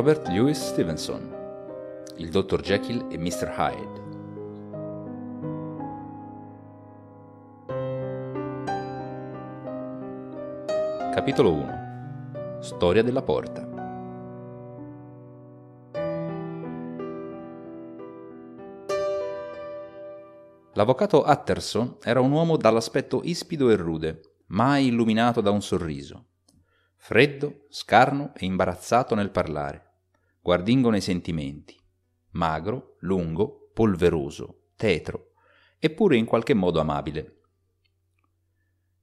Robert Louis Stevenson, il dottor Jekyll e Mr. Hyde. Capitolo 1 Storia della porta L'avvocato Utterson era un uomo dall'aspetto ispido e rude, mai illuminato da un sorriso. Freddo, scarno e imbarazzato nel parlare guardingo nei sentimenti, magro, lungo, polveroso, tetro, eppure in qualche modo amabile.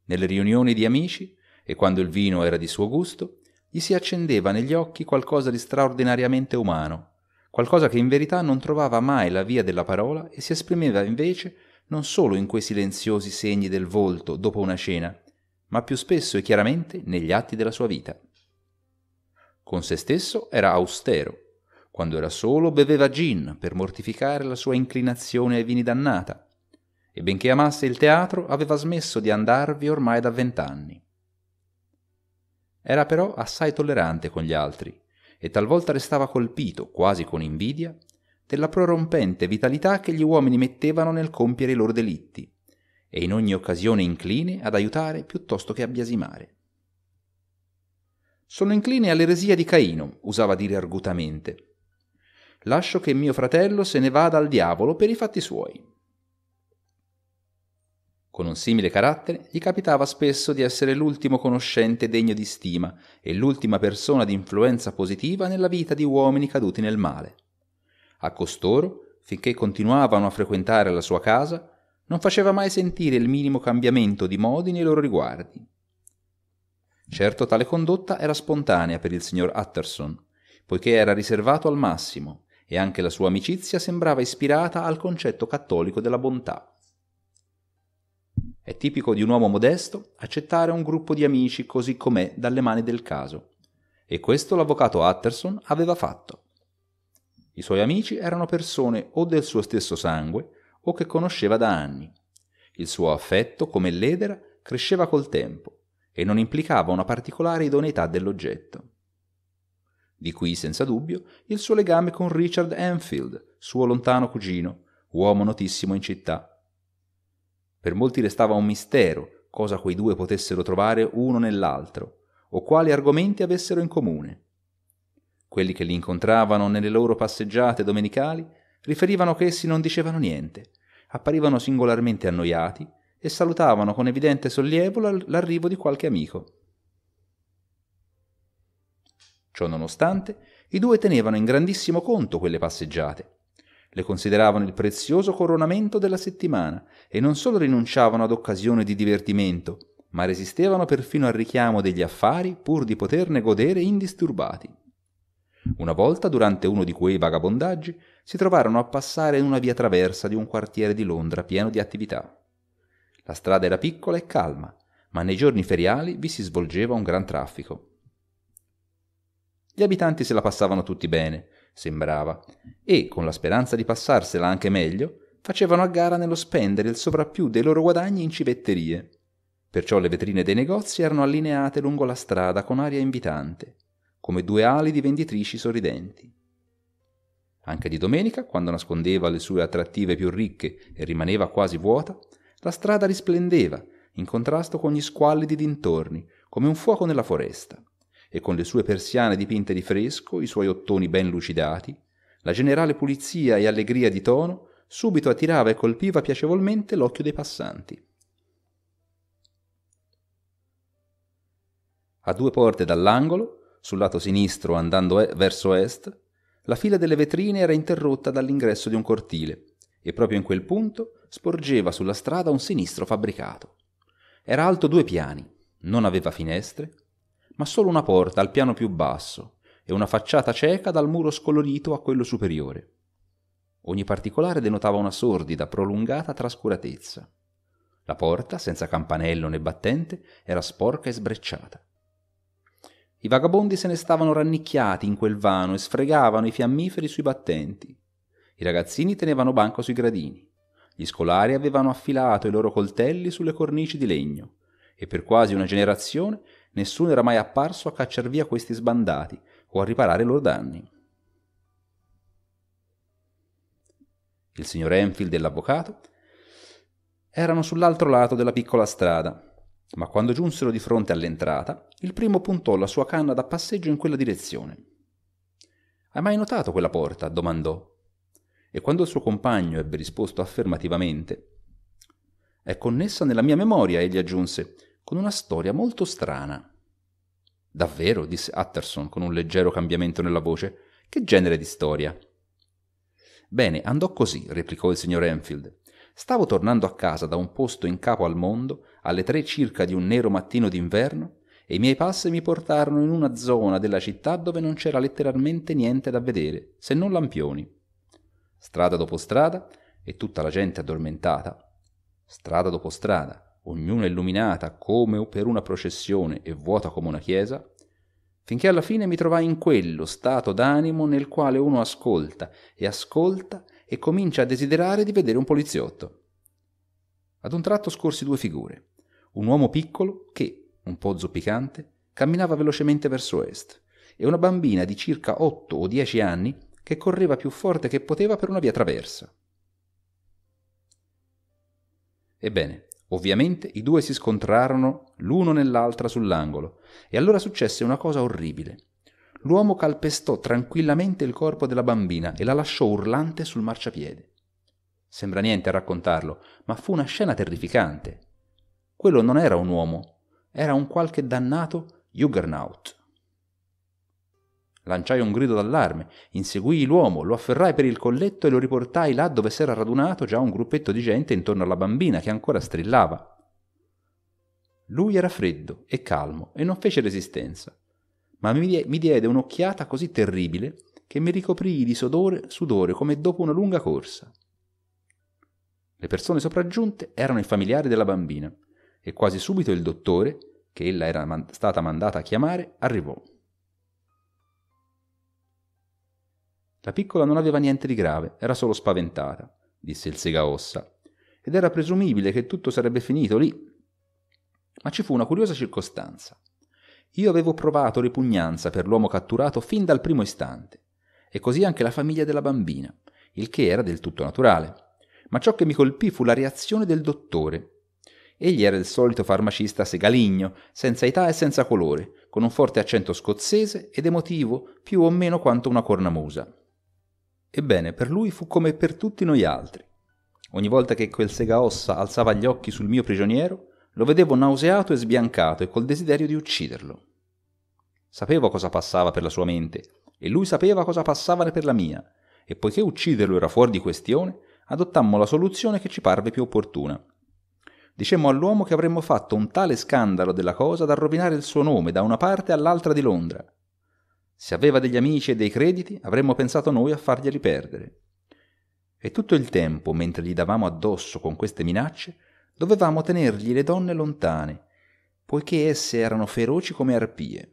Nelle riunioni di amici, e quando il vino era di suo gusto, gli si accendeva negli occhi qualcosa di straordinariamente umano, qualcosa che in verità non trovava mai la via della parola e si esprimeva invece non solo in quei silenziosi segni del volto dopo una cena, ma più spesso e chiaramente negli atti della sua vita. Con se stesso era austero. Quando era solo beveva gin per mortificare la sua inclinazione ai vini dannata. E benché amasse il teatro, aveva smesso di andarvi ormai da vent'anni. Era però assai tollerante con gli altri e talvolta restava colpito, quasi con invidia, della prorompente vitalità che gli uomini mettevano nel compiere i loro delitti, e in ogni occasione incline ad aiutare piuttosto che a biasimare. Sono incline all'eresia di Caino, usava dire argutamente. Lascio che mio fratello se ne vada al diavolo per i fatti suoi. Con un simile carattere gli capitava spesso di essere l'ultimo conoscente degno di stima e l'ultima persona di influenza positiva nella vita di uomini caduti nel male. A costoro, finché continuavano a frequentare la sua casa, non faceva mai sentire il minimo cambiamento di modi nei loro riguardi. Certo tale condotta era spontanea per il signor Utterson, poiché era riservato al massimo, e anche la sua amicizia sembrava ispirata al concetto cattolico della bontà. È tipico di un uomo modesto accettare un gruppo di amici così com'è dalle mani del caso, e questo l'avvocato Utterson aveva fatto. I suoi amici erano persone o del suo stesso sangue o che conosceva da anni. Il suo affetto, come l'edera, cresceva col tempo e non implicava una particolare idoneità dell'oggetto. Di qui, senza dubbio, il suo legame con Richard Enfield, suo lontano cugino, uomo notissimo in città. Per molti restava un mistero cosa quei due potessero trovare uno nell'altro, o quali argomenti avessero in comune. Quelli che li incontravano nelle loro passeggiate domenicali riferivano che essi non dicevano niente, apparivano singolarmente annoiati e salutavano con evidente sollievo l'arrivo di qualche amico. Ciononostante, i due tenevano in grandissimo conto quelle passeggiate. Le consideravano il prezioso coronamento della settimana e non solo rinunciavano ad occasioni di divertimento, ma resistevano perfino al richiamo degli affari pur di poterne godere indisturbati. Una volta, durante uno di quei vagabondaggi, si trovarono a passare in una via traversa di un quartiere di Londra pieno di attività. La strada era piccola e calma, ma nei giorni feriali vi si svolgeva un gran traffico. Gli abitanti se la passavano tutti bene, sembrava, e, con la speranza di passarsela anche meglio, facevano a gara nello spendere il sovrappiù dei loro guadagni in civetterie. Perciò le vetrine dei negozi erano allineate lungo la strada con aria invitante, come due ali di venditrici sorridenti. Anche di domenica, quando nascondeva le sue attrattive più ricche e rimaneva quasi vuota, la strada risplendeva, in contrasto con gli squallidi dintorni, come un fuoco nella foresta, e con le sue persiane dipinte di fresco, i suoi ottoni ben lucidati, la generale pulizia e allegria di tono subito attirava e colpiva piacevolmente l'occhio dei passanti. A due porte dall'angolo, sul lato sinistro andando e- verso est, la fila delle vetrine era interrotta dall'ingresso di un cortile, e proprio in quel punto sporgeva sulla strada un sinistro fabbricato. Era alto due piani, non aveva finestre, ma solo una porta al piano più basso e una facciata cieca dal muro scolorito a quello superiore. Ogni particolare denotava una sordida, prolungata trascuratezza. La porta, senza campanello né battente, era sporca e sbrecciata. I vagabondi se ne stavano rannicchiati in quel vano e sfregavano i fiammiferi sui battenti. I ragazzini tenevano banco sui gradini. Gli scolari avevano affilato i loro coltelli sulle cornici di legno e per quasi una generazione nessuno era mai apparso a cacciar via questi sbandati o a riparare i loro danni. Il signor Enfield e l'avvocato erano sull'altro lato della piccola strada, ma quando giunsero di fronte all'entrata, il primo puntò la sua canna da passeggio in quella direzione. Hai mai notato quella porta? domandò e quando il suo compagno ebbe risposto affermativamente, è connessa nella mia memoria, egli aggiunse, con una storia molto strana. Davvero? disse Utterson con un leggero cambiamento nella voce. Che genere di storia? Bene, andò così, replicò il signor Enfield. Stavo tornando a casa da un posto in capo al mondo, alle tre circa di un nero mattino d'inverno, e i miei passi mi portarono in una zona della città dove non c'era letteralmente niente da vedere, se non lampioni strada dopo strada, e tutta la gente addormentata, strada dopo strada, ognuna illuminata come per una processione e vuota come una chiesa, finché alla fine mi trovai in quello stato d'animo nel quale uno ascolta e ascolta e comincia a desiderare di vedere un poliziotto. Ad un tratto scorsi due figure, un uomo piccolo che, un po' zoppicante, camminava velocemente verso est e una bambina di circa otto o dieci anni che correva più forte che poteva per una via traversa. Ebbene, ovviamente i due si scontrarono l'uno nell'altra sull'angolo, e allora successe una cosa orribile. L'uomo calpestò tranquillamente il corpo della bambina e la lasciò urlante sul marciapiede. Sembra niente a raccontarlo, ma fu una scena terrificante. Quello non era un uomo, era un qualche dannato juggernaut Lanciai un grido d'allarme, inseguii l'uomo, lo afferrai per il colletto e lo riportai là dove s'era radunato già un gruppetto di gente intorno alla bambina che ancora strillava. Lui era freddo e calmo e non fece resistenza, ma mi diede un'occhiata così terribile che mi ricoprii di sudore, sudore come dopo una lunga corsa. Le persone sopraggiunte erano i familiari della bambina e quasi subito il dottore, che ella era man- stata mandata a chiamare, arrivò. La piccola non aveva niente di grave, era solo spaventata, disse il Segaossa, ed era presumibile che tutto sarebbe finito lì. Ma ci fu una curiosa circostanza. Io avevo provato ripugnanza per l'uomo catturato fin dal primo istante, e così anche la famiglia della bambina, il che era del tutto naturale. Ma ciò che mi colpì fu la reazione del dottore. Egli era il solito farmacista segaligno, senza età e senza colore, con un forte accento scozzese ed emotivo più o meno quanto una cornamusa. Ebbene, per lui fu come per tutti noi altri. Ogni volta che quel segaossa alzava gli occhi sul mio prigioniero, lo vedevo nauseato e sbiancato e col desiderio di ucciderlo. Sapevo cosa passava per la sua mente e lui sapeva cosa passava per la mia, e poiché ucciderlo era fuori di questione, adottammo la soluzione che ci parve più opportuna. Dicemmo all'uomo che avremmo fatto un tale scandalo della cosa da rovinare il suo nome da una parte all'altra di Londra, se aveva degli amici e dei crediti, avremmo pensato noi a farglieli perdere. E tutto il tempo, mentre gli davamo addosso con queste minacce, dovevamo tenergli le donne lontane, poiché esse erano feroci come arpie.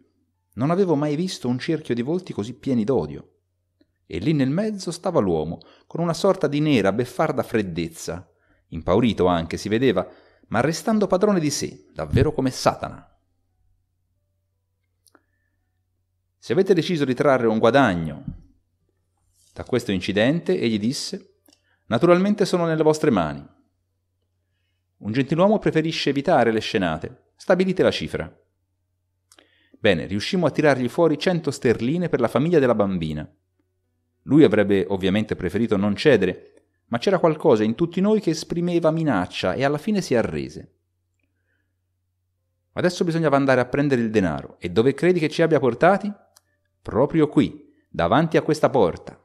Non avevo mai visto un cerchio di volti così pieni d'odio. E lì nel mezzo stava l'uomo, con una sorta di nera beffarda freddezza. Impaurito anche, si vedeva, ma restando padrone di sé, davvero come Satana. Se avete deciso di trarre un guadagno da questo incidente, egli disse, naturalmente sono nelle vostre mani. Un gentiluomo preferisce evitare le scenate. Stabilite la cifra. Bene, riuscimmo a tirargli fuori 100 sterline per la famiglia della bambina. Lui avrebbe ovviamente preferito non cedere, ma c'era qualcosa in tutti noi che esprimeva minaccia e alla fine si arrese. Adesso bisognava andare a prendere il denaro e dove credi che ci abbia portati? proprio qui, davanti a questa porta.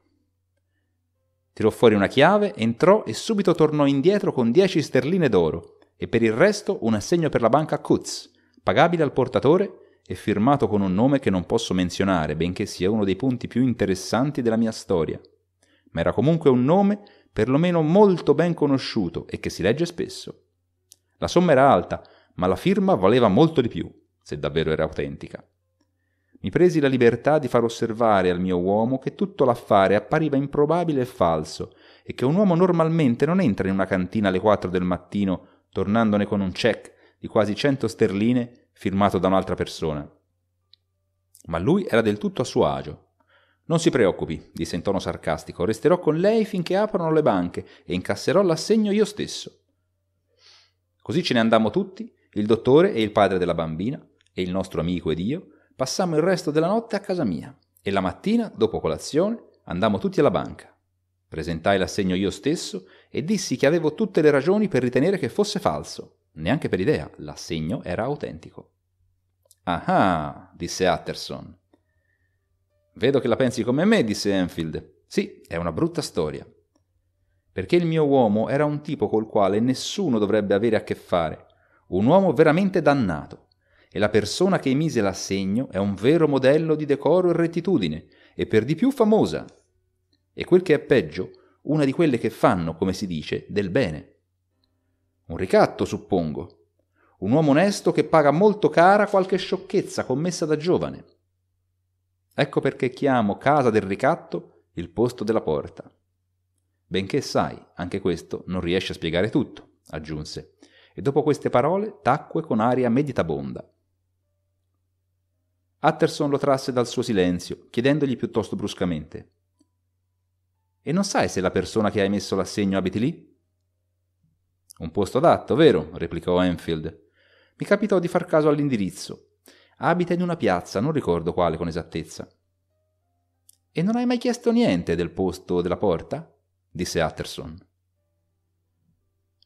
Tirò fuori una chiave, entrò e subito tornò indietro con 10 sterline d'oro e per il resto un assegno per la banca Kutz, pagabile al portatore e firmato con un nome che non posso menzionare, benché sia uno dei punti più interessanti della mia storia. Ma era comunque un nome perlomeno molto ben conosciuto e che si legge spesso. La somma era alta, ma la firma valeva molto di più, se davvero era autentica. Mi presi la libertà di far osservare al mio uomo che tutto l'affare appariva improbabile e falso, e che un uomo normalmente non entra in una cantina alle 4 del mattino, tornandone con un check di quasi 100 sterline firmato da un'altra persona. Ma lui era del tutto a suo agio. Non si preoccupi, disse in tono sarcastico, resterò con lei finché aprono le banche e incasserò l'assegno io stesso. Così ce ne andammo tutti, il dottore e il padre della bambina, e il nostro amico ed io, passammo il resto della notte a casa mia e la mattina, dopo colazione, andammo tutti alla banca. Presentai l'assegno io stesso e dissi che avevo tutte le ragioni per ritenere che fosse falso. Neanche per idea, l'assegno era autentico. Ah ah, disse Utterson. Vedo che la pensi come me, disse Enfield. Sì, è una brutta storia. Perché il mio uomo era un tipo col quale nessuno dovrebbe avere a che fare, un uomo veramente dannato e la persona che emise l'assegno è un vero modello di decoro e rettitudine, e per di più famosa. E quel che è peggio, una di quelle che fanno, come si dice, del bene. Un ricatto, suppongo. Un uomo onesto che paga molto cara qualche sciocchezza commessa da giovane. Ecco perché chiamo casa del ricatto il posto della porta. Benché sai, anche questo non riesce a spiegare tutto, aggiunse, e dopo queste parole tacque con aria meditabonda, Utterson lo trasse dal suo silenzio, chiedendogli piuttosto bruscamente. E non sai se la persona che hai messo l'assegno abiti lì? Un posto adatto, vero? replicò Enfield. Mi capitò di far caso all'indirizzo. Abita in una piazza, non ricordo quale con esattezza. E non hai mai chiesto niente del posto della porta? disse Utterson.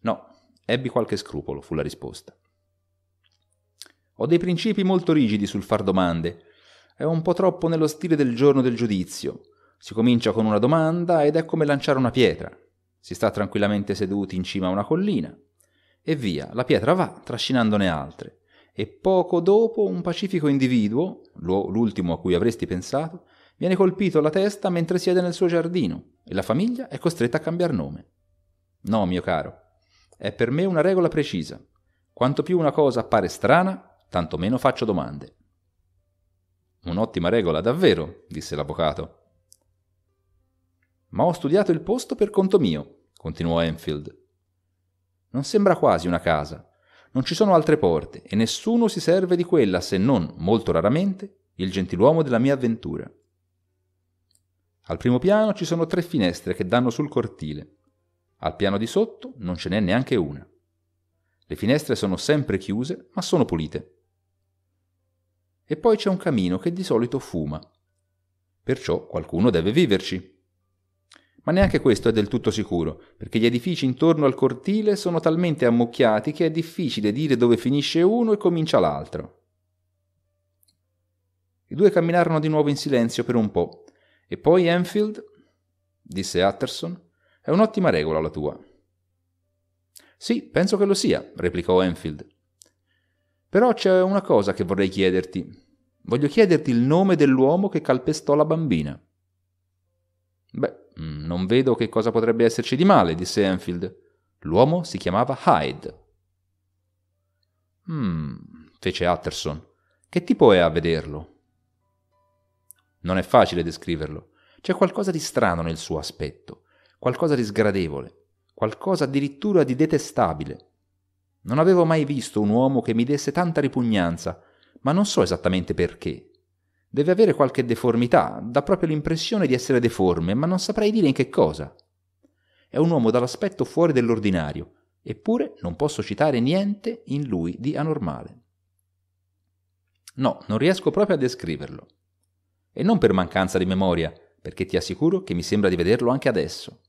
No, ebbi qualche scrupolo, fu la risposta. Ho dei principi molto rigidi sul far domande. È un po' troppo nello stile del giorno del giudizio. Si comincia con una domanda ed è come lanciare una pietra. Si sta tranquillamente seduti in cima a una collina. E via, la pietra va, trascinandone altre. E poco dopo un pacifico individuo, l'ultimo a cui avresti pensato, viene colpito alla testa mentre siede nel suo giardino e la famiglia è costretta a cambiar nome. No, mio caro, è per me una regola precisa. Quanto più una cosa appare strana, tanto meno faccio domande. Un'ottima regola, davvero, disse l'avvocato. Ma ho studiato il posto per conto mio, continuò Enfield. Non sembra quasi una casa. Non ci sono altre porte e nessuno si serve di quella se non, molto raramente, il gentiluomo della mia avventura. Al primo piano ci sono tre finestre che danno sul cortile. Al piano di sotto non ce n'è neanche una. Le finestre sono sempre chiuse, ma sono pulite e poi c'è un camino che di solito fuma. Perciò qualcuno deve viverci. Ma neanche questo è del tutto sicuro, perché gli edifici intorno al cortile sono talmente ammucchiati che è difficile dire dove finisce uno e comincia l'altro. I due camminarono di nuovo in silenzio per un po', e poi Enfield, disse Utterson, è un'ottima regola la tua. Sì, penso che lo sia, replicò Enfield. Però c'è una cosa che vorrei chiederti. Voglio chiederti il nome dell'uomo che calpestò la bambina. Beh, mm, non vedo che cosa potrebbe esserci di male, disse Enfield. L'uomo si chiamava Hyde. Hmm, fece Utterson. Che tipo è a vederlo? Non è facile descriverlo. C'è qualcosa di strano nel suo aspetto, qualcosa di sgradevole, qualcosa addirittura di detestabile. Non avevo mai visto un uomo che mi desse tanta ripugnanza, ma non so esattamente perché. Deve avere qualche deformità, dà proprio l'impressione di essere deforme, ma non saprei dire in che cosa. È un uomo dall'aspetto fuori dell'ordinario, eppure non posso citare niente in lui di anormale. No, non riesco proprio a descriverlo. E non per mancanza di memoria, perché ti assicuro che mi sembra di vederlo anche adesso.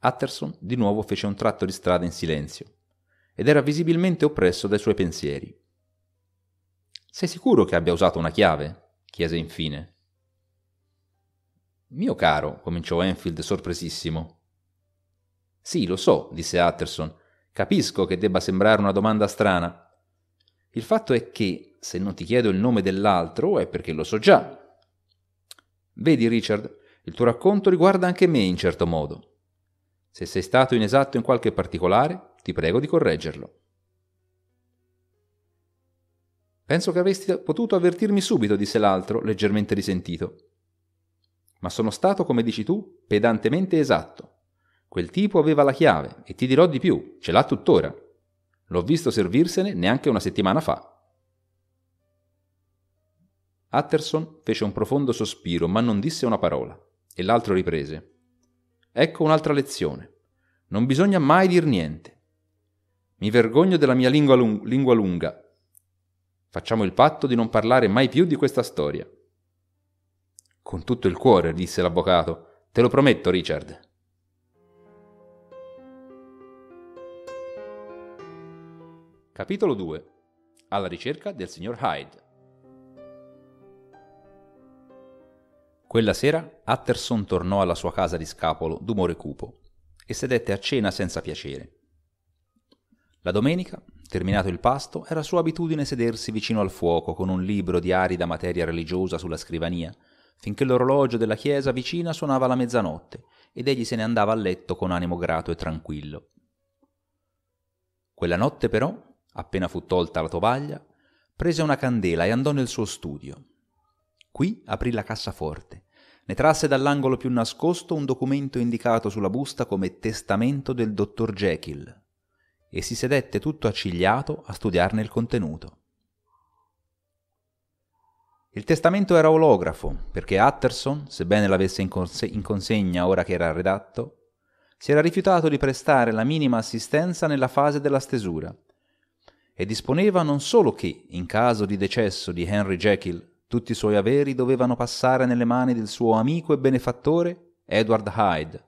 Utterson di nuovo fece un tratto di strada in silenzio ed era visibilmente oppresso dai suoi pensieri. Sei sicuro che abbia usato una chiave? chiese infine. Mio caro, cominciò Enfield sorpresissimo. Sì, lo so, disse Utterson. Capisco che debba sembrare una domanda strana. Il fatto è che, se non ti chiedo il nome dell'altro, è perché lo so già. Vedi, Richard, il tuo racconto riguarda anche me in certo modo. Se sei stato inesatto in qualche particolare, ti prego di correggerlo. Penso che avresti potuto avvertirmi subito, disse l'altro, leggermente risentito. Ma sono stato, come dici tu, pedantemente esatto. Quel tipo aveva la chiave, e ti dirò di più, ce l'ha tuttora. L'ho visto servirsene neanche una settimana fa. Utterson fece un profondo sospiro, ma non disse una parola, e l'altro riprese. Ecco un'altra lezione. Non bisogna mai dir niente. Mi vergogno della mia lingua, lung- lingua lunga. Facciamo il patto di non parlare mai più di questa storia. Con tutto il cuore, disse l'avvocato. Te lo prometto, Richard. Capitolo 2. Alla ricerca del signor Hyde. Quella sera Utterson tornò alla sua casa di Scapolo d'umore cupo e sedette a cena senza piacere. La domenica, terminato il pasto, era sua abitudine sedersi vicino al fuoco con un libro di arida materia religiosa sulla scrivania, finché l'orologio della chiesa vicina suonava la mezzanotte ed egli se ne andava a letto con animo grato e tranquillo. Quella notte però, appena fu tolta la tovaglia, prese una candela e andò nel suo studio, Qui aprì la cassaforte. Ne trasse dall'angolo più nascosto un documento indicato sulla busta come testamento del dottor Jekyll e si sedette tutto accigliato a studiarne il contenuto. Il testamento era olografo, perché Utterson, sebbene l'avesse in, conse- in, consegna ora che era redatto, si era rifiutato di prestare la minima assistenza nella fase della stesura e disponeva non solo che, in caso di decesso di Henry Jekyll, tutti i suoi averi dovevano passare nelle mani del suo amico e benefattore Edward Hyde,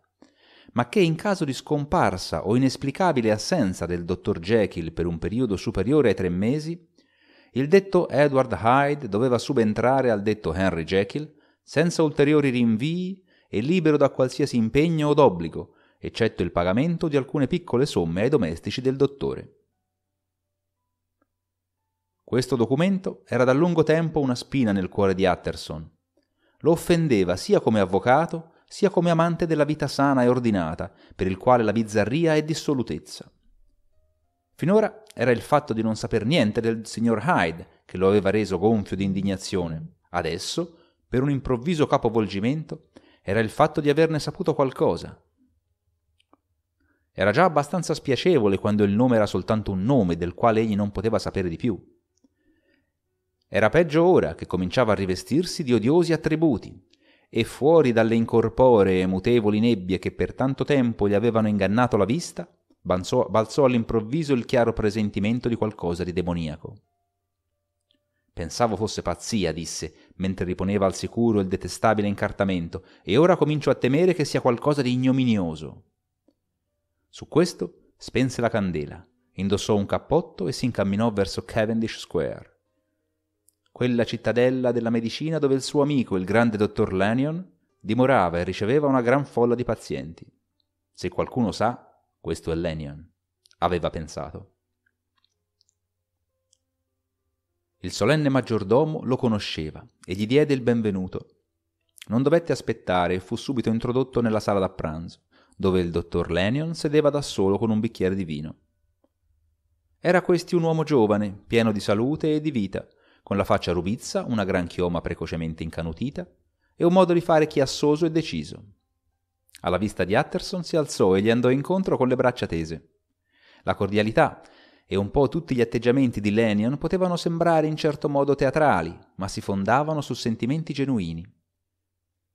ma che in caso di scomparsa o inesplicabile assenza del dottor Jekyll per un periodo superiore ai tre mesi, il detto Edward Hyde doveva subentrare al detto Henry Jekyll senza ulteriori rinvii e libero da qualsiasi impegno o obbligo, eccetto il pagamento di alcune piccole somme ai domestici del dottore. Questo documento era da lungo tempo una spina nel cuore di Utterson. Lo offendeva sia come avvocato, sia come amante della vita sana e ordinata, per il quale la bizzarria è dissolutezza. Finora era il fatto di non saper niente del signor Hyde che lo aveva reso gonfio di indignazione. Adesso, per un improvviso capovolgimento, era il fatto di averne saputo qualcosa. Era già abbastanza spiacevole quando il nome era soltanto un nome del quale egli non poteva sapere di più. Era peggio ora che cominciava a rivestirsi di odiosi attributi, e fuori dalle incorporee e mutevoli nebbie che per tanto tempo gli avevano ingannato la vista, balzò, balzò all'improvviso il chiaro presentimento di qualcosa di demoniaco. Pensavo fosse pazzia, disse, mentre riponeva al sicuro il detestabile incartamento, e ora comincio a temere che sia qualcosa di ignominioso. Su questo spense la candela, indossò un cappotto e si incamminò verso Cavendish Square quella cittadella della medicina dove il suo amico, il grande dottor Lanyon, dimorava e riceveva una gran folla di pazienti. Se qualcuno sa, questo è Lanyon, aveva pensato. Il solenne maggiordomo lo conosceva e gli diede il benvenuto. Non dovette aspettare e fu subito introdotto nella sala da pranzo, dove il dottor Lanyon sedeva da solo con un bicchiere di vino. Era questi un uomo giovane, pieno di salute e di vita, con la faccia rubizza, una gran chioma precocemente incanutita e un modo di fare chiassoso e deciso. Alla vista di Utterson si alzò e gli andò incontro con le braccia tese. La cordialità e un po' tutti gli atteggiamenti di Lenion potevano sembrare in certo modo teatrali, ma si fondavano su sentimenti genuini.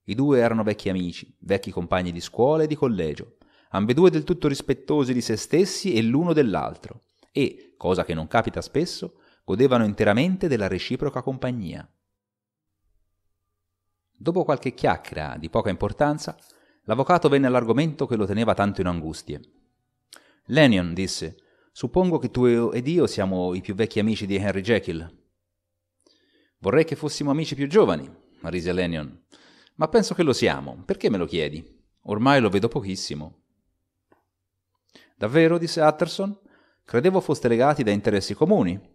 I due erano vecchi amici, vecchi compagni di scuola e di collegio, ambedue del tutto rispettosi di se stessi e l'uno dell'altro, e, cosa che non capita spesso, godevano interamente della reciproca compagnia. Dopo qualche chiacchiera di poca importanza, l'avvocato venne all'argomento che lo teneva tanto in angustie. Lanyon disse: Suppongo che tu ed io siamo i più vecchi amici di Henry Jekyll. Vorrei che fossimo amici più giovani, rise Lanyon. Ma penso che lo siamo. Perché me lo chiedi? Ormai lo vedo pochissimo. Davvero? disse Utterson. Credevo foste legati da interessi comuni.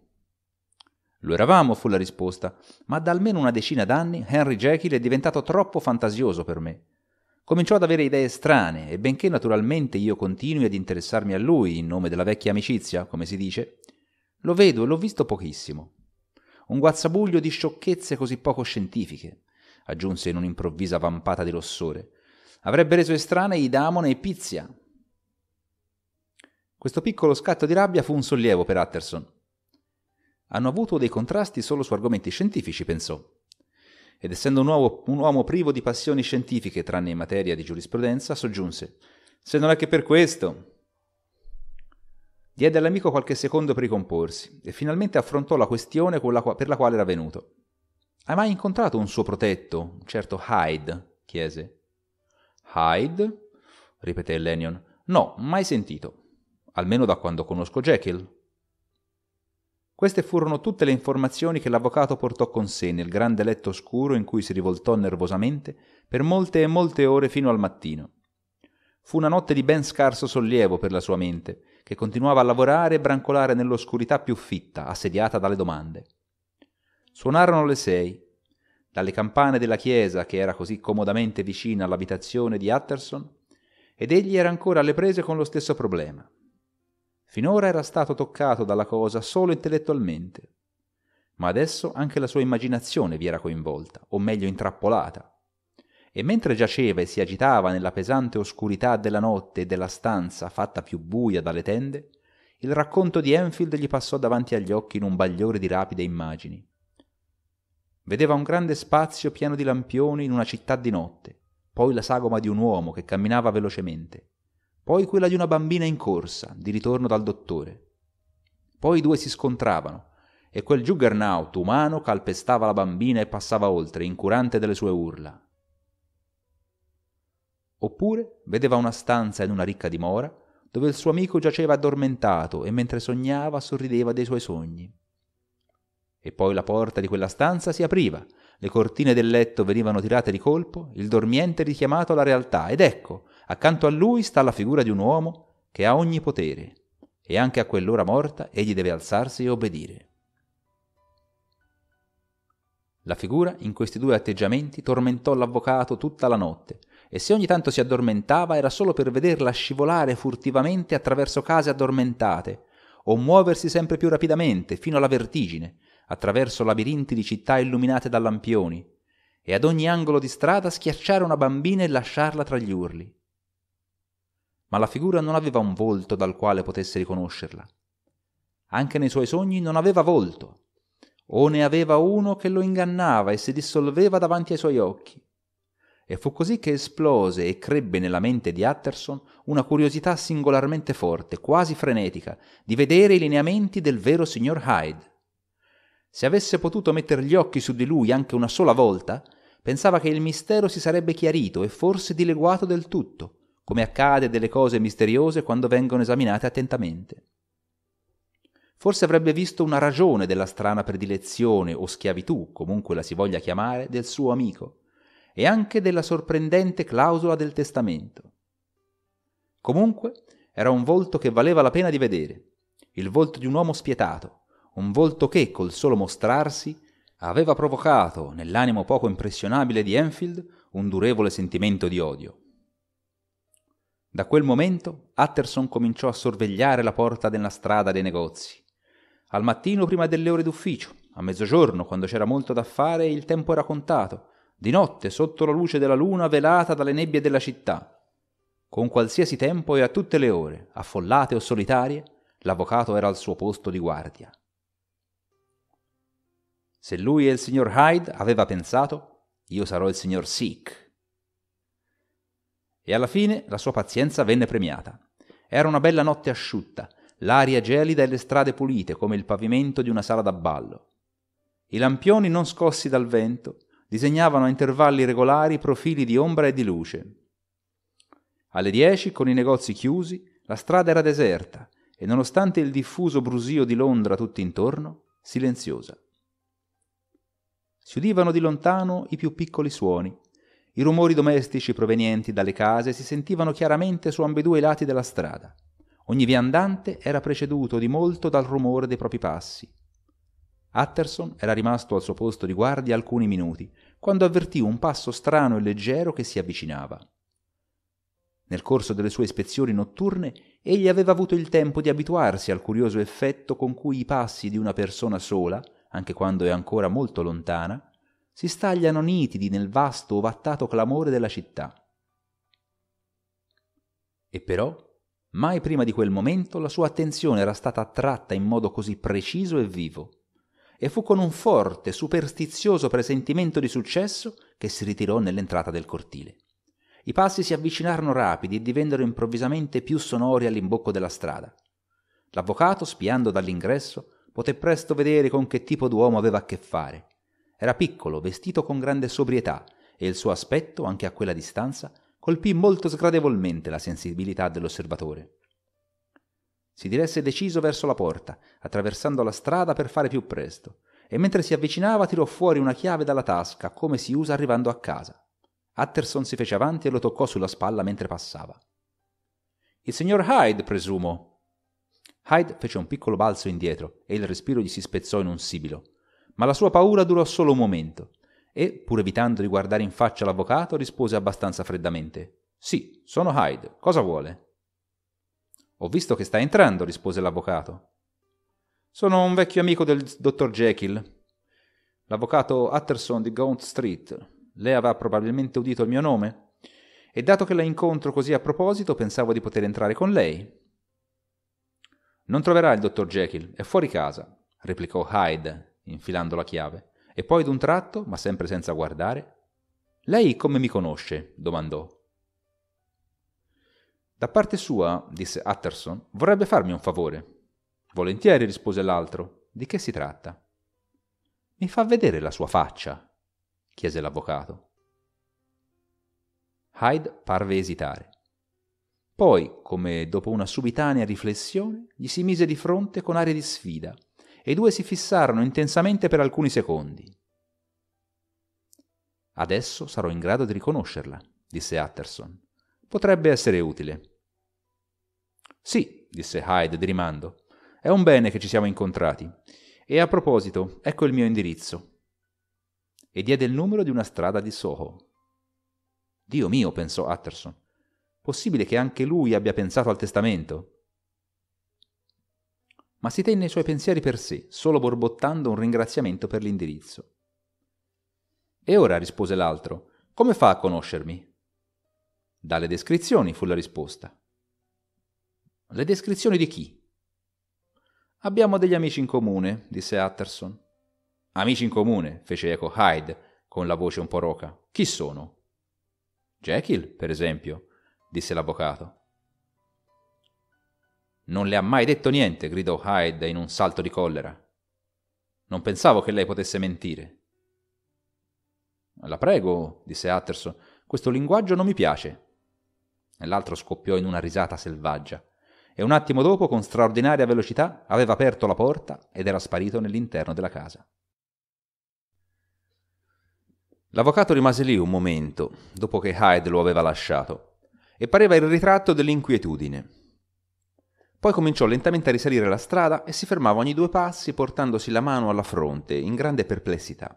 Lo eravamo, fu la risposta, ma da almeno una decina d'anni Henry Jekyll è diventato troppo fantasioso per me. Cominciò ad avere idee strane e benché naturalmente io continui ad interessarmi a lui in nome della vecchia amicizia, come si dice, lo vedo e l'ho visto pochissimo. Un guazzabuglio di sciocchezze così poco scientifiche, aggiunse in un'improvvisa vampata di rossore. Avrebbe reso estranei Damone e Pizia. Questo piccolo scatto di rabbia fu un sollievo per Utterson hanno avuto dei contrasti solo su argomenti scientifici, pensò. Ed essendo un uomo, un uomo privo di passioni scientifiche tranne in materia di giurisprudenza, soggiunse Se non è che per questo. Diede all'amico qualche secondo per ricomporsi e finalmente affrontò la questione la qua- per la quale era venuto. Hai mai incontrato un suo protetto, un certo Hyde? chiese. Hyde? ripeté Lennon. No, mai sentito. Almeno da quando conosco Jekyll. Queste furono tutte le informazioni che l'avvocato portò con sé nel grande letto oscuro in cui si rivoltò nervosamente per molte e molte ore fino al mattino. Fu una notte di ben scarso sollievo per la sua mente, che continuava a lavorare e brancolare nell'oscurità più fitta, assediata dalle domande. Suonarono le sei. Dalle campane della chiesa, che era così comodamente vicina all'abitazione di Utterson, ed egli era ancora alle prese con lo stesso problema. Finora era stato toccato dalla cosa solo intellettualmente, ma adesso anche la sua immaginazione vi era coinvolta, o meglio intrappolata. E mentre giaceva e si agitava nella pesante oscurità della notte e della stanza fatta più buia dalle tende, il racconto di Enfield gli passò davanti agli occhi in un bagliore di rapide immagini. Vedeva un grande spazio pieno di lampioni in una città di notte, poi la sagoma di un uomo che camminava velocemente, poi quella di una bambina in corsa, di ritorno dal dottore. Poi i due si scontravano, e quel juggernaut umano calpestava la bambina e passava oltre, incurante delle sue urla. Oppure vedeva una stanza in una ricca dimora, dove il suo amico giaceva addormentato e mentre sognava sorrideva dei suoi sogni. E poi la porta di quella stanza si apriva, le cortine del letto venivano tirate di colpo, il dormiente richiamato alla realtà, ed ecco, Accanto a lui sta la figura di un uomo che ha ogni potere, e anche a quell'ora morta egli deve alzarsi e obbedire. La figura, in questi due atteggiamenti, tormentò l'avvocato tutta la notte, e se ogni tanto si addormentava era solo per vederla scivolare furtivamente attraverso case addormentate, o muoversi sempre più rapidamente fino alla vertigine, attraverso labirinti di città illuminate da lampioni, e ad ogni angolo di strada schiacciare una bambina e lasciarla tra gli urli ma la figura non aveva un volto dal quale potesse riconoscerla. Anche nei suoi sogni non aveva volto, o ne aveva uno che lo ingannava e si dissolveva davanti ai suoi occhi. E fu così che esplose e crebbe nella mente di Utterson una curiosità singolarmente forte, quasi frenetica, di vedere i lineamenti del vero signor Hyde. Se avesse potuto metter gli occhi su di lui anche una sola volta, pensava che il mistero si sarebbe chiarito e forse dileguato del tutto, come accade delle cose misteriose quando vengono esaminate attentamente. Forse avrebbe visto una ragione della strana predilezione o schiavitù, comunque la si voglia chiamare, del suo amico, e anche della sorprendente clausola del testamento. Comunque era un volto che valeva la pena di vedere, il volto di un uomo spietato, un volto che, col solo mostrarsi, aveva provocato, nell'animo poco impressionabile di Enfield, un durevole sentimento di odio. Da quel momento Utterson cominciò a sorvegliare la porta della strada dei negozi. Al mattino prima delle ore d'ufficio, a mezzogiorno quando c'era molto da fare e il tempo era contato, di notte sotto la luce della luna velata dalle nebbie della città. Con qualsiasi tempo e a tutte le ore, affollate o solitarie, l'avvocato era al suo posto di guardia. Se lui e il signor Hyde aveva pensato, io sarò il signor Sikh e alla fine la sua pazienza venne premiata. Era una bella notte asciutta, l'aria gelida e le strade pulite come il pavimento di una sala da ballo. I lampioni non scossi dal vento disegnavano a intervalli regolari profili di ombra e di luce. Alle 10, con i negozi chiusi, la strada era deserta e nonostante il diffuso brusio di Londra tutto intorno, silenziosa. Si udivano di lontano i più piccoli suoni, i rumori domestici provenienti dalle case si sentivano chiaramente su ambedue i lati della strada. Ogni viandante era preceduto di molto dal rumore dei propri passi. Utterson era rimasto al suo posto di guardia alcuni minuti, quando avvertì un passo strano e leggero che si avvicinava. Nel corso delle sue ispezioni notturne, egli aveva avuto il tempo di abituarsi al curioso effetto con cui i passi di una persona sola, anche quando è ancora molto lontana, si stagliano nitidi nel vasto ovattato clamore della città. E però, mai prima di quel momento la sua attenzione era stata attratta in modo così preciso e vivo, e fu con un forte, superstizioso presentimento di successo che si ritirò nell'entrata del cortile. I passi si avvicinarono rapidi e divennero improvvisamente più sonori all'imbocco della strada. L'avvocato, spiando dall'ingresso, poté presto vedere con che tipo d'uomo aveva a che fare, era piccolo, vestito con grande sobrietà, e il suo aspetto, anche a quella distanza, colpì molto sgradevolmente la sensibilità dell'osservatore. Si diresse deciso verso la porta, attraversando la strada per fare più presto, e mentre si avvicinava tirò fuori una chiave dalla tasca, come si usa arrivando a casa. Atterson si fece avanti e lo toccò sulla spalla mentre passava. Il signor Hyde, presumo. Hyde fece un piccolo balzo indietro e il respiro gli si spezzò in un sibilo ma la sua paura durò solo un momento e, pur evitando di guardare in faccia l'avvocato, rispose abbastanza freddamente. Sì, sono Hyde. Cosa vuole? Ho visto che sta entrando, rispose l'avvocato. Sono un vecchio amico del dottor Jekyll. L'avvocato Utterson di Gaunt Street. Lei aveva probabilmente udito il mio nome? E dato che la incontro così a proposito, pensavo di poter entrare con lei. Non troverà il dottor Jekyll, è fuori casa, replicò Hyde, infilando la chiave, e poi d'un tratto, ma sempre senza guardare, Lei come mi conosce? domandò. Da parte sua, disse Utterson, vorrebbe farmi un favore. Volentieri, rispose l'altro. Di che si tratta? Mi fa vedere la sua faccia, chiese l'avvocato. Hyde parve esitare. Poi, come dopo una subitanea riflessione, gli si mise di fronte con aria di sfida e i due si fissarono intensamente per alcuni secondi. Adesso sarò in grado di riconoscerla, disse Utterson. Potrebbe essere utile. Sì, disse Hyde di rimando. È un bene che ci siamo incontrati. E a proposito, ecco il mio indirizzo. E diede il numero di una strada di Soho. Dio mio, pensò Utterson. Possibile che anche lui abbia pensato al testamento? ma si tenne i suoi pensieri per sé, solo borbottando un ringraziamento per l'indirizzo. E ora, rispose l'altro, come fa a conoscermi? Dalle descrizioni fu la risposta. Le descrizioni di chi? Abbiamo degli amici in comune, disse Utterson. Amici in comune, fece eco Hyde, con la voce un po' roca. Chi sono? Jekyll, per esempio, disse l'avvocato. Non le ha mai detto niente, gridò Hyde in un salto di collera. Non pensavo che lei potesse mentire. La prego, disse Utterson, questo linguaggio non mi piace. L'altro scoppiò in una risata selvaggia e un attimo dopo, con straordinaria velocità, aveva aperto la porta ed era sparito nell'interno della casa. L'avvocato rimase lì un momento, dopo che Hyde lo aveva lasciato, e pareva il ritratto dell'inquietudine, poi cominciò lentamente a risalire la strada e si fermava ogni due passi portandosi la mano alla fronte, in grande perplessità.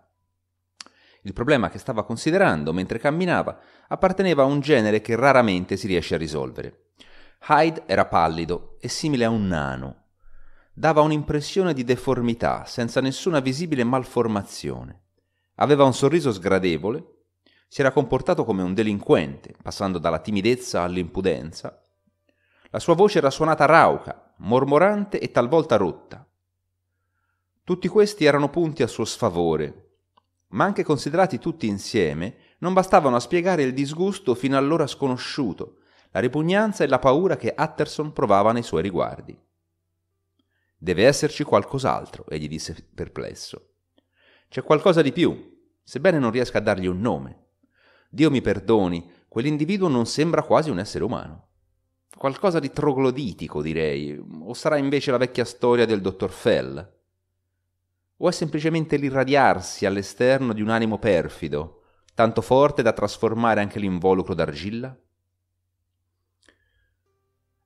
Il problema che stava considerando mentre camminava apparteneva a un genere che raramente si riesce a risolvere. Hyde era pallido e simile a un nano. Dava un'impressione di deformità, senza nessuna visibile malformazione. Aveva un sorriso sgradevole, si era comportato come un delinquente, passando dalla timidezza all'impudenza, la sua voce era suonata rauca, mormorante e talvolta rotta. Tutti questi erano punti a suo sfavore, ma anche considerati tutti insieme non bastavano a spiegare il disgusto fino allora sconosciuto, la ripugnanza e la paura che Utterson provava nei suoi riguardi. Deve esserci qualcos'altro, egli disse perplesso. C'è qualcosa di più, sebbene non riesca a dargli un nome. Dio mi perdoni, quell'individuo non sembra quasi un essere umano qualcosa di trogloditico, direi, o sarà invece la vecchia storia del dottor Fell? O è semplicemente l'irradiarsi all'esterno di un animo perfido, tanto forte da trasformare anche l'involucro d'argilla?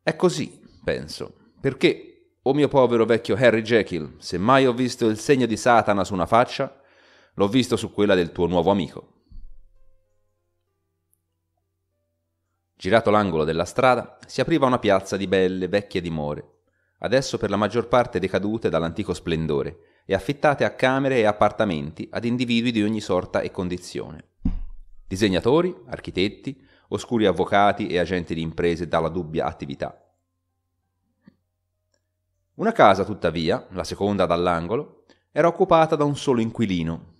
È così, penso, perché, o mio povero vecchio Harry Jekyll, se mai ho visto il segno di Satana su una faccia, l'ho visto su quella del tuo nuovo amico. Girato l'angolo della strada, si apriva una piazza di belle, vecchie dimore, adesso per la maggior parte decadute dall'antico splendore e affittate a camere e appartamenti ad individui di ogni sorta e condizione. Disegnatori, architetti, oscuri avvocati e agenti di imprese dalla dubbia attività. Una casa, tuttavia, la seconda dall'angolo, era occupata da un solo inquilino.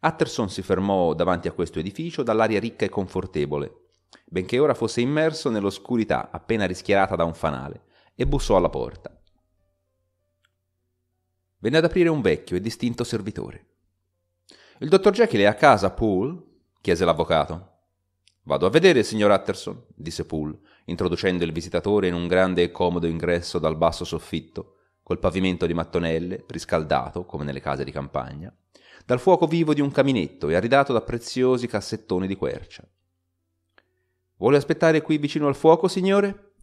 Atterson si fermò davanti a questo edificio dall'aria ricca e confortevole, benché ora fosse immerso nell'oscurità appena rischiarata da un fanale, e bussò alla porta. Venne ad aprire un vecchio e distinto servitore. Il dottor Jekyll è a casa, Poole? chiese l'avvocato. Vado a vedere, signor Utterson, disse Poole, introducendo il visitatore in un grande e comodo ingresso dal basso soffitto, col pavimento di mattonelle, riscaldato, come nelle case di campagna, dal fuoco vivo di un caminetto e aridato da preziosi cassettoni di quercia. Vuole aspettare qui vicino al fuoco, signore?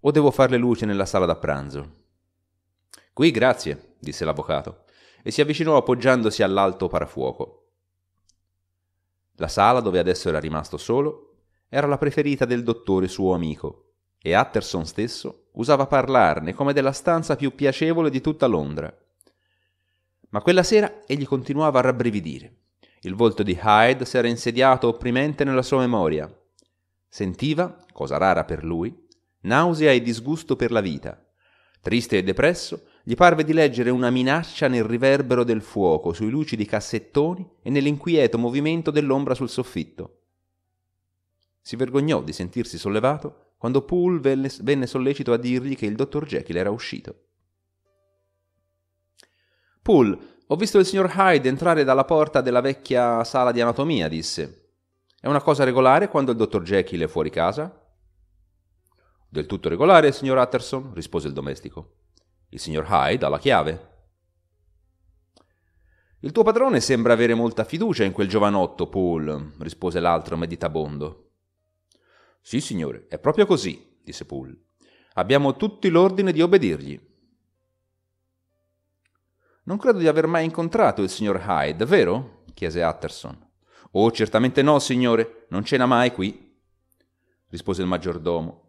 O devo farle luce nella sala da pranzo? Qui, grazie, disse l'avvocato, e si avvicinò appoggiandosi all'alto parafuoco. La sala dove adesso era rimasto solo era la preferita del dottore suo amico, e Atterson stesso usava parlarne come della stanza più piacevole di tutta Londra. Ma quella sera egli continuava a rabbrividire. Il volto di Hyde si era insediato opprimente nella sua memoria, Sentiva, cosa rara per lui, nausea e disgusto per la vita. Triste e depresso, gli parve di leggere una minaccia nel riverbero del fuoco, sui lucidi cassettoni e nell'inquieto movimento dell'ombra sul soffitto. Si vergognò di sentirsi sollevato quando Poole venne, venne sollecito a dirgli che il dottor Jekyll era uscito. Poole, ho visto il signor Hyde entrare dalla porta della vecchia sala di anatomia, disse. È una cosa regolare quando il dottor Jekyll è fuori casa? Del tutto regolare, signor Utterson, rispose il domestico. Il signor Hyde ha la chiave. Il tuo padrone sembra avere molta fiducia in quel giovanotto, Poole, rispose l'altro meditabondo. Sì, signore, è proprio così, disse Poole. Abbiamo tutti l'ordine di obbedirgli. Non credo di aver mai incontrato il signor Hyde, vero? chiese Utterson. Oh, certamente no, signore, non cena mai qui, rispose il maggiordomo.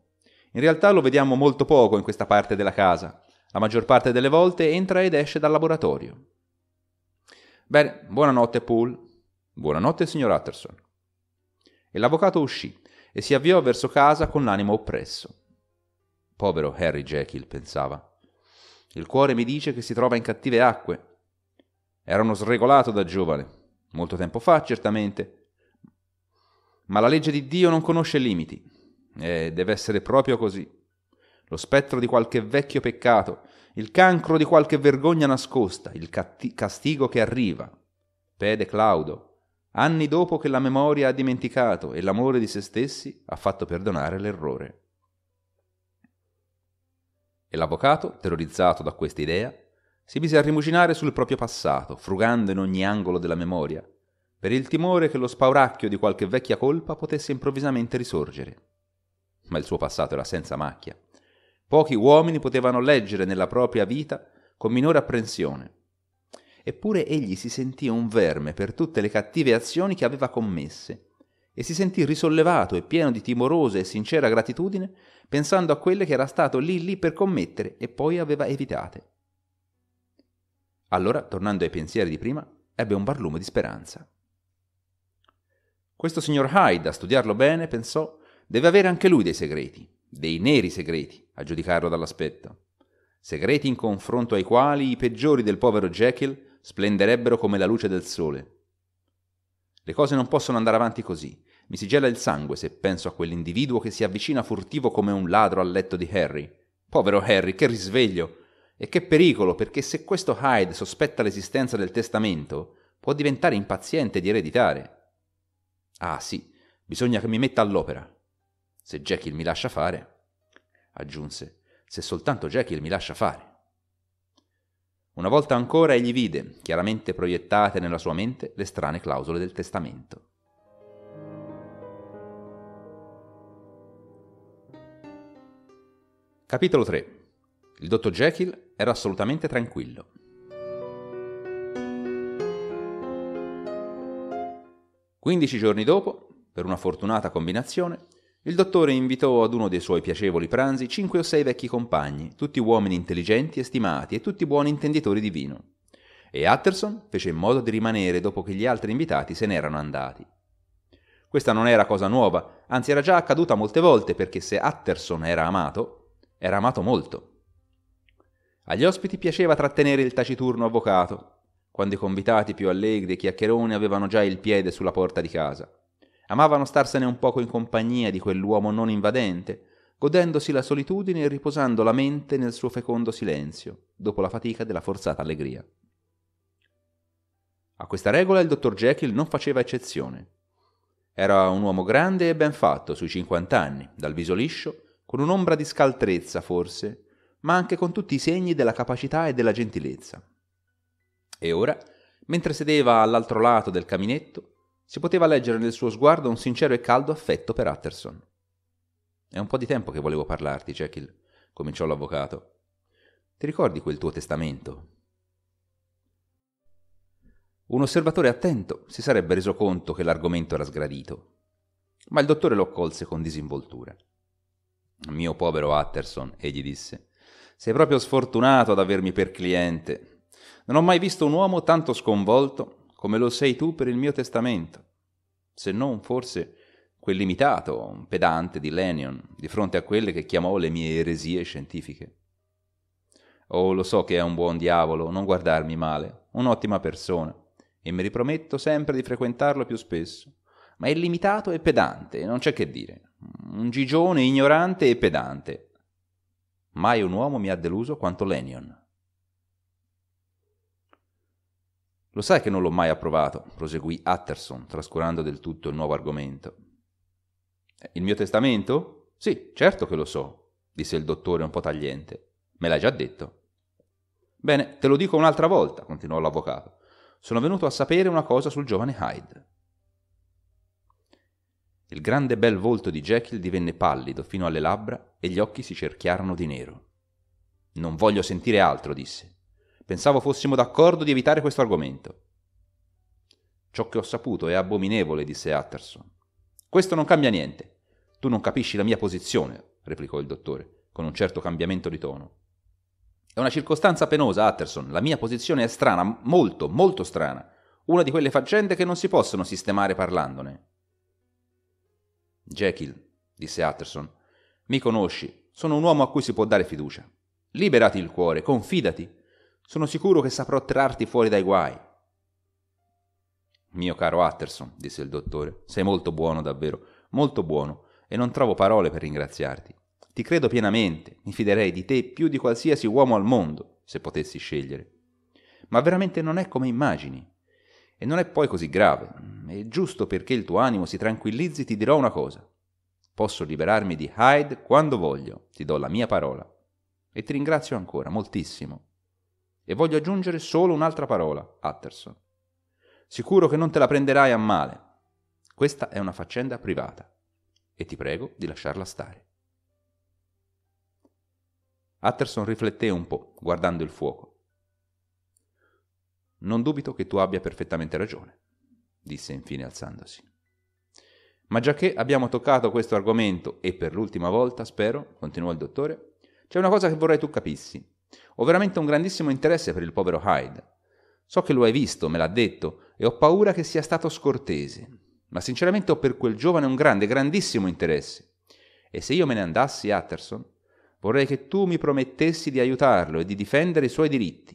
In realtà lo vediamo molto poco in questa parte della casa. La maggior parte delle volte entra ed esce dal laboratorio. Bene, buonanotte, Poole. Buonanotte, signor Utterson. E l'avvocato uscì e si avviò verso casa con l'animo oppresso. Povero Harry Jekyll, pensava. Il cuore mi dice che si trova in cattive acque. Era uno sregolato da giovane, molto tempo fa certamente, ma la legge di Dio non conosce limiti e deve essere proprio così. Lo spettro di qualche vecchio peccato, il cancro di qualche vergogna nascosta, il catti- castigo che arriva. Pede Claudo, anni dopo che la memoria ha dimenticato e l'amore di se stessi ha fatto perdonare l'errore. E l'avvocato, terrorizzato da questa idea, si mise a rimuginare sul proprio passato, frugando in ogni angolo della memoria, per il timore che lo spauracchio di qualche vecchia colpa potesse improvvisamente risorgere. Ma il suo passato era senza macchia. Pochi uomini potevano leggere nella propria vita con minore apprensione. Eppure egli si sentì un verme per tutte le cattive azioni che aveva commesse e si sentì risollevato e pieno di timorosa e sincera gratitudine pensando a quelle che era stato lì lì per commettere e poi aveva evitate. Allora, tornando ai pensieri di prima, ebbe un barlume di speranza. Questo signor Hyde, a studiarlo bene, pensò, deve avere anche lui dei segreti, dei neri segreti, a giudicarlo dall'aspetto. Segreti in confronto ai quali i peggiori del povero Jekyll splenderebbero come la luce del sole. Le cose non possono andare avanti così. Mi si gela il sangue se penso a quell'individuo che si avvicina furtivo come un ladro al letto di Harry. Povero Harry, che risveglio! E che pericolo, perché se questo Hyde sospetta l'esistenza del testamento, può diventare impaziente di ereditare. Ah sì, bisogna che mi metta all'opera. Se Jekyll mi lascia fare, aggiunse, se soltanto Jekyll mi lascia fare. Una volta ancora egli vide, chiaramente proiettate nella sua mente, le strane clausole del testamento. Capitolo 3 il dottor Jekyll era assolutamente tranquillo. Quindici giorni dopo, per una fortunata combinazione, il dottore invitò ad uno dei suoi piacevoli pranzi cinque o sei vecchi compagni, tutti uomini intelligenti e stimati e tutti buoni intenditori di vino. E Utterson fece in modo di rimanere dopo che gli altri invitati se n'erano andati. Questa non era cosa nuova, anzi era già accaduta molte volte perché se Utterson era amato, era amato molto. Agli ospiti piaceva trattenere il taciturno avvocato, quando i convitati più allegri e chiacchieroni avevano già il piede sulla porta di casa. Amavano starsene un poco in compagnia di quell'uomo non invadente, godendosi la solitudine e riposando la mente nel suo fecondo silenzio, dopo la fatica della forzata allegria. A questa regola il dottor Jekyll non faceva eccezione. Era un uomo grande e ben fatto, sui 50 anni, dal viso liscio, con un'ombra di scaltrezza forse, ma anche con tutti i segni della capacità e della gentilezza. E ora, mentre sedeva all'altro lato del caminetto, si poteva leggere nel suo sguardo un sincero e caldo affetto per Utterson. È un po' di tempo che volevo parlarti, Jekyll, cominciò l'avvocato. Ti ricordi quel tuo testamento? Un osservatore attento si sarebbe reso conto che l'argomento era sgradito, ma il dottore lo accolse con disinvoltura. Mio povero Utterson, egli disse, sei proprio sfortunato ad avermi per cliente. Non ho mai visto un uomo tanto sconvolto come lo sei tu per il mio testamento, se non forse quel limitato, un pedante di Lenion, di fronte a quelle che chiamò le mie eresie scientifiche. Oh, lo so che è un buon diavolo, non guardarmi male, un'ottima persona, e mi riprometto sempre di frequentarlo più spesso, ma è limitato e pedante, non c'è che dire, un gigione ignorante e pedante, Mai un uomo mi ha deluso quanto Lenion. Lo sai che non l'ho mai approvato, proseguì Utterson, trascurando del tutto il nuovo argomento. Il mio testamento? Sì, certo che lo so, disse il dottore un po' tagliente. Me l'hai già detto. Bene, te lo dico un'altra volta, continuò l'avvocato. Sono venuto a sapere una cosa sul giovane Hyde. Il grande bel volto di Jekyll divenne pallido fino alle labbra e gli occhi si cerchiarono di nero. Non voglio sentire altro, disse. Pensavo fossimo d'accordo di evitare questo argomento. Ciò che ho saputo è abominevole, disse Utterson. Questo non cambia niente. Tu non capisci la mia posizione, replicò il dottore, con un certo cambiamento di tono. È una circostanza penosa, Utterson. La mia posizione è strana, molto, molto strana. Una di quelle faccende che non si possono sistemare parlandone. Jekyll, disse Utterson, mi conosci, sono un uomo a cui si può dare fiducia. Liberati il cuore, confidati. Sono sicuro che saprò trarti fuori dai guai. Mio caro Utterson, disse il dottore, sei molto buono davvero, molto buono, e non trovo parole per ringraziarti. Ti credo pienamente, mi fiderei di te più di qualsiasi uomo al mondo, se potessi scegliere. Ma veramente non è come immagini. E non è poi così grave. E giusto perché il tuo animo si tranquillizzi ti dirò una cosa. Posso liberarmi di Hyde quando voglio, ti do la mia parola. E ti ringrazio ancora, moltissimo. E voglio aggiungere solo un'altra parola, Utterson. Sicuro che non te la prenderai a male. Questa è una faccenda privata e ti prego di lasciarla stare. Utterson rifletté un po', guardando il fuoco. Non dubito che tu abbia perfettamente ragione, disse infine alzandosi. Ma giacché abbiamo toccato questo argomento, e per l'ultima volta, spero, continuò il dottore, c'è una cosa che vorrei tu capissi. Ho veramente un grandissimo interesse per il povero Hyde. So che lo hai visto, me l'ha detto, e ho paura che sia stato scortese, ma sinceramente ho per quel giovane un grande, grandissimo interesse. E se io me ne andassi, Utterson, vorrei che tu mi promettessi di aiutarlo e di difendere i suoi diritti.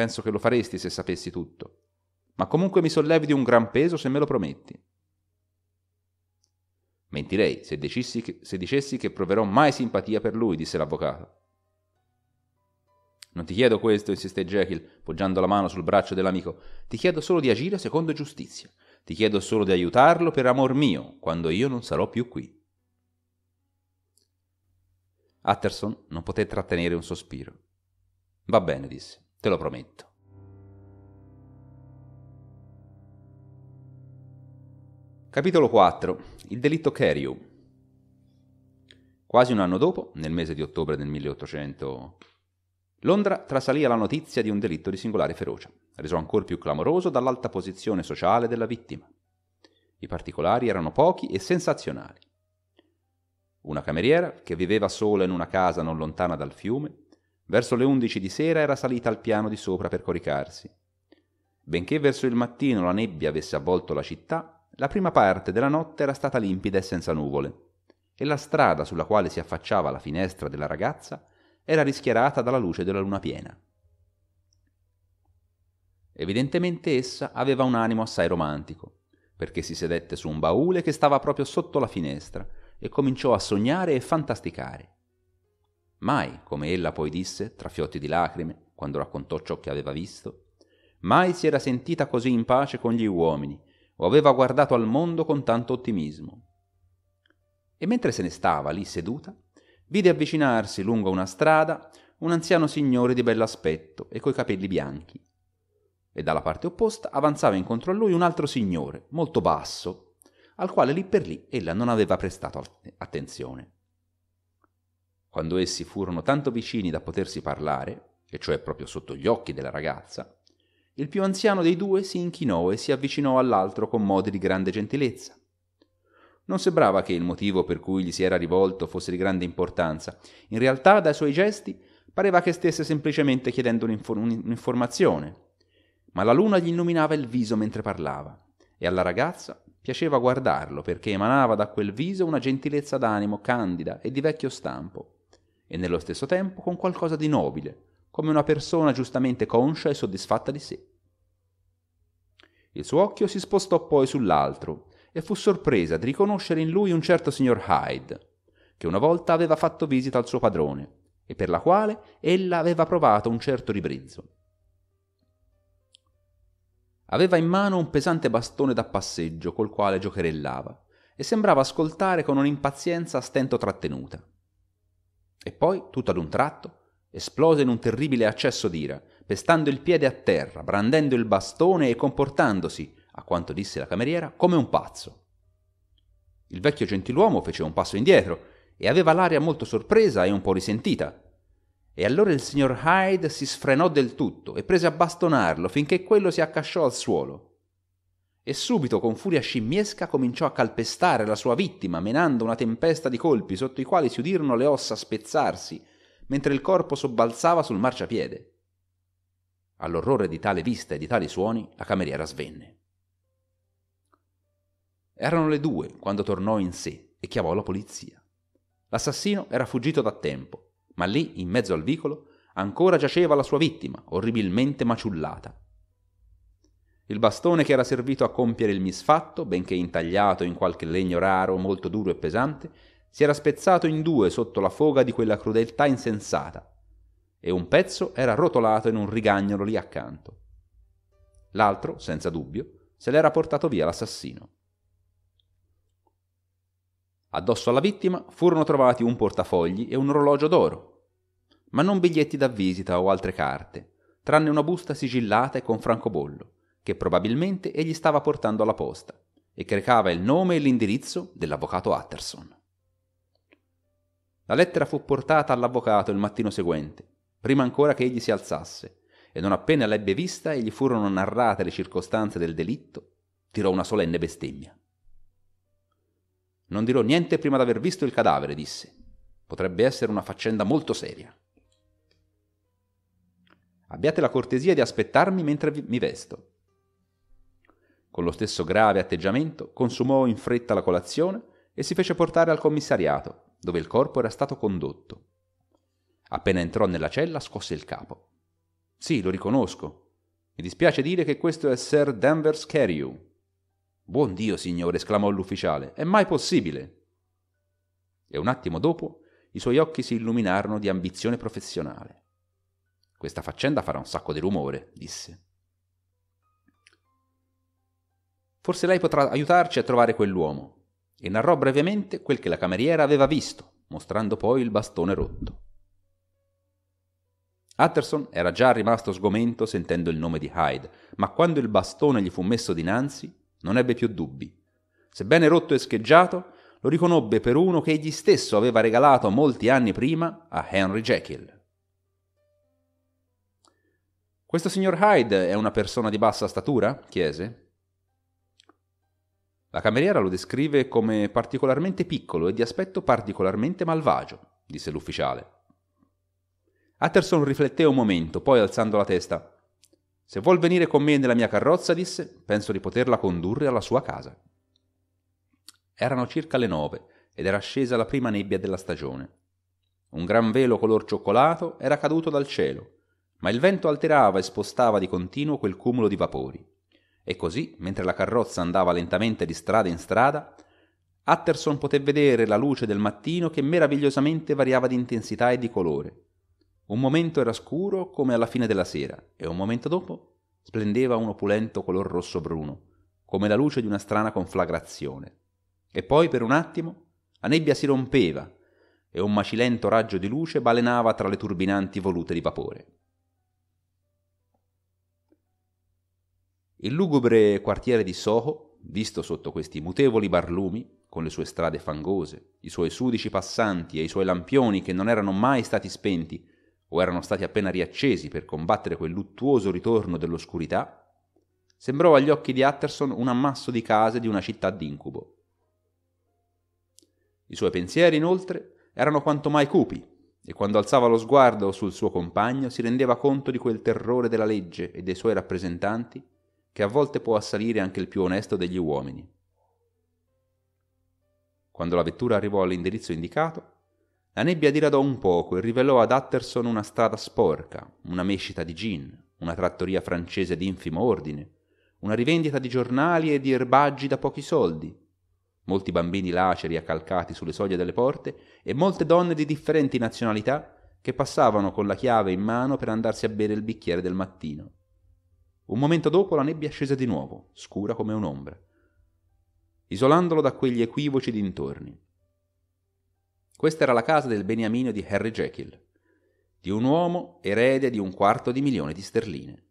Penso che lo faresti se sapessi tutto. Ma comunque mi sollevi di un gran peso se me lo prometti. Mentirei se, che, se dicessi che proverò mai simpatia per lui, disse l'avvocato. Non ti chiedo questo, insisté Jekyll, poggiando la mano sul braccio dell'amico. Ti chiedo solo di agire secondo giustizia. Ti chiedo solo di aiutarlo per amor mio, quando io non sarò più qui. Utterson non poté trattenere un sospiro. Va bene, disse te lo prometto. Capitolo 4. Il delitto Cariou. Quasi un anno dopo, nel mese di ottobre del 1800, Londra trasalì alla notizia di un delitto di singolare ferocia, reso ancora più clamoroso dall'alta posizione sociale della vittima. I particolari erano pochi e sensazionali. Una cameriera, che viveva sola in una casa non lontana dal fiume, Verso le undici di sera era salita al piano di sopra per coricarsi. Benché verso il mattino la nebbia avesse avvolto la città, la prima parte della notte era stata limpida e senza nuvole, e la strada sulla quale si affacciava la finestra della ragazza era rischiarata dalla luce della luna piena. Evidentemente essa aveva un animo assai romantico, perché si sedette su un baule che stava proprio sotto la finestra e cominciò a sognare e fantasticare mai, come ella poi disse, tra fiotti di lacrime, quando raccontò ciò che aveva visto, mai si era sentita così in pace con gli uomini, o aveva guardato al mondo con tanto ottimismo. E mentre se ne stava lì seduta, vide avvicinarsi lungo una strada un anziano signore di bell'aspetto e coi capelli bianchi. E dalla parte opposta avanzava incontro a lui un altro signore, molto basso, al quale lì per lì ella non aveva prestato attenzione quando essi furono tanto vicini da potersi parlare, e cioè proprio sotto gli occhi della ragazza, il più anziano dei due si inchinò e si avvicinò all'altro con modi di grande gentilezza. Non sembrava che il motivo per cui gli si era rivolto fosse di grande importanza, in realtà dai suoi gesti pareva che stesse semplicemente chiedendo un'informazione, ma la luna gli illuminava il viso mentre parlava, e alla ragazza piaceva guardarlo perché emanava da quel viso una gentilezza d'animo candida e di vecchio stampo, e nello stesso tempo con qualcosa di nobile, come una persona giustamente conscia e soddisfatta di sé. Il suo occhio si spostò poi sull'altro e fu sorpresa di riconoscere in lui un certo signor Hyde, che una volta aveva fatto visita al suo padrone e per la quale ella aveva provato un certo ribrezzo. Aveva in mano un pesante bastone da passeggio col quale giocherellava e sembrava ascoltare con un'impazienza a stento trattenuta. E poi, tutto ad un tratto, esplose in un terribile accesso d'ira, pestando il piede a terra, brandendo il bastone e comportandosi, a quanto disse la cameriera, come un pazzo. Il vecchio gentiluomo fece un passo indietro e aveva l'aria molto sorpresa e un po' risentita. E allora il signor Hyde si sfrenò del tutto e prese a bastonarlo finché quello si accasciò al suolo e subito con furia scimmiesca cominciò a calpestare la sua vittima, menando una tempesta di colpi sotto i quali si udirono le ossa spezzarsi, mentre il corpo sobbalzava sul marciapiede. All'orrore di tale vista e di tali suoni, la cameriera svenne. Erano le due quando tornò in sé e chiamò la polizia. L'assassino era fuggito da tempo, ma lì, in mezzo al vicolo, ancora giaceva la sua vittima, orribilmente maciullata, il bastone che era servito a compiere il misfatto, benché intagliato in qualche legno raro, molto duro e pesante, si era spezzato in due sotto la foga di quella crudeltà insensata, e un pezzo era rotolato in un rigagnolo lì accanto. L'altro, senza dubbio, se l'era portato via l'assassino. Addosso alla vittima furono trovati un portafogli e un orologio d'oro, ma non biglietti da visita o altre carte, tranne una busta sigillata e con francobollo che probabilmente egli stava portando alla posta e che recava il nome e l'indirizzo dell'avvocato Utterson. La lettera fu portata all'avvocato il mattino seguente, prima ancora che egli si alzasse, e non appena l'ebbe vista e gli furono narrate le circostanze del delitto, tirò una solenne bestemmia. Non dirò niente prima d'aver visto il cadavere, disse. Potrebbe essere una faccenda molto seria. Abbiate la cortesia di aspettarmi mentre vi- mi vesto. Con lo stesso grave atteggiamento consumò in fretta la colazione e si fece portare al commissariato, dove il corpo era stato condotto. Appena entrò nella cella scosse il capo. Sì, lo riconosco. Mi dispiace dire che questo è Sir Danvers Carew. Buon Dio, signore, esclamò l'ufficiale. È mai possibile? E un attimo dopo i suoi occhi si illuminarono di ambizione professionale. Questa faccenda farà un sacco di rumore, disse. Forse lei potrà aiutarci a trovare quell'uomo. E narrò brevemente quel che la cameriera aveva visto, mostrando poi il bastone rotto. Utterson era già rimasto sgomento sentendo il nome di Hyde, ma quando il bastone gli fu messo dinanzi, non ebbe più dubbi. Sebbene rotto e scheggiato, lo riconobbe per uno che egli stesso aveva regalato molti anni prima a Henry Jekyll. Questo signor Hyde è una persona di bassa statura? chiese. La cameriera lo descrive come particolarmente piccolo e di aspetto particolarmente malvagio, disse l'ufficiale. Utterson rifletté un momento, poi alzando la testa. Se vuol venire con me nella mia carrozza, disse, penso di poterla condurre alla sua casa. Erano circa le nove ed era scesa la prima nebbia della stagione. Un gran velo color cioccolato era caduto dal cielo, ma il vento alterava e spostava di continuo quel cumulo di vapori. E così, mentre la carrozza andava lentamente di strada in strada, Utterson poté vedere la luce del mattino che meravigliosamente variava di intensità e di colore. Un momento era scuro come alla fine della sera e un momento dopo splendeva un opulento color rosso bruno, come la luce di una strana conflagrazione. E poi per un attimo la nebbia si rompeva e un macilento raggio di luce balenava tra le turbinanti volute di vapore. Il lugubre quartiere di Soho, visto sotto questi mutevoli barlumi, con le sue strade fangose, i suoi sudici passanti e i suoi lampioni che non erano mai stati spenti o erano stati appena riaccesi per combattere quel luttuoso ritorno dell'oscurità, sembrò agli occhi di Utterson un ammasso di case di una città d'incubo. I suoi pensieri, inoltre, erano quanto mai cupi, e quando alzava lo sguardo sul suo compagno si rendeva conto di quel terrore della legge e dei suoi rappresentanti che a volte può assalire anche il più onesto degli uomini. Quando la vettura arrivò all'indirizzo indicato, la nebbia diradò un poco e rivelò ad Utterson una strada sporca, una mescita di gin, una trattoria francese di infimo ordine, una rivendita di giornali e di erbaggi da pochi soldi, molti bambini laceri accalcati sulle soglie delle porte e molte donne di differenti nazionalità che passavano con la chiave in mano per andarsi a bere il bicchiere del mattino. Un momento dopo la nebbia scese di nuovo, scura come un'ombra, isolandolo da quegli equivoci dintorni. Questa era la casa del beniamino di Harry Jekyll, di un uomo erede di un quarto di milione di sterline.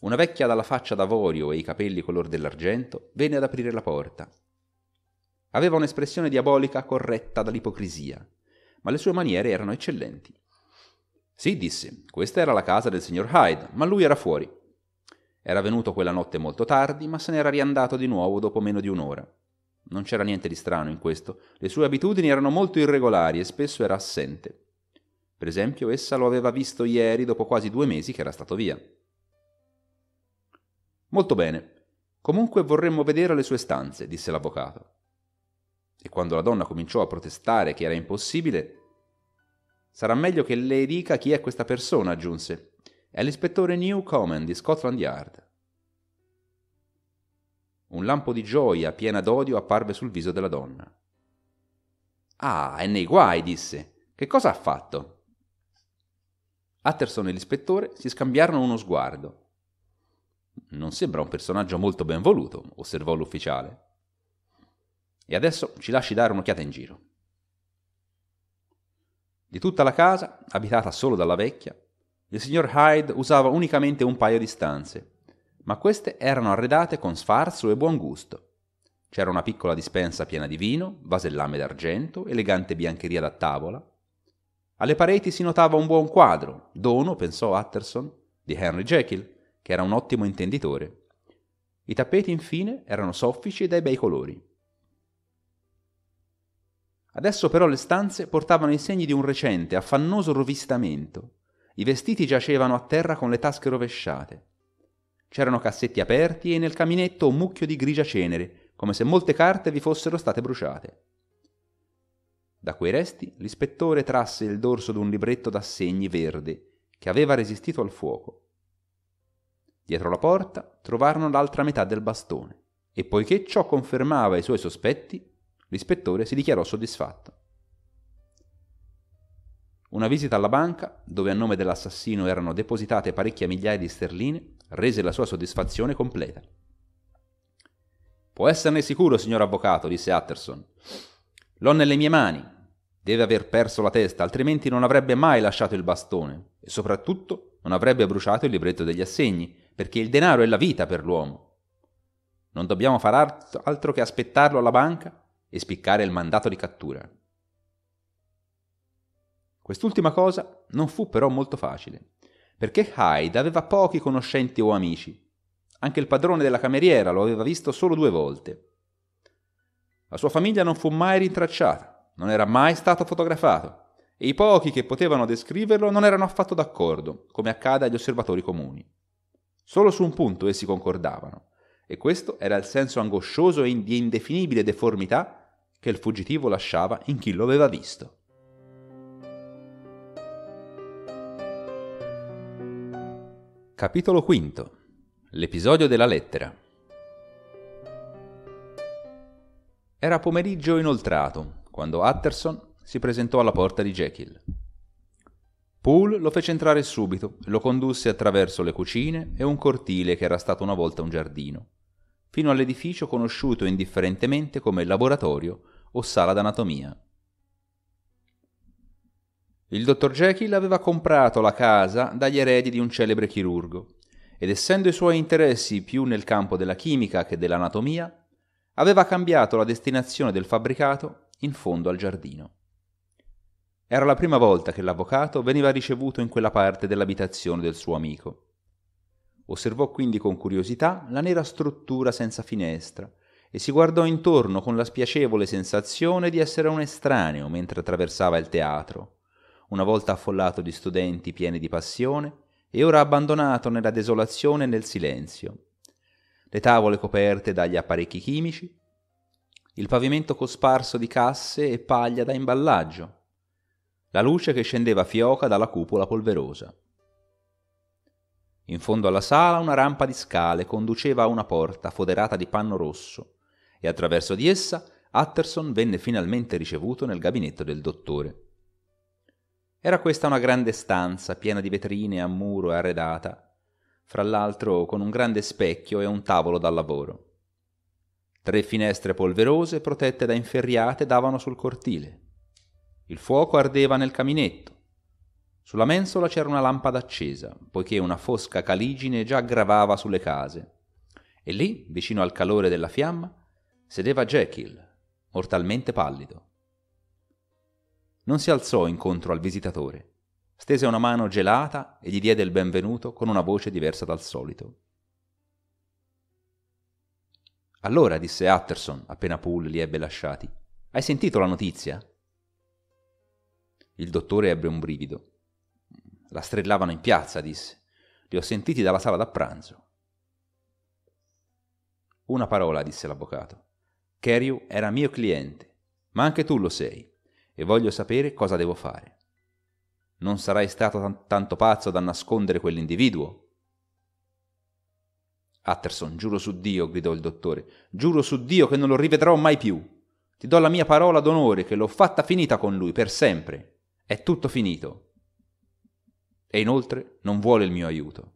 Una vecchia dalla faccia d'avorio e i capelli color dell'argento venne ad aprire la porta. Aveva un'espressione diabolica corretta dall'ipocrisia, ma le sue maniere erano eccellenti. Sì, disse, questa era la casa del signor Hyde, ma lui era fuori. Era venuto quella notte molto tardi, ma se n'era riandato di nuovo dopo meno di un'ora. Non c'era niente di strano in questo, le sue abitudini erano molto irregolari e spesso era assente. Per esempio, essa lo aveva visto ieri dopo quasi due mesi che era stato via. Molto bene. Comunque vorremmo vedere le sue stanze, disse l'avvocato. E quando la donna cominciò a protestare che era impossibile, Sarà meglio che le dica chi è questa persona, aggiunse. È l'ispettore Newcomen di Scotland Yard. Un lampo di gioia piena d'odio apparve sul viso della donna. Ah, è nei guai, disse. Che cosa ha fatto? Atterson e l'ispettore si scambiarono uno sguardo. Non sembra un personaggio molto ben voluto, osservò l'ufficiale. E adesso ci lasci dare un'occhiata in giro. Di tutta la casa, abitata solo dalla vecchia, il signor Hyde usava unicamente un paio di stanze, ma queste erano arredate con sfarzo e buon gusto. C'era una piccola dispensa piena di vino, vasellame d'argento, elegante biancheria da tavola. Alle pareti si notava un buon quadro, dono, pensò Utterson, di Henry Jekyll, che era un ottimo intenditore. I tappeti, infine, erano soffici e dai bei colori. Adesso però le stanze portavano i segni di un recente, affannoso rovistamento. I vestiti giacevano a terra con le tasche rovesciate. C'erano cassetti aperti e nel caminetto un mucchio di grigia cenere, come se molte carte vi fossero state bruciate. Da quei resti l'ispettore trasse il dorso d'un libretto d'assegni verde che aveva resistito al fuoco. Dietro la porta trovarono l'altra metà del bastone e poiché ciò confermava i suoi sospetti, L'ispettore si dichiarò soddisfatto. Una visita alla banca, dove a nome dell'assassino erano depositate parecchie migliaia di sterline, rese la sua soddisfazione completa. Può esserne sicuro, signor avvocato, disse Utterson. L'ho nelle mie mani. Deve aver perso la testa, altrimenti non avrebbe mai lasciato il bastone e soprattutto non avrebbe bruciato il libretto degli assegni, perché il denaro è la vita per l'uomo. Non dobbiamo far altro che aspettarlo alla banca e spiccare il mandato di cattura. Quest'ultima cosa non fu però molto facile, perché Hyde aveva pochi conoscenti o amici. Anche il padrone della cameriera lo aveva visto solo due volte. La sua famiglia non fu mai rintracciata, non era mai stato fotografato e i pochi che potevano descriverlo non erano affatto d'accordo, come accade agli osservatori comuni. Solo su un punto essi concordavano, e questo era il senso angoscioso e di indefinibile deformità che il fuggitivo lasciava in chi lo aveva visto. Capitolo V. L'episodio della lettera. Era pomeriggio inoltrato quando Utterson si presentò alla porta di Jekyll. Poole lo fece entrare subito e lo condusse attraverso le cucine e un cortile che era stato una volta un giardino, fino all'edificio conosciuto indifferentemente come laboratorio o sala d'anatomia. Il dottor Jekyll aveva comprato la casa dagli eredi di un celebre chirurgo ed essendo i suoi interessi più nel campo della chimica che dell'anatomia, aveva cambiato la destinazione del fabbricato in fondo al giardino. Era la prima volta che l'avvocato veniva ricevuto in quella parte dell'abitazione del suo amico Osservò quindi con curiosità la nera struttura senza finestra e si guardò intorno con la spiacevole sensazione di essere un estraneo mentre attraversava il teatro, una volta affollato di studenti pieni di passione e ora abbandonato nella desolazione e nel silenzio. Le tavole coperte dagli apparecchi chimici, il pavimento cosparso di casse e paglia da imballaggio, la luce che scendeva fioca dalla cupola polverosa. In fondo alla sala una rampa di scale conduceva a una porta foderata di panno rosso e attraverso di essa Utterson venne finalmente ricevuto nel gabinetto del dottore. Era questa una grande stanza, piena di vetrine a muro e arredata, fra l'altro con un grande specchio e un tavolo da lavoro. Tre finestre polverose protette da inferriate davano sul cortile. Il fuoco ardeva nel caminetto, sulla mensola c'era una lampada accesa, poiché una fosca caligine già gravava sulle case. E lì, vicino al calore della fiamma, sedeva Jekyll, mortalmente pallido. Non si alzò incontro al visitatore. Stese una mano gelata e gli diede il benvenuto con una voce diversa dal solito. Allora, disse Utterson, appena Poole li ebbe lasciati, hai sentito la notizia? Il dottore ebbe un brivido. La strillavano in piazza, disse. Li ho sentiti dalla sala da pranzo. Una parola, disse l'avvocato. Keryu era mio cliente, ma anche tu lo sei, e voglio sapere cosa devo fare. Non sarai stato t- tanto pazzo da nascondere quell'individuo? Atterson, giuro su Dio, gridò il dottore, giuro su Dio che non lo rivedrò mai più. Ti do la mia parola d'onore che l'ho fatta finita con lui per sempre. È tutto finito. E inoltre non vuole il mio aiuto.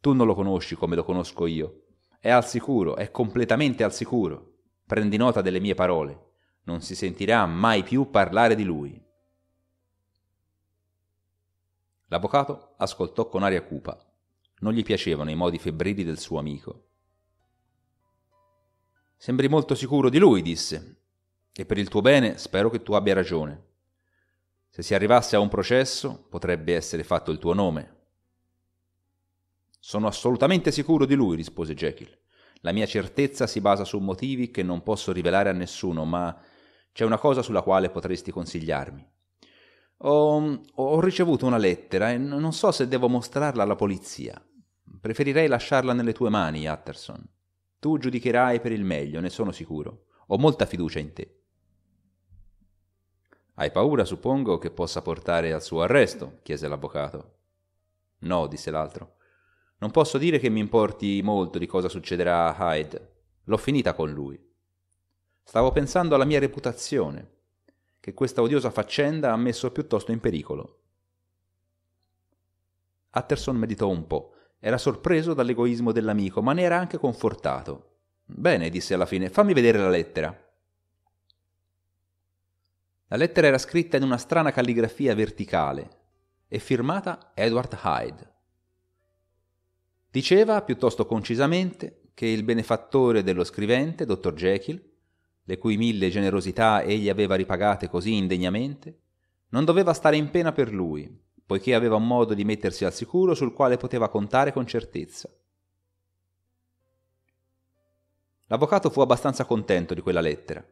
Tu non lo conosci come lo conosco io. È al sicuro, è completamente al sicuro. Prendi nota delle mie parole. Non si sentirà mai più parlare di lui. L'avvocato ascoltò con aria cupa. Non gli piacevano i modi febbrili del suo amico. Sembri molto sicuro di lui, disse, e per il tuo bene spero che tu abbia ragione. Se si arrivasse a un processo, potrebbe essere fatto il tuo nome. Sono assolutamente sicuro di lui, rispose Jekyll. La mia certezza si basa su motivi che non posso rivelare a nessuno, ma c'è una cosa sulla quale potresti consigliarmi. Ho, ho ricevuto una lettera e non so se devo mostrarla alla polizia. Preferirei lasciarla nelle tue mani, Utterson. Tu giudicherai per il meglio, ne sono sicuro. Ho molta fiducia in te. Hai paura, suppongo, che possa portare al suo arresto? chiese l'avvocato. No, disse l'altro. Non posso dire che mi importi molto di cosa succederà a Hyde. L'ho finita con lui. Stavo pensando alla mia reputazione, che questa odiosa faccenda ha messo piuttosto in pericolo. Atterson meditò un po'. Era sorpreso dall'egoismo dell'amico, ma ne era anche confortato. Bene, disse alla fine, fammi vedere la lettera. La lettera era scritta in una strana calligrafia verticale e firmata Edward Hyde. Diceva piuttosto concisamente che il benefattore dello scrivente, dottor Jekyll, le cui mille generosità egli aveva ripagate così indegnamente, non doveva stare in pena per lui, poiché aveva un modo di mettersi al sicuro sul quale poteva contare con certezza. L'avvocato fu abbastanza contento di quella lettera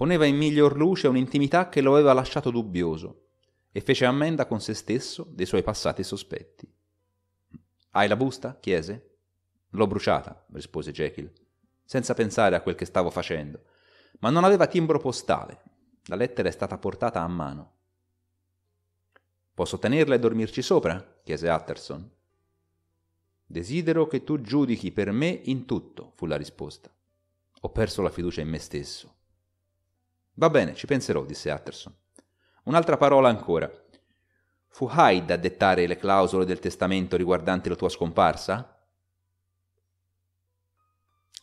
poneva in miglior luce un'intimità che lo aveva lasciato dubbioso e fece ammenda con se stesso dei suoi passati sospetti. Hai la busta? chiese. L'ho bruciata, rispose Jekyll, senza pensare a quel che stavo facendo, ma non aveva timbro postale. La lettera è stata portata a mano. Posso tenerla e dormirci sopra? chiese Utterson. Desidero che tu giudichi per me in tutto, fu la risposta. Ho perso la fiducia in me stesso. Va bene, ci penserò, disse Utterson. Un'altra parola ancora. Fu Hyde a dettare le clausole del testamento riguardanti la tua scomparsa?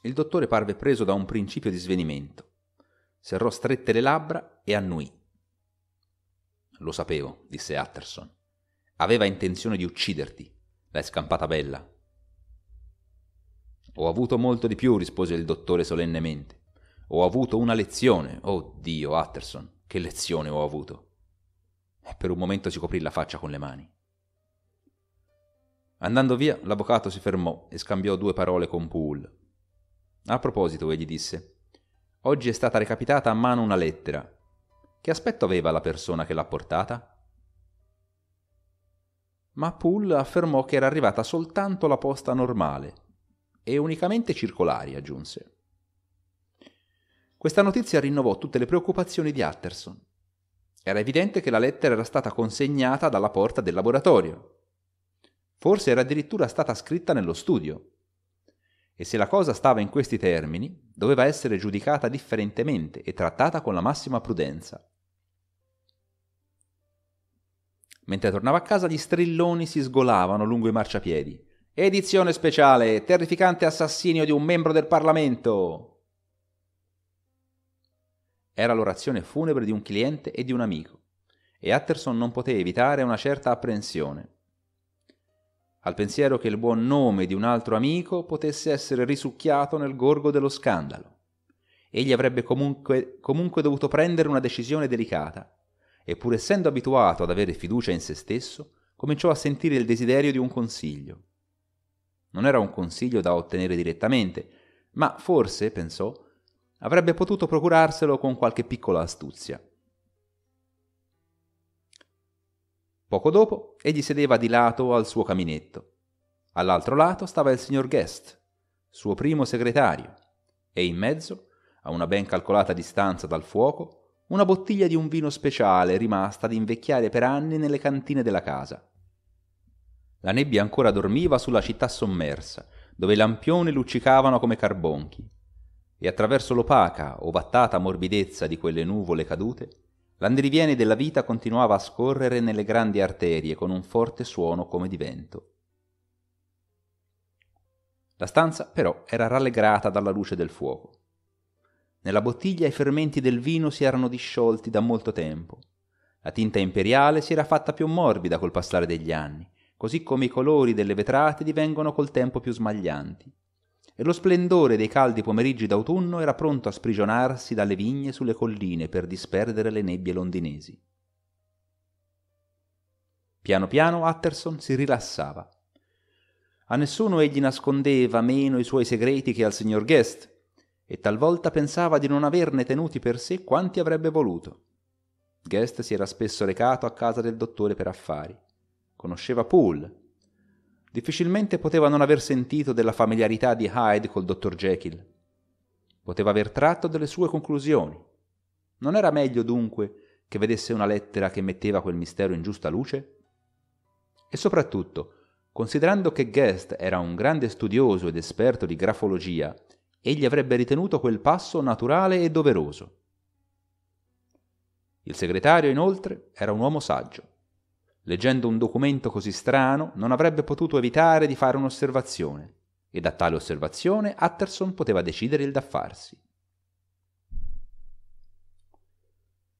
Il dottore parve preso da un principio di svenimento. Serrò strette le labbra e annui. Lo sapevo, disse Utterson. Aveva intenzione di ucciderti. L'hai scampata bella. Ho avuto molto di più, rispose il dottore solennemente. Ho avuto una lezione. Oh Dio, Utterson, che lezione ho avuto. E per un momento si coprì la faccia con le mani. Andando via, l'avvocato si fermò e scambiò due parole con Poole. A proposito, egli disse, oggi è stata recapitata a mano una lettera. Che aspetto aveva la persona che l'ha portata? Ma Poole affermò che era arrivata soltanto la posta normale e unicamente circolari, aggiunse. Questa notizia rinnovò tutte le preoccupazioni di Utterson. Era evidente che la lettera era stata consegnata dalla porta del laboratorio. Forse era addirittura stata scritta nello studio. E se la cosa stava in questi termini, doveva essere giudicata differentemente e trattata con la massima prudenza. Mentre tornava a casa gli strilloni si sgolavano lungo i marciapiedi. Edizione speciale, terrificante assassinio di un membro del Parlamento. Era l'orazione funebre di un cliente e di un amico, e Utterson non poté evitare una certa apprensione. Al pensiero che il buon nome di un altro amico potesse essere risucchiato nel gorgo dello scandalo. Egli avrebbe comunque, comunque dovuto prendere una decisione delicata, e pur essendo abituato ad avere fiducia in se stesso, cominciò a sentire il desiderio di un consiglio. Non era un consiglio da ottenere direttamente, ma forse, pensò, Avrebbe potuto procurarselo con qualche piccola astuzia. Poco dopo, egli sedeva di lato al suo caminetto. All'altro lato stava il signor Guest, suo primo segretario, e in mezzo, a una ben calcolata distanza dal fuoco, una bottiglia di un vino speciale rimasta ad invecchiare per anni nelle cantine della casa. La nebbia ancora dormiva sulla città sommersa, dove i lampioni luccicavano come carbonchi, e attraverso l'opaca, ovattata morbidezza di quelle nuvole cadute, l'andriviene della vita continuava a scorrere nelle grandi arterie con un forte suono come di vento. La stanza però era rallegrata dalla luce del fuoco. Nella bottiglia i fermenti del vino si erano disciolti da molto tempo. La tinta imperiale si era fatta più morbida col passare degli anni, così come i colori delle vetrate divengono col tempo più smaglianti e lo splendore dei caldi pomeriggi d'autunno era pronto a sprigionarsi dalle vigne sulle colline per disperdere le nebbie londinesi. Piano piano Utterson si rilassava. A nessuno egli nascondeva meno i suoi segreti che al signor Guest, e talvolta pensava di non averne tenuti per sé quanti avrebbe voluto. Guest si era spesso recato a casa del dottore per affari. Conosceva Poole, difficilmente poteva non aver sentito della familiarità di Hyde col dottor Jekyll. Poteva aver tratto delle sue conclusioni. Non era meglio dunque che vedesse una lettera che metteva quel mistero in giusta luce? E soprattutto, considerando che Guest era un grande studioso ed esperto di grafologia, egli avrebbe ritenuto quel passo naturale e doveroso. Il segretario, inoltre, era un uomo saggio leggendo un documento così strano, non avrebbe potuto evitare di fare un'osservazione, e da tale osservazione Utterson poteva decidere il da farsi.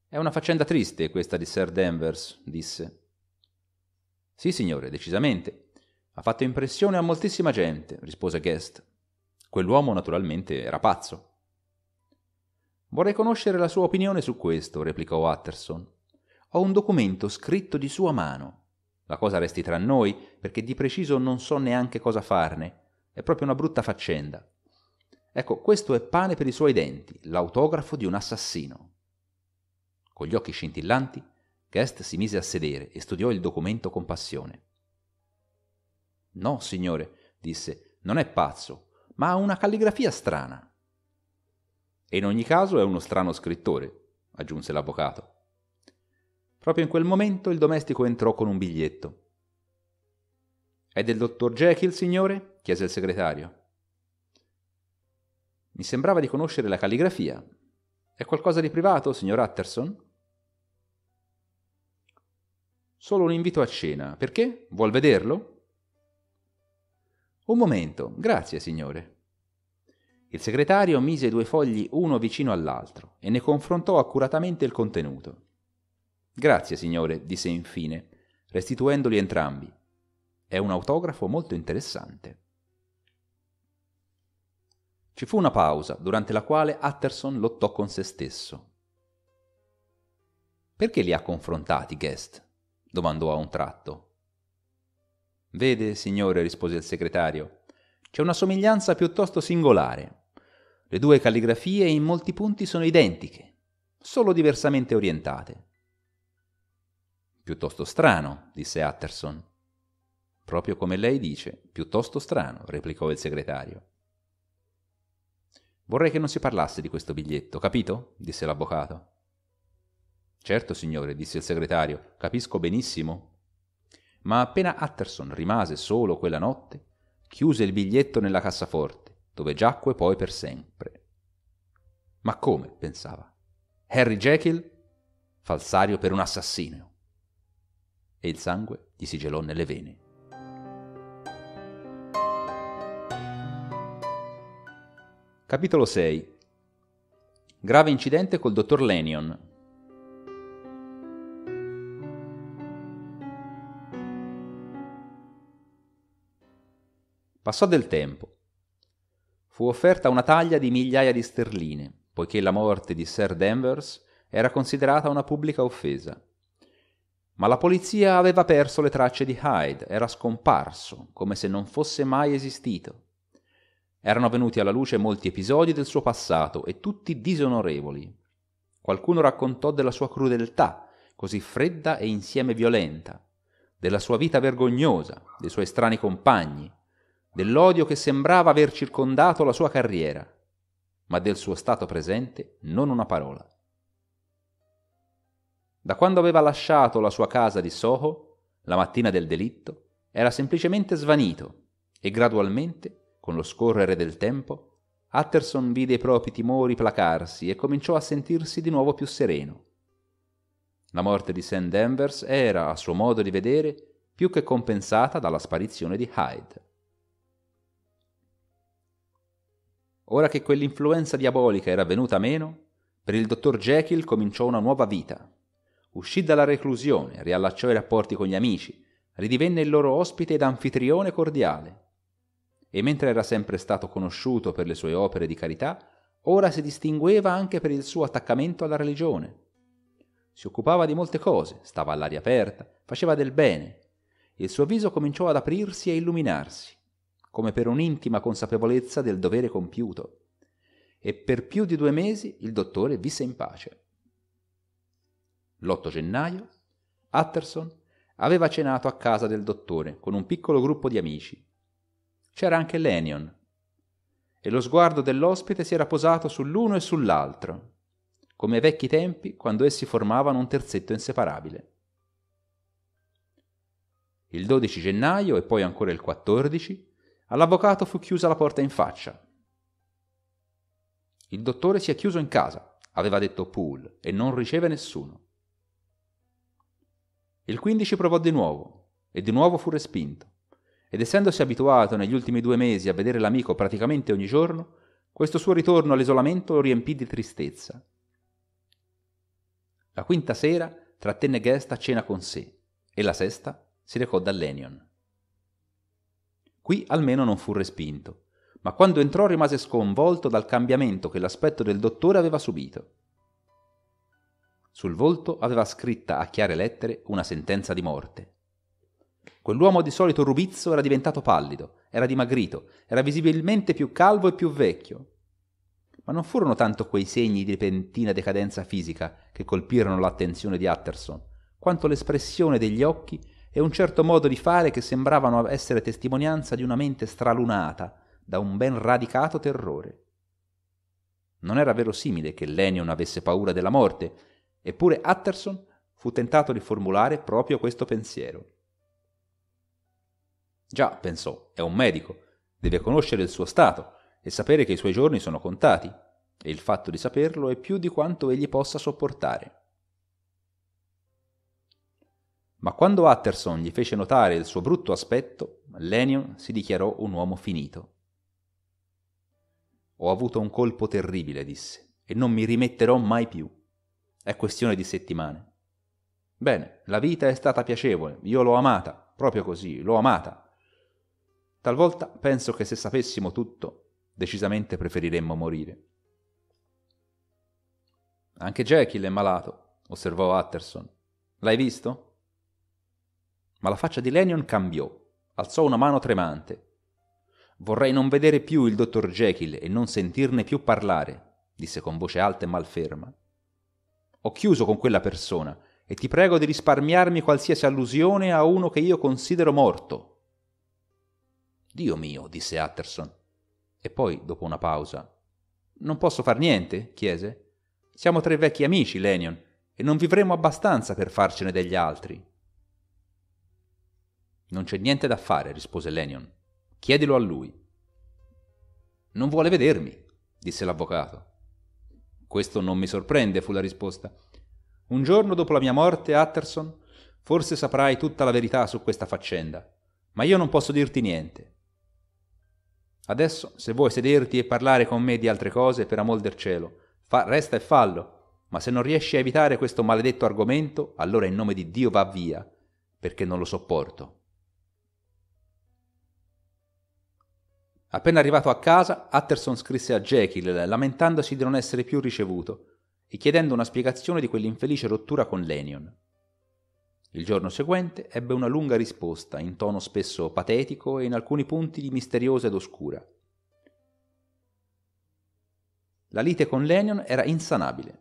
È una faccenda triste questa di Sir Danvers, disse. Sì, signore, decisamente. Ha fatto impressione a moltissima gente, rispose Guest. Quell'uomo naturalmente era pazzo. Vorrei conoscere la sua opinione su questo, replicò Utterson ho un documento scritto di sua mano. La cosa resti tra noi, perché di preciso non so neanche cosa farne. È proprio una brutta faccenda. Ecco, questo è pane per i suoi denti, l'autografo di un assassino. Con gli occhi scintillanti, Guest si mise a sedere e studiò il documento con passione. No, signore, disse, non è pazzo, ma ha una calligrafia strana. E in ogni caso è uno strano scrittore, aggiunse l'avvocato. Proprio in quel momento il domestico entrò con un biglietto. È del dottor Jekyll, signore? chiese il segretario. Mi sembrava di conoscere la calligrafia. È qualcosa di privato, signor Utterson? Solo un invito a cena. Perché? Vuol vederlo? Un momento. Grazie, signore. Il segretario mise i due fogli uno vicino all'altro e ne confrontò accuratamente il contenuto. Grazie, signore, disse infine, restituendoli entrambi. È un autografo molto interessante. Ci fu una pausa, durante la quale Utterson lottò con se stesso. Perché li ha confrontati, Guest? domandò a un tratto. Vede, signore, rispose il segretario, c'è una somiglianza piuttosto singolare. Le due calligrafie in molti punti sono identiche, solo diversamente orientate. Piuttosto strano, disse Utterson. Proprio come lei dice, piuttosto strano, replicò il segretario. Vorrei che non si parlasse di questo biglietto, capito? disse l'avvocato. Certo, signore, disse il segretario, capisco benissimo. Ma appena Utterson rimase solo quella notte, chiuse il biglietto nella cassaforte, dove giacque poi per sempre. Ma come? pensava. Harry Jekyll? Falsario per un assassino e il sangue gli si gelò nelle vene. Capitolo 6 Grave incidente col dottor Lenion, Passò del tempo. Fu offerta una taglia di migliaia di sterline, poiché la morte di Sir Danvers era considerata una pubblica offesa. Ma la polizia aveva perso le tracce di Hyde, era scomparso, come se non fosse mai esistito. Erano venuti alla luce molti episodi del suo passato e tutti disonorevoli. Qualcuno raccontò della sua crudeltà, così fredda e insieme violenta, della sua vita vergognosa, dei suoi strani compagni, dell'odio che sembrava aver circondato la sua carriera, ma del suo stato presente non una parola. Da quando aveva lasciato la sua casa di Soho, la mattina del delitto, era semplicemente svanito e gradualmente, con lo scorrere del tempo, Utterson vide i propri timori placarsi e cominciò a sentirsi di nuovo più sereno. La morte di Sam Danvers era, a suo modo di vedere, più che compensata dalla sparizione di Hyde. Ora che quell'influenza diabolica era venuta meno, per il dottor Jekyll cominciò una nuova vita. Uscì dalla reclusione, riallacciò i rapporti con gli amici, ridivenne il loro ospite ed anfitrione cordiale. E mentre era sempre stato conosciuto per le sue opere di carità, ora si distingueva anche per il suo attaccamento alla religione. Si occupava di molte cose, stava all'aria aperta, faceva del bene. Il suo viso cominciò ad aprirsi e illuminarsi, come per un'intima consapevolezza del dovere compiuto. E per più di due mesi il dottore visse in pace. L'8 gennaio Utterson aveva cenato a casa del dottore con un piccolo gruppo di amici. C'era anche Lenion. E lo sguardo dell'ospite si era posato sull'uno e sull'altro, come ai vecchi tempi quando essi formavano un terzetto inseparabile. Il 12 gennaio e poi ancora il 14, all'avvocato fu chiusa la porta in faccia. Il dottore si è chiuso in casa, aveva detto Poole, e non riceve nessuno. Il 15 provò di nuovo, e di nuovo fu respinto. Ed essendosi abituato negli ultimi due mesi a vedere l'amico praticamente ogni giorno, questo suo ritorno all'isolamento lo riempì di tristezza. La quinta sera trattenne Guest a cena con sé, e la sesta si recò da dall'Enion. Qui almeno non fu respinto, ma quando entrò rimase sconvolto dal cambiamento che l'aspetto del dottore aveva subito. Sul volto aveva scritta a chiare lettere una sentenza di morte. Quell'uomo di solito rubizzo era diventato pallido, era dimagrito, era visibilmente più calvo e più vecchio. Ma non furono tanto quei segni di repentina decadenza fisica che colpirono l'attenzione di Utterson, quanto l'espressione degli occhi e un certo modo di fare che sembravano essere testimonianza di una mente stralunata da un ben radicato terrore. Non era verosimile che Lenion avesse paura della morte, Eppure Utterson fu tentato di formulare proprio questo pensiero. Già, pensò, è un medico, deve conoscere il suo stato e sapere che i suoi giorni sono contati, e il fatto di saperlo è più di quanto egli possa sopportare. Ma quando Utterson gli fece notare il suo brutto aspetto, Lenion si dichiarò un uomo finito. Ho avuto un colpo terribile, disse, e non mi rimetterò mai più. È questione di settimane. Bene, la vita è stata piacevole, io l'ho amata, proprio così, l'ho amata. Talvolta penso che se sapessimo tutto, decisamente preferiremmo morire. Anche Jekyll è malato, osservò Utterson. L'hai visto? Ma la faccia di Lenion cambiò, alzò una mano tremante. Vorrei non vedere più il dottor Jekyll e non sentirne più parlare, disse con voce alta e malferma. Ho chiuso con quella persona e ti prego di risparmiarmi qualsiasi allusione a uno che io considero morto. Dio mio, disse Utterson. E poi, dopo una pausa, non posso far niente? chiese. Siamo tre vecchi amici, Lenion, e non vivremo abbastanza per farcene degli altri. Non c'è niente da fare, rispose Lenion. Chiedilo a lui. Non vuole vedermi, disse l'avvocato. Questo non mi sorprende, fu la risposta. Un giorno dopo la mia morte, Utterson, forse saprai tutta la verità su questa faccenda, ma io non posso dirti niente. Adesso, se vuoi sederti e parlare con me di altre cose, per amor del cielo, fa, resta e fallo, ma se non riesci a evitare questo maledetto argomento, allora in nome di Dio va via, perché non lo sopporto. Appena arrivato a casa, Utterson scrisse a Jekyll lamentandosi di non essere più ricevuto e chiedendo una spiegazione di quell'infelice rottura con Lenion. Il giorno seguente ebbe una lunga risposta, in tono spesso patetico e in alcuni punti misteriosa ed oscura. La lite con Lenion era insanabile.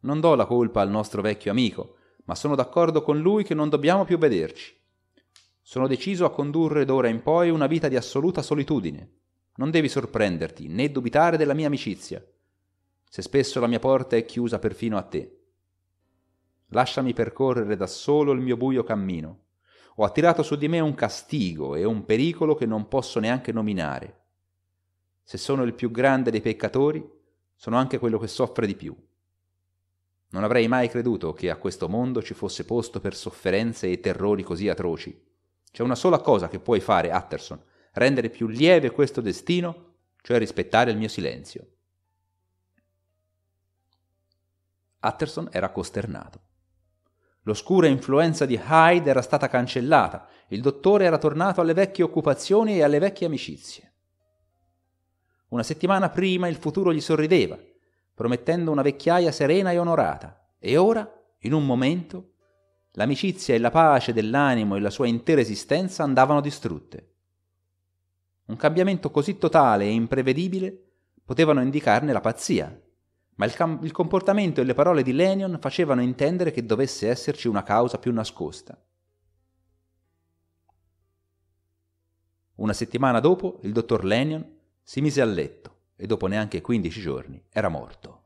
Non do la colpa al nostro vecchio amico, ma sono d'accordo con lui che non dobbiamo più vederci. Sono deciso a condurre d'ora in poi una vita di assoluta solitudine. Non devi sorprenderti né dubitare della mia amicizia, se spesso la mia porta è chiusa perfino a te. Lasciami percorrere da solo il mio buio cammino. Ho attirato su di me un castigo e un pericolo che non posso neanche nominare. Se sono il più grande dei peccatori, sono anche quello che soffre di più. Non avrei mai creduto che a questo mondo ci fosse posto per sofferenze e terrori così atroci c'è una sola cosa che puoi fare, Utterson, rendere più lieve questo destino, cioè rispettare il mio silenzio. Utterson era costernato. L'oscura influenza di Hyde era stata cancellata, il dottore era tornato alle vecchie occupazioni e alle vecchie amicizie. Una settimana prima il futuro gli sorrideva, promettendo una vecchiaia serena e onorata, e ora, in un momento, l'amicizia e la pace dell'animo e la sua intera esistenza andavano distrutte. Un cambiamento così totale e imprevedibile potevano indicarne la pazzia, ma il, cam- il, comportamento e le parole di Lenion facevano intendere che dovesse esserci una causa più nascosta. Una settimana dopo il dottor Lenion si mise a letto e dopo neanche 15 giorni era morto.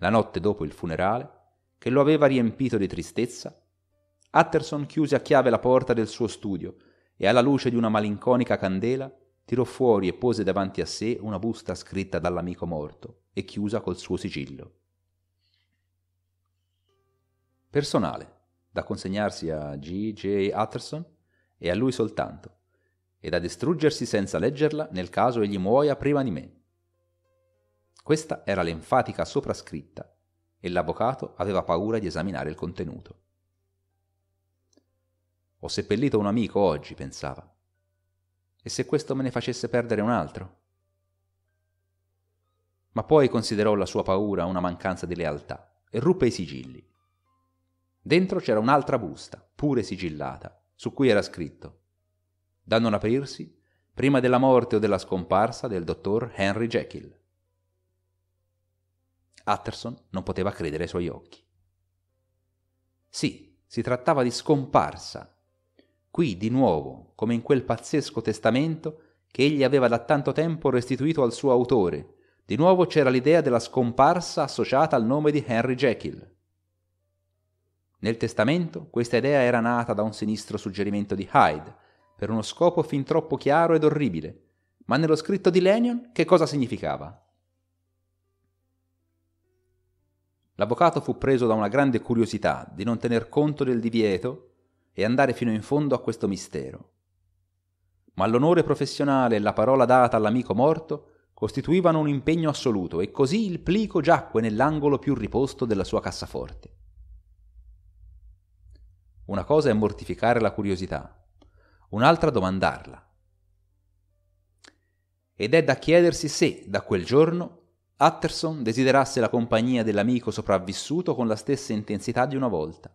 La notte dopo il funerale, che lo aveva riempito di tristezza, Utterson chiuse a chiave la porta del suo studio e alla luce di una malinconica candela tirò fuori e pose davanti a sé una busta scritta dall'amico morto e chiusa col suo sigillo. Personale, da consegnarsi a G. J. Utterson e a lui soltanto, e da distruggersi senza leggerla nel caso egli muoia prima di me. Questa era l'enfatica soprascritta e l'avvocato aveva paura di esaminare il contenuto. Ho seppellito un amico oggi, pensava. E se questo me ne facesse perdere un altro? Ma poi considerò la sua paura una mancanza di lealtà e ruppe i sigilli. Dentro c'era un'altra busta, pure sigillata, su cui era scritto: Da non aprirsi prima della morte o della scomparsa del dottor Henry Jekyll. Utterson non poteva credere ai suoi occhi. Sì, si trattava di scomparsa. Qui, di nuovo, come in quel pazzesco testamento che egli aveva da tanto tempo restituito al suo autore, di nuovo c'era l'idea della scomparsa associata al nome di Henry Jekyll. Nel testamento questa idea era nata da un sinistro suggerimento di Hyde, per uno scopo fin troppo chiaro ed orribile, ma nello scritto di Lenion che cosa significava? L'avvocato fu preso da una grande curiosità di non tener conto del divieto e andare fino in fondo a questo mistero. Ma l'onore professionale e la parola data all'amico morto costituivano un impegno assoluto e così il plico giacque nell'angolo più riposto della sua cassaforte. Una cosa è mortificare la curiosità, un'altra domandarla. Ed è da chiedersi se da quel giorno Utterson desiderasse la compagnia dell'amico sopravvissuto con la stessa intensità di una volta.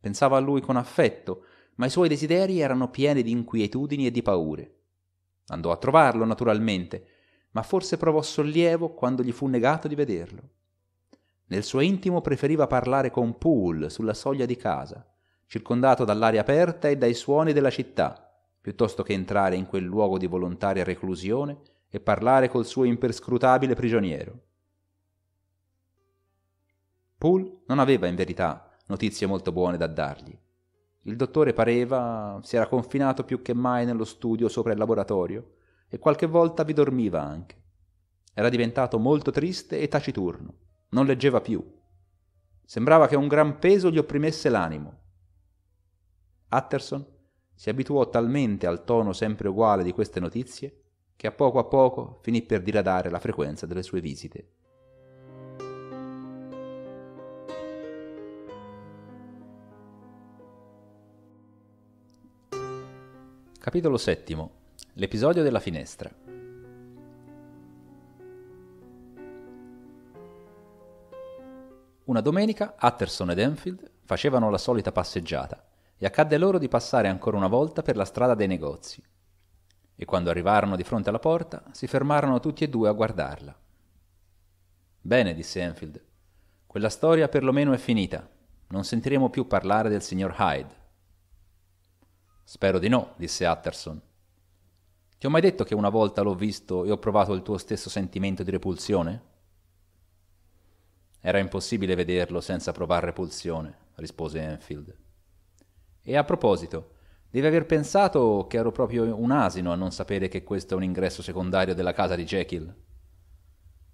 Pensava a lui con affetto, ma i suoi desideri erano pieni di inquietudini e di paure. Andò a trovarlo, naturalmente, ma forse provò sollievo quando gli fu negato di vederlo. Nel suo intimo preferiva parlare con Poole sulla soglia di casa, circondato dall'aria aperta e dai suoni della città, piuttosto che entrare in quel luogo di volontaria reclusione e parlare col suo imperscrutabile prigioniero. Poole non aveva in verità notizie molto buone da dargli. Il dottore pareva si era confinato più che mai nello studio sopra il laboratorio e qualche volta vi dormiva anche. Era diventato molto triste e taciturno, non leggeva più. Sembrava che un gran peso gli opprimesse l'animo. Utterson si abituò talmente al tono sempre uguale di queste notizie che a poco a poco finì per diradare la frequenza delle sue visite. Capitolo VII. L'episodio della finestra. Una domenica Utterson ed Enfield facevano la solita passeggiata e accadde loro di passare ancora una volta per la strada dei negozi, e quando arrivarono di fronte alla porta si fermarono tutti e due a guardarla. Bene, disse Enfield, quella storia perlomeno è finita. Non sentiremo più parlare del signor Hyde. Spero di no, disse Utterson. Ti ho mai detto che una volta l'ho visto e ho provato il tuo stesso sentimento di repulsione? Era impossibile vederlo senza provar repulsione, rispose Enfield. E a proposito, Devi aver pensato che ero proprio un asino a non sapere che questo è un ingresso secondario della casa di Jekyll.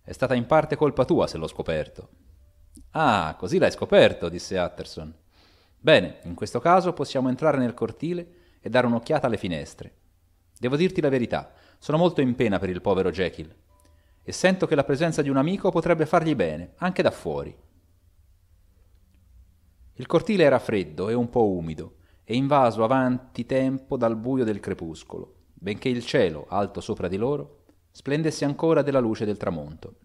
È stata in parte colpa tua se l'ho scoperto. Ah, così l'hai scoperto, disse Utterson. Bene, in questo caso possiamo entrare nel cortile e dare un'occhiata alle finestre. Devo dirti la verità, sono molto in pena per il povero Jekyll e sento che la presenza di un amico potrebbe fargli bene, anche da fuori. Il cortile era freddo e un po' umido e invaso avanti tempo dal buio del crepuscolo, benché il cielo, alto sopra di loro, splendesse ancora della luce del tramonto.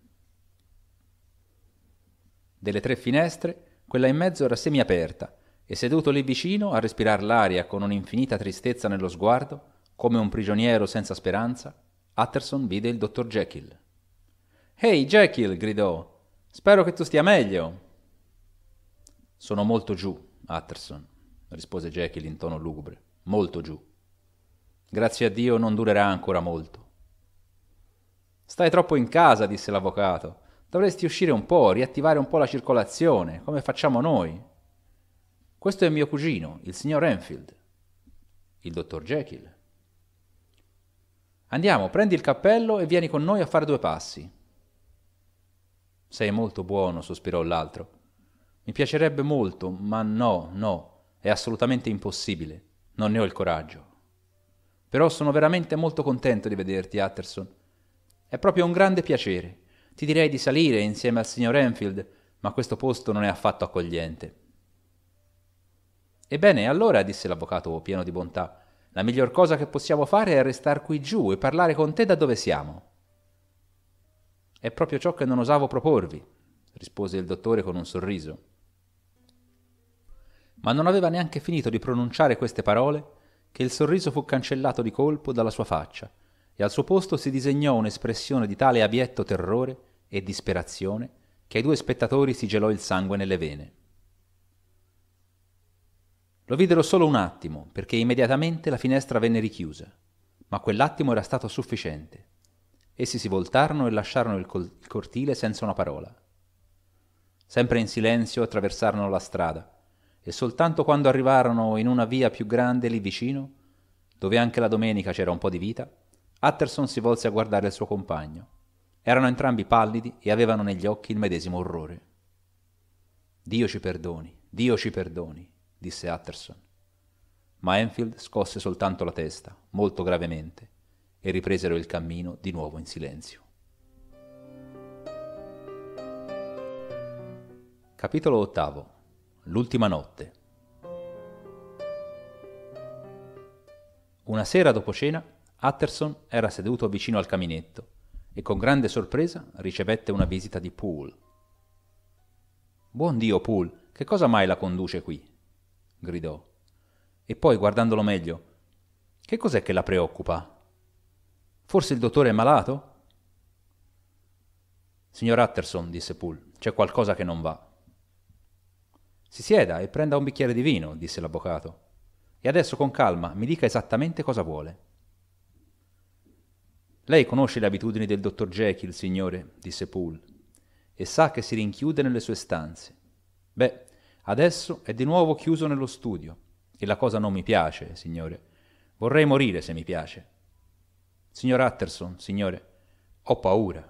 Delle tre finestre, quella in mezzo era semiaperta, e seduto lì vicino a respirar l'aria con un'infinita tristezza nello sguardo, come un prigioniero senza speranza, Utterson vide il dottor Jekyll. Ehi, Jekyll! gridò. Spero che tu stia meglio. Sono molto giù, Utterson rispose Jekyll in tono lugubre, molto giù. Grazie a Dio non durerà ancora molto. Stai troppo in casa, disse l'avvocato. Dovresti uscire un po', riattivare un po' la circolazione, come facciamo noi. Questo è mio cugino, il signor Enfield. Il dottor Jekyll. Andiamo, prendi il cappello e vieni con noi a fare due passi. Sei molto buono, sospirò l'altro. Mi piacerebbe molto, ma no, no. È assolutamente impossibile. Non ne ho il coraggio. Però sono veramente molto contento di vederti, Utterson. È proprio un grande piacere. Ti direi di salire insieme al signor Enfield, ma questo posto non è affatto accogliente. Ebbene, allora, disse l'avvocato pieno di bontà, la miglior cosa che possiamo fare è restare qui giù e parlare con te da dove siamo. È proprio ciò che non osavo proporvi, rispose il dottore con un sorriso. Ma non aveva neanche finito di pronunciare queste parole che il sorriso fu cancellato di colpo dalla sua faccia e al suo posto si disegnò un'espressione di tale abietto terrore e disperazione che ai due spettatori si gelò il sangue nelle vene. Lo videro solo un attimo, perché immediatamente la finestra venne richiusa, ma quell'attimo era stato sufficiente. Essi si voltarono e lasciarono il, col- il cortile senza una parola. Sempre in silenzio attraversarono la strada, e soltanto quando arrivarono in una via più grande lì vicino, dove anche la domenica c'era un po' di vita, Utterson si volse a guardare il suo compagno. Erano entrambi pallidi e avevano negli occhi il medesimo orrore. Dio ci perdoni, Dio ci perdoni, disse Utterson. Ma Enfield scosse soltanto la testa, molto gravemente, e ripresero il cammino di nuovo in silenzio. Capitolo ottavo L'ultima notte. Una sera dopo cena, Utterson era seduto vicino al caminetto e con grande sorpresa ricevette una visita di Poole. Buon Dio, Poole, che cosa mai la conduce qui? gridò. E poi, guardandolo meglio, che cos'è che la preoccupa? Forse il dottore è malato? Signor Utterson, disse Poole, c'è qualcosa che non va. Si sieda e prenda un bicchiere di vino, disse l'avvocato. E adesso con calma mi dica esattamente cosa vuole. Lei conosce le abitudini del dottor Jekyll, signore, disse Poole, e sa che si rinchiude nelle sue stanze. Beh, adesso è di nuovo chiuso nello studio, e la cosa non mi piace, signore. Vorrei morire se mi piace. Signor Utterson, signore, ho paura.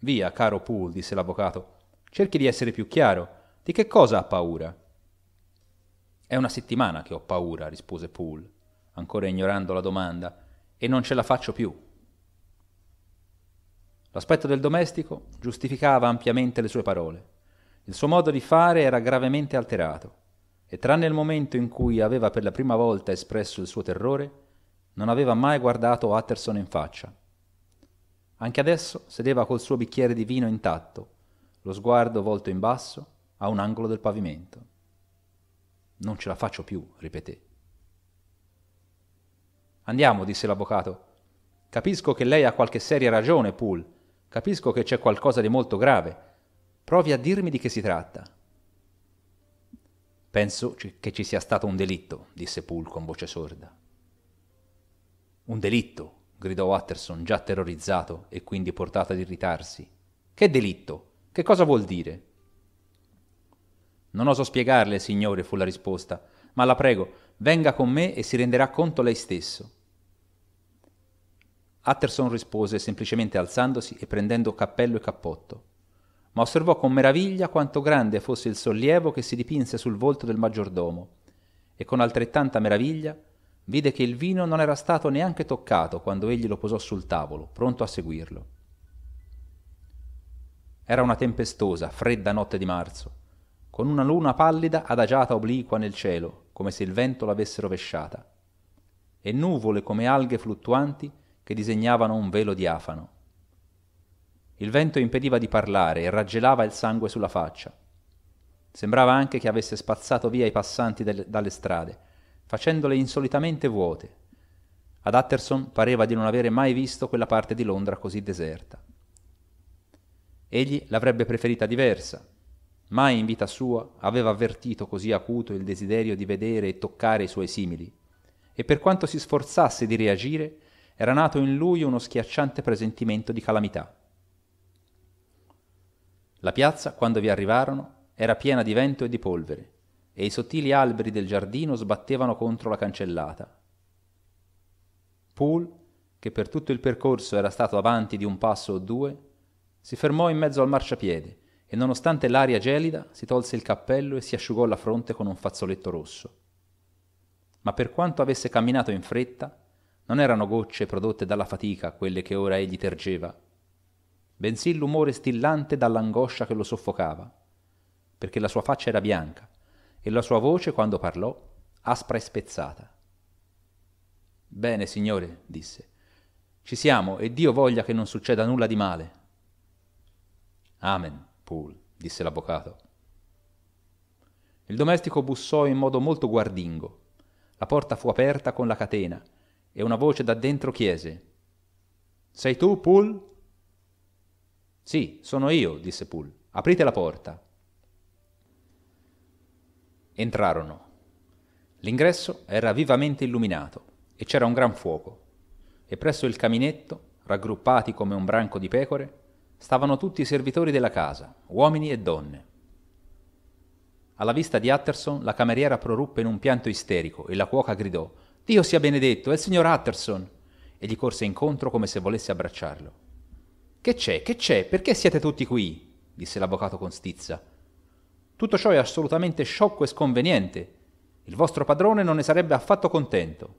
Via, caro Poole, disse l'avvocato, cerchi di essere più chiaro di che cosa ha paura? È una settimana che ho paura, rispose Poole, ancora ignorando la domanda, e non ce la faccio più. L'aspetto del domestico giustificava ampiamente le sue parole. Il suo modo di fare era gravemente alterato, e tranne il momento in cui aveva per la prima volta espresso il suo terrore, non aveva mai guardato Utterson in faccia. Anche adesso sedeva col suo bicchiere di vino intatto, lo sguardo volto in basso a un angolo del pavimento. Non ce la faccio più, ripeté. Andiamo, disse l'avvocato. Capisco che lei ha qualche seria ragione, Poole. Capisco che c'è qualcosa di molto grave. Provi a dirmi di che si tratta. Penso che ci sia stato un delitto, disse Poole con voce sorda. Un delitto, gridò Watterson, già terrorizzato e quindi portato ad irritarsi. Che delitto? Che cosa vuol dire? Non oso spiegarle, signore, fu la risposta, ma la prego, venga con me e si renderà conto lei stesso. Utterson rispose semplicemente alzandosi e prendendo cappello e cappotto, ma osservò con meraviglia quanto grande fosse il sollievo che si dipinse sul volto del maggiordomo, e con altrettanta meraviglia vide che il vino non era stato neanche toccato quando egli lo posò sul tavolo, pronto a seguirlo. Era una tempestosa, fredda notte di marzo con una luna pallida adagiata obliqua nel cielo, come se il vento l'avesse rovesciata, e nuvole come alghe fluttuanti che disegnavano un velo diafano. Il vento impediva di parlare e raggelava il sangue sulla faccia. Sembrava anche che avesse spazzato via i passanti del, dalle strade, facendole insolitamente vuote. Ad Utterson pareva di non avere mai visto quella parte di Londra così deserta. Egli l'avrebbe preferita diversa, Mai in vita sua aveva avvertito così acuto il desiderio di vedere e toccare i suoi simili, e per quanto si sforzasse di reagire, era nato in lui uno schiacciante presentimento di calamità. La piazza, quando vi arrivarono, era piena di vento e di polvere, e i sottili alberi del giardino sbattevano contro la cancellata. Poole, che per tutto il percorso era stato avanti di un passo o due, si fermò in mezzo al marciapiede e nonostante l'aria gelida si tolse il cappello e si asciugò la fronte con un fazzoletto rosso. Ma per quanto avesse camminato in fretta, non erano gocce prodotte dalla fatica quelle che ora egli tergeva, bensì l'umore stillante dall'angoscia che lo soffocava, perché la sua faccia era bianca e la sua voce, quando parlò, aspra e spezzata. Bene, signore, disse, ci siamo e Dio voglia che non succeda nulla di male. Amen. Poole, disse l'avvocato. Il domestico bussò in modo molto guardingo. La porta fu aperta con la catena e una voce da dentro chiese: Sei tu, Poole? Sì, sono io, disse Poole. Aprite la porta. Entrarono. L'ingresso era vivamente illuminato e c'era un gran fuoco, e presso il caminetto, raggruppati come un branco di pecore, stavano tutti i servitori della casa, uomini e donne. Alla vista di Utterson, la cameriera proruppe in un pianto isterico e la cuoca gridò Dio sia benedetto, è il signor Utterson! e gli corse incontro come se volesse abbracciarlo. Che c'è, che c'è, perché siete tutti qui? disse l'avvocato con stizza. Tutto ciò è assolutamente sciocco e sconveniente. Il vostro padrone non ne sarebbe affatto contento.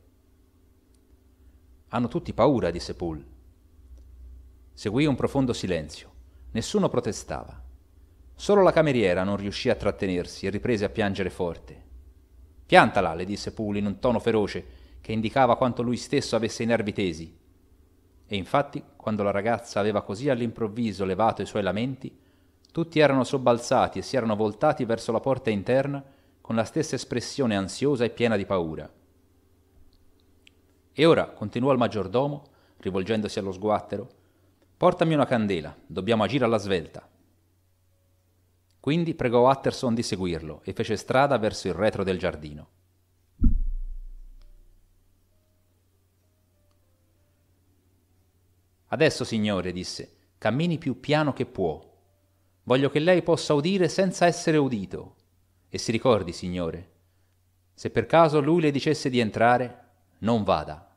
Hanno tutti paura, disse Poole. Seguì un profondo silenzio. Nessuno protestava. Solo la cameriera non riuscì a trattenersi e riprese a piangere forte. Piantala, le disse Poole in un tono feroce che indicava quanto lui stesso avesse i nervi tesi. E infatti, quando la ragazza aveva così all'improvviso levato i suoi lamenti, tutti erano sobbalzati e si erano voltati verso la porta interna con la stessa espressione ansiosa e piena di paura. E ora, continuò il maggiordomo, rivolgendosi allo sguattero, Portami una candela, dobbiamo agire alla svelta. Quindi pregò Utterson di seguirlo e fece strada verso il retro del giardino. Adesso, signore, disse, cammini più piano che può. Voglio che lei possa udire senza essere udito. E si ricordi, signore, se per caso lui le dicesse di entrare, non vada.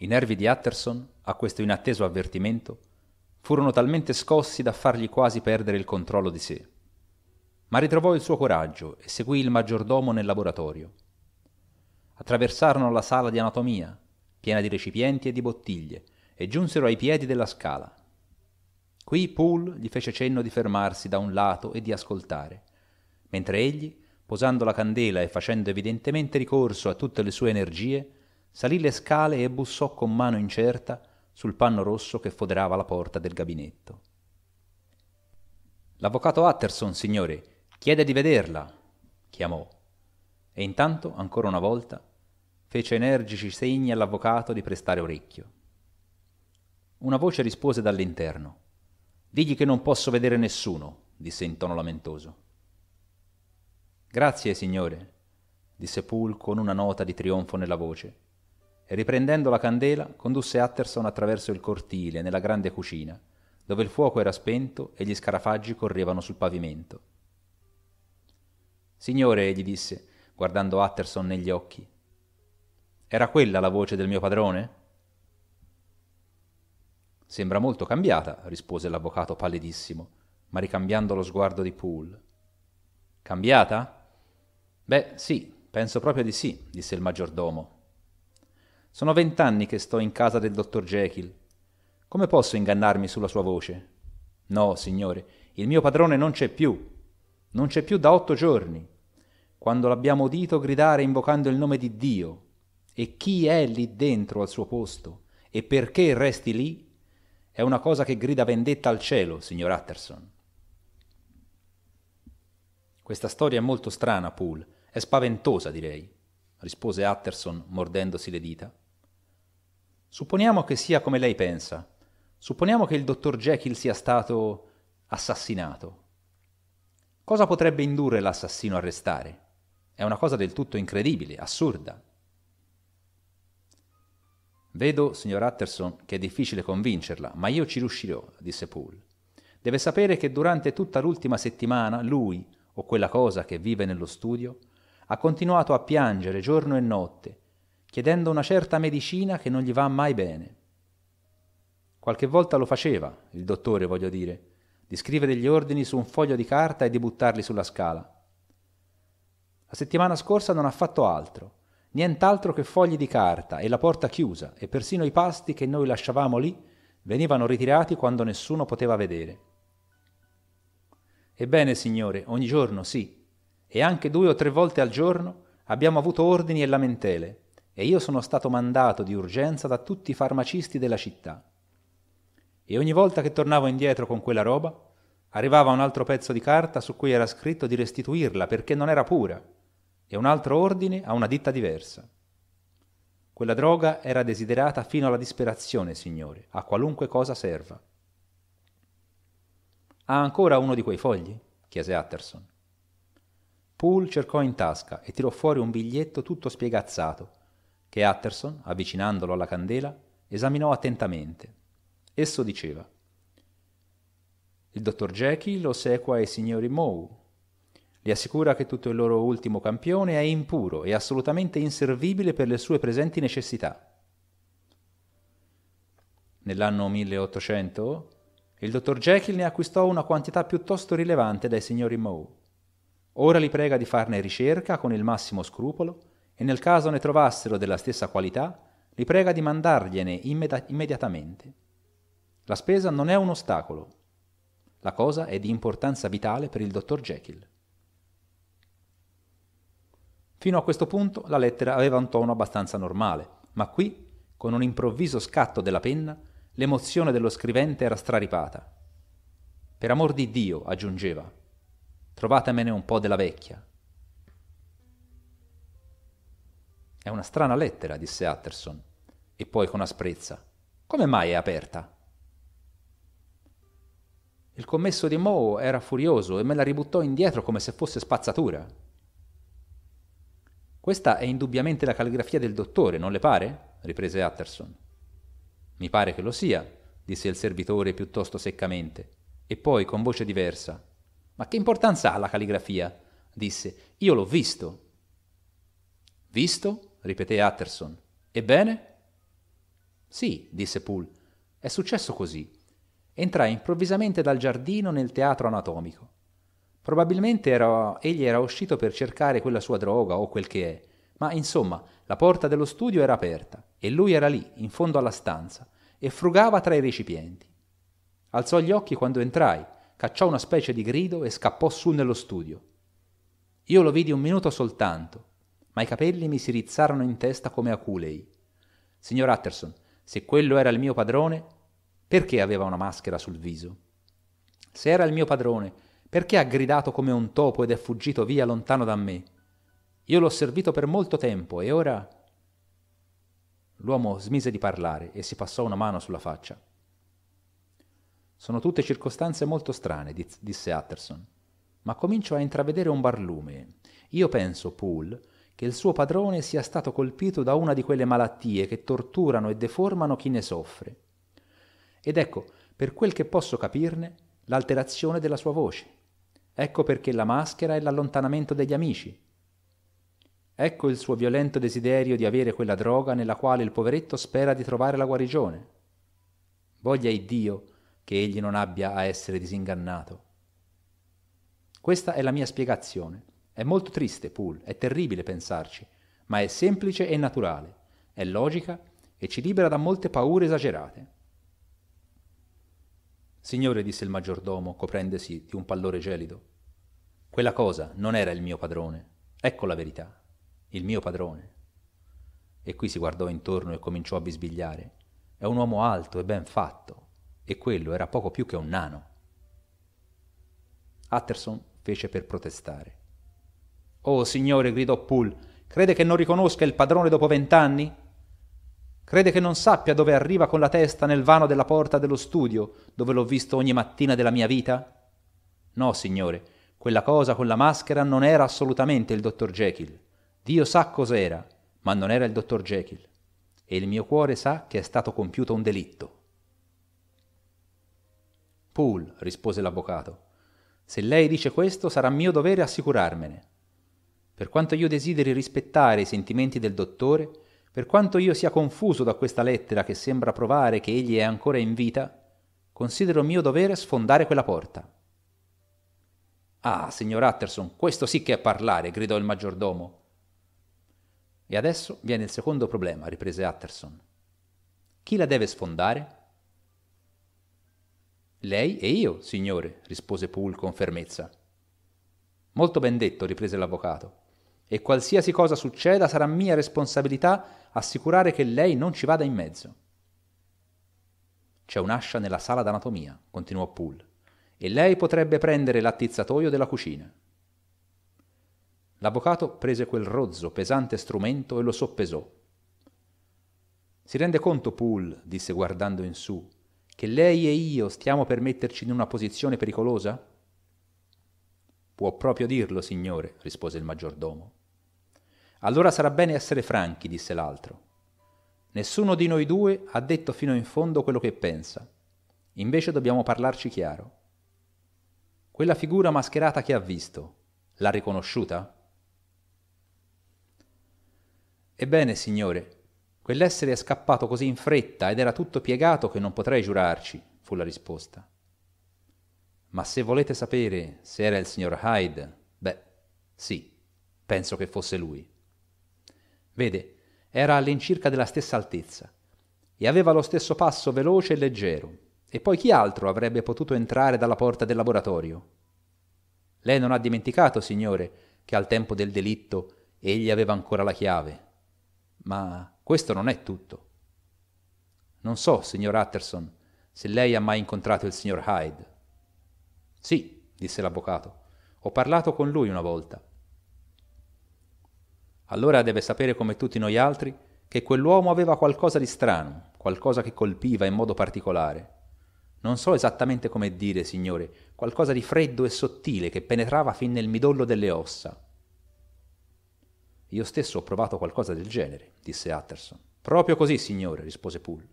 I nervi di Utterson, a questo inatteso avvertimento, furono talmente scossi da fargli quasi perdere il controllo di sé. Ma ritrovò il suo coraggio e seguì il maggiordomo nel laboratorio. Attraversarono la sala di anatomia, piena di recipienti e di bottiglie, e giunsero ai piedi della scala. Qui Poole gli fece cenno di fermarsi da un lato e di ascoltare, mentre egli, posando la candela e facendo evidentemente ricorso a tutte le sue energie, salì le scale e bussò con mano incerta sul panno rosso che foderava la porta del gabinetto. L'avvocato Utterson, signore, chiede di vederla, chiamò. E intanto, ancora una volta, fece energici segni all'avvocato di prestare orecchio. Una voce rispose dall'interno. Digli che non posso vedere nessuno, disse in tono lamentoso. Grazie, signore, disse Poole con una nota di trionfo nella voce riprendendo la candela condusse Utterson attraverso il cortile nella grande cucina, dove il fuoco era spento e gli scarafaggi correvano sul pavimento. Signore, gli disse, guardando Utterson negli occhi, era quella la voce del mio padrone? Sembra molto cambiata, rispose l'avvocato pallidissimo, ma ricambiando lo sguardo di Poole. Cambiata? Beh, sì, penso proprio di sì, disse il maggiordomo, sono vent'anni che sto in casa del dottor Jekyll. Come posso ingannarmi sulla sua voce? No, signore, il mio padrone non c'è più. Non c'è più da otto giorni. Quando l'abbiamo udito gridare invocando il nome di Dio. E chi è lì dentro al suo posto? E perché resti lì? È una cosa che grida vendetta al cielo, signor Utterson. Questa storia è molto strana, Poole. È spaventosa, direi rispose Utterson mordendosi le dita. Supponiamo che sia come lei pensa. Supponiamo che il dottor Jekyll sia stato assassinato. Cosa potrebbe indurre l'assassino a restare? È una cosa del tutto incredibile, assurda. Vedo, signor Utterson, che è difficile convincerla, ma io ci riuscirò, disse Poole. Deve sapere che durante tutta l'ultima settimana lui, o quella cosa che vive nello studio, ha continuato a piangere giorno e notte, chiedendo una certa medicina che non gli va mai bene. Qualche volta lo faceva, il dottore, voglio dire, di scrivere gli ordini su un foglio di carta e di buttarli sulla scala. La settimana scorsa non ha fatto altro, nient'altro che fogli di carta e la porta chiusa e persino i pasti che noi lasciavamo lì venivano ritirati quando nessuno poteva vedere. Ebbene, signore, ogni giorno sì, e anche due o tre volte al giorno abbiamo avuto ordini e lamentele, e io sono stato mandato di urgenza da tutti i farmacisti della città. E ogni volta che tornavo indietro con quella roba, arrivava un altro pezzo di carta su cui era scritto di restituirla perché non era pura, e un altro ordine a una ditta diversa. Quella droga era desiderata fino alla disperazione, signore, a qualunque cosa serva. Ha ancora uno di quei fogli? chiese Utterson. Poole cercò in tasca e tirò fuori un biglietto tutto spiegazzato, che Utterson, avvicinandolo alla candela, esaminò attentamente. Esso diceva Il dottor Jekyll ossequa ai signori Moe. Gli assicura che tutto il loro ultimo campione è impuro e assolutamente inservibile per le sue presenti necessità. Nell'anno 1800 il dottor Jekyll ne acquistò una quantità piuttosto rilevante dai signori Moe Ora li prega di farne ricerca con il massimo scrupolo e nel caso ne trovassero della stessa qualità, li prega di mandargliene immedi- immediatamente. La spesa non è un ostacolo. La cosa è di importanza vitale per il dottor Jekyll. Fino a questo punto la lettera aveva un tono abbastanza normale, ma qui, con un improvviso scatto della penna, l'emozione dello scrivente era straripata. Per amor di Dio, aggiungeva, trovatemene un po' della vecchia. È una strana lettera, disse Utterson, e poi con asprezza. Come mai è aperta? Il commesso di Moe era furioso e me la ributtò indietro come se fosse spazzatura. Questa è indubbiamente la calligrafia del dottore, non le pare? riprese Utterson. Mi pare che lo sia, disse il servitore piuttosto seccamente, e poi con voce diversa. Ma che importanza ha la calligrafia? disse. Io l'ho visto. Visto? ripeté Utterson. Ebbene? Sì, disse Poole. È successo così. Entrai improvvisamente dal giardino nel teatro anatomico. Probabilmente era, egli era uscito per cercare quella sua droga o quel che è, ma insomma, la porta dello studio era aperta e lui era lì, in fondo alla stanza, e frugava tra i recipienti. Alzò gli occhi quando entrai cacciò una specie di grido e scappò su nello studio. Io lo vidi un minuto soltanto, ma i capelli mi si rizzarono in testa come aculei. Signor Utterson, se quello era il mio padrone, perché aveva una maschera sul viso? Se era il mio padrone, perché ha gridato come un topo ed è fuggito via lontano da me? Io l'ho servito per molto tempo e ora... L'uomo smise di parlare e si passò una mano sulla faccia. Sono tutte circostanze molto strane, disse Utterson. Ma comincio a intravedere un barlume. Io penso, Poole, che il suo padrone sia stato colpito da una di quelle malattie che torturano e deformano chi ne soffre. Ed ecco, per quel che posso capirne, l'alterazione della sua voce. Ecco perché la maschera e l'allontanamento degli amici. Ecco il suo violento desiderio di avere quella droga nella quale il poveretto spera di trovare la guarigione. Voglia Iddio che egli non abbia a essere disingannato. Questa è la mia spiegazione. È molto triste, Poole, è terribile pensarci, ma è semplice e naturale, è logica e ci libera da molte paure esagerate. Signore, disse il maggiordomo, coprendosi di un pallore gelido, quella cosa non era il mio padrone. Ecco la verità, il mio padrone. E qui si guardò intorno e cominciò a bisbigliare. È un uomo alto e ben fatto, e quello era poco più che un nano. Utterson fece per protestare. Oh signore, gridò Poole, crede che non riconosca il padrone dopo vent'anni? Crede che non sappia dove arriva con la testa nel vano della porta dello studio, dove l'ho visto ogni mattina della mia vita? No, signore, quella cosa con la maschera non era assolutamente il dottor Jekyll. Dio sa cos'era, ma non era il dottor Jekyll. E il mio cuore sa che è stato compiuto un delitto. Poole, rispose l'avvocato. Se lei dice questo, sarà mio dovere assicurarmene. Per quanto io desideri rispettare i sentimenti del dottore, per quanto io sia confuso da questa lettera che sembra provare che egli è ancora in vita, considero mio dovere sfondare quella porta. Ah, signor Utterson, questo sì che è parlare, gridò il maggiordomo. E adesso viene il secondo problema, riprese Utterson. Chi la deve sfondare? Lei e io, signore, rispose Poole con fermezza. Molto ben detto, riprese l'avvocato. E qualsiasi cosa succeda sarà mia responsabilità assicurare che lei non ci vada in mezzo. C'è un'ascia nella sala d'anatomia, continuò Poole, e lei potrebbe prendere l'attizzatoio della cucina. L'avvocato prese quel rozzo, pesante strumento e lo soppesò. Si rende conto, Poole, disse guardando in su, che lei e io stiamo per metterci in una posizione pericolosa? Può proprio dirlo, signore, rispose il maggiordomo. Allora sarà bene essere franchi, disse l'altro. Nessuno di noi due ha detto fino in fondo quello che pensa. Invece dobbiamo parlarci chiaro. Quella figura mascherata che ha visto, l'ha riconosciuta? Ebbene, signore, Quell'essere è scappato così in fretta ed era tutto piegato che non potrei giurarci, fu la risposta. Ma se volete sapere se era il signor Hyde, beh, sì, penso che fosse lui. Vede, era all'incirca della stessa altezza e aveva lo stesso passo veloce e leggero, e poi chi altro avrebbe potuto entrare dalla porta del laboratorio? Lei non ha dimenticato, signore, che al tempo del delitto egli aveva ancora la chiave. Ma questo non è tutto. Non so, signor Utterson, se lei ha mai incontrato il signor Hyde. Sì, disse l'avvocato, ho parlato con lui una volta. Allora deve sapere come tutti noi altri che quell'uomo aveva qualcosa di strano, qualcosa che colpiva in modo particolare. Non so esattamente come dire, signore, qualcosa di freddo e sottile che penetrava fin nel midollo delle ossa. Io stesso ho provato qualcosa del genere, disse Utterson. Proprio così, signore, rispose Poole.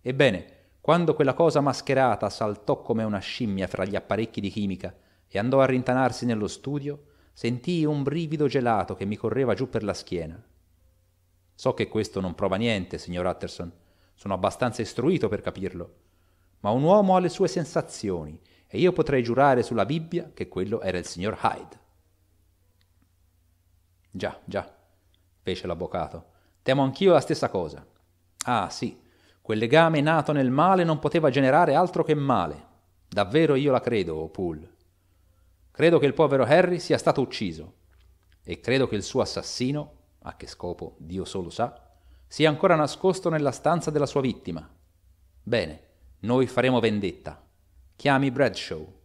Ebbene, quando quella cosa mascherata saltò come una scimmia fra gli apparecchi di chimica e andò a rintanarsi nello studio, sentii un brivido gelato che mi correva giù per la schiena. So che questo non prova niente, signor Utterson, sono abbastanza istruito per capirlo, ma un uomo ha le sue sensazioni e io potrei giurare sulla Bibbia che quello era il signor Hyde. Già, già, fece l'avvocato. Temo anch'io la stessa cosa. Ah, sì, quel legame nato nel male non poteva generare altro che male. Davvero io la credo, oh Poole. Credo che il povero Harry sia stato ucciso e credo che il suo assassino, a che scopo Dio solo sa, sia ancora nascosto nella stanza della sua vittima. Bene, noi faremo vendetta. Chiami Bradshaw.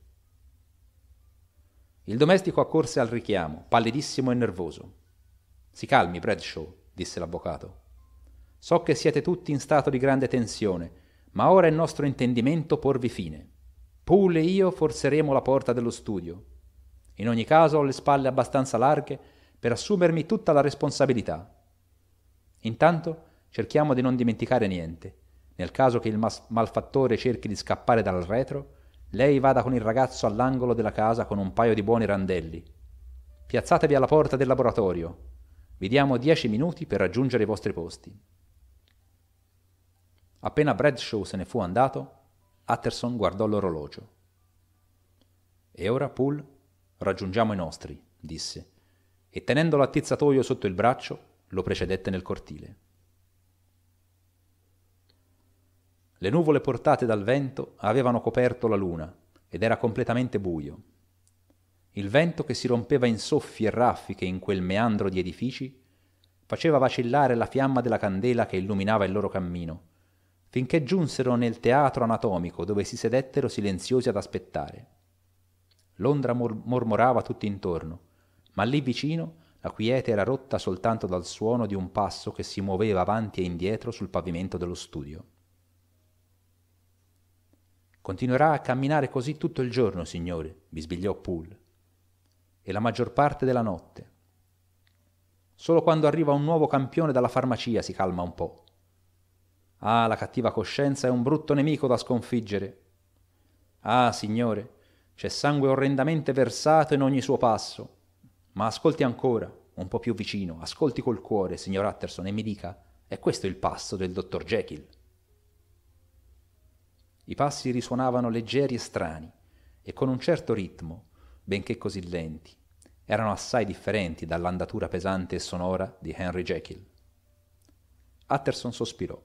Il domestico accorse al richiamo, pallidissimo e nervoso. Si calmi, Bradshaw, disse l'avvocato. So che siete tutti in stato di grande tensione, ma ora è nostro intendimento porvi fine. Poole e io forzeremo la porta dello studio. In ogni caso ho le spalle abbastanza larghe per assumermi tutta la responsabilità. Intanto cerchiamo di non dimenticare niente. Nel caso che il malfattore cerchi di scappare dal retro, lei vada con il ragazzo all'angolo della casa con un paio di buoni randelli. Piazzatevi alla porta del laboratorio. Vi diamo dieci minuti per raggiungere i vostri posti. Appena Bradshaw se ne fu andato, Utterson guardò l'orologio. E ora, Poole, raggiungiamo i nostri, disse, e tenendo l'attizzatoio sotto il braccio, lo precedette nel cortile. Le nuvole portate dal vento avevano coperto la luna ed era completamente buio. Il vento che si rompeva in soffi e raffiche in quel meandro di edifici faceva vacillare la fiamma della candela che illuminava il loro cammino, finché giunsero nel teatro anatomico dove si sedettero silenziosi ad aspettare. Londra mor- mormorava tutti intorno, ma lì vicino la quiete era rotta soltanto dal suono di un passo che si muoveva avanti e indietro sul pavimento dello studio. Continuerà a camminare così tutto il giorno, signore, bisbigliò Poole, e la maggior parte della notte. Solo quando arriva un nuovo campione dalla farmacia si calma un po'. Ah, la cattiva coscienza è un brutto nemico da sconfiggere. Ah, signore, c'è sangue orrendamente versato in ogni suo passo. Ma ascolti ancora, un po' più vicino, ascolti col cuore, signor Atterson, e mi dica, è questo il passo del dottor Jekyll? I passi risuonavano leggeri e strani, e con un certo ritmo, benché così lenti, erano assai differenti dall'andatura pesante e sonora di Henry Jekyll. Utterson sospirò.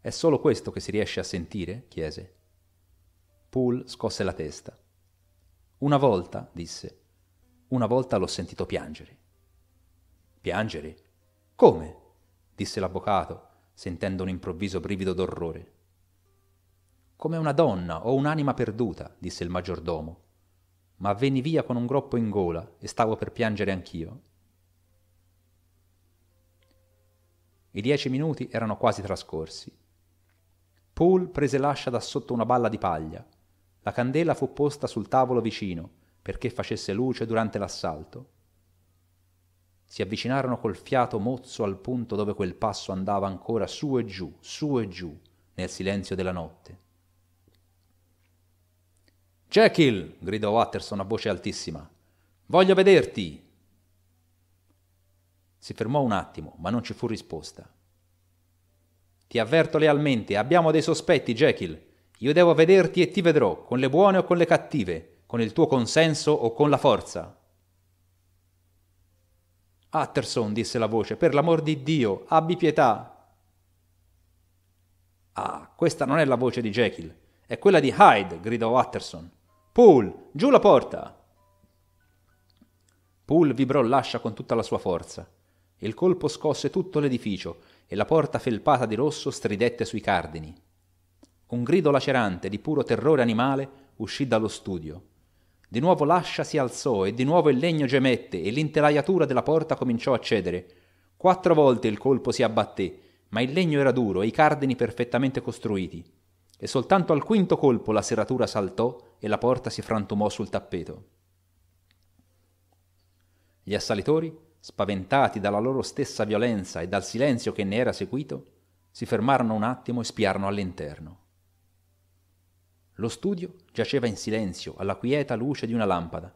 È solo questo che si riesce a sentire? chiese. Poole scosse la testa. Una volta, disse, una volta l'ho sentito piangere. Piangere? Come? disse l'avvocato, sentendo un improvviso brivido d'orrore come una donna o un'anima perduta, disse il maggiordomo. Ma venni via con un groppo in gola e stavo per piangere anch'io. I dieci minuti erano quasi trascorsi. Poole prese l'ascia da sotto una balla di paglia. La candela fu posta sul tavolo vicino perché facesse luce durante l'assalto. Si avvicinarono col fiato mozzo al punto dove quel passo andava ancora su e giù, su e giù, nel silenzio della notte. Jekyll! gridò Watterson a voce altissima. Voglio vederti! Si fermò un attimo, ma non ci fu risposta. Ti avverto lealmente, abbiamo dei sospetti, Jekyll. Io devo vederti e ti vedrò, con le buone o con le cattive, con il tuo consenso o con la forza. Utterson, disse la voce, per l'amor di Dio, abbi pietà. Ah, questa non è la voce di Jekyll, è quella di Hyde, gridò Utterson. Pool, giù la porta! Pool vibrò l'ascia con tutta la sua forza. Il colpo scosse tutto l'edificio e la porta felpata di rosso stridette sui cardini. Un grido lacerante di puro terrore animale uscì dallo studio. Di nuovo l'ascia si alzò e di nuovo il legno gemette e l'intelaiatura della porta cominciò a cedere. Quattro volte il colpo si abbatté, ma il legno era duro e i cardini perfettamente costruiti. E soltanto al quinto colpo la serratura saltò e la porta si frantumò sul tappeto. Gli assalitori, spaventati dalla loro stessa violenza e dal silenzio che ne era seguito, si fermarono un attimo e spiarono all'interno. Lo studio giaceva in silenzio alla quieta luce di una lampada.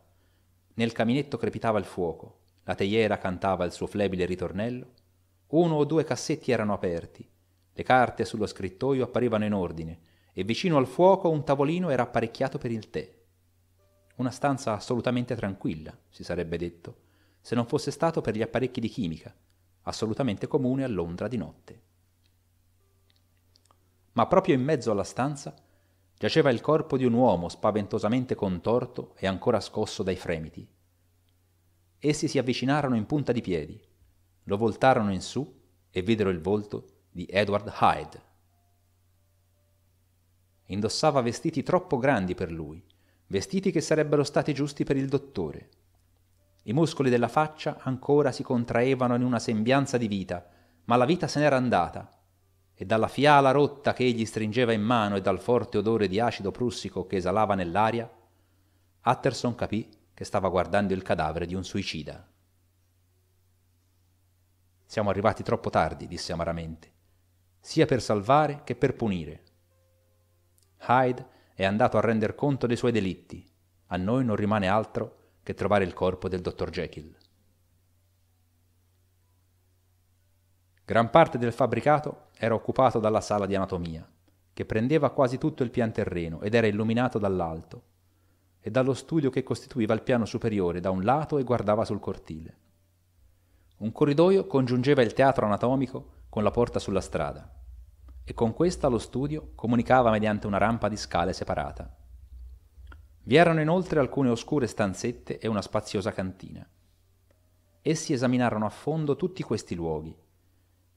Nel caminetto crepitava il fuoco, la teiera cantava il suo flebile ritornello, uno o due cassetti erano aperti, le carte sullo scrittoio apparivano in ordine, e vicino al fuoco un tavolino era apparecchiato per il tè. Una stanza assolutamente tranquilla, si sarebbe detto, se non fosse stato per gli apparecchi di chimica, assolutamente comune a Londra di notte. Ma proprio in mezzo alla stanza giaceva il corpo di un uomo spaventosamente contorto e ancora scosso dai fremiti. Essi si avvicinarono in punta di piedi, lo voltarono in su e videro il volto di Edward Hyde, Indossava vestiti troppo grandi per lui, vestiti che sarebbero stati giusti per il dottore. I muscoli della faccia ancora si contraevano in una sembianza di vita, ma la vita se n'era andata, e dalla fiala rotta che egli stringeva in mano e dal forte odore di acido prussico che esalava nell'aria, Utterson capì che stava guardando il cadavere di un suicida. Siamo arrivati troppo tardi, disse amaramente, sia per salvare che per punire. Hyde è andato a render conto dei suoi delitti. A noi non rimane altro che trovare il corpo del dottor Jekyll. Gran parte del fabbricato era occupato dalla sala di anatomia, che prendeva quasi tutto il pian terreno ed era illuminato dall'alto, e dallo studio che costituiva il piano superiore da un lato e guardava sul cortile. Un corridoio congiungeva il teatro anatomico con la porta sulla strada e con questa lo studio comunicava mediante una rampa di scale separata. Vi erano inoltre alcune oscure stanzette e una spaziosa cantina. Essi esaminarono a fondo tutti questi luoghi.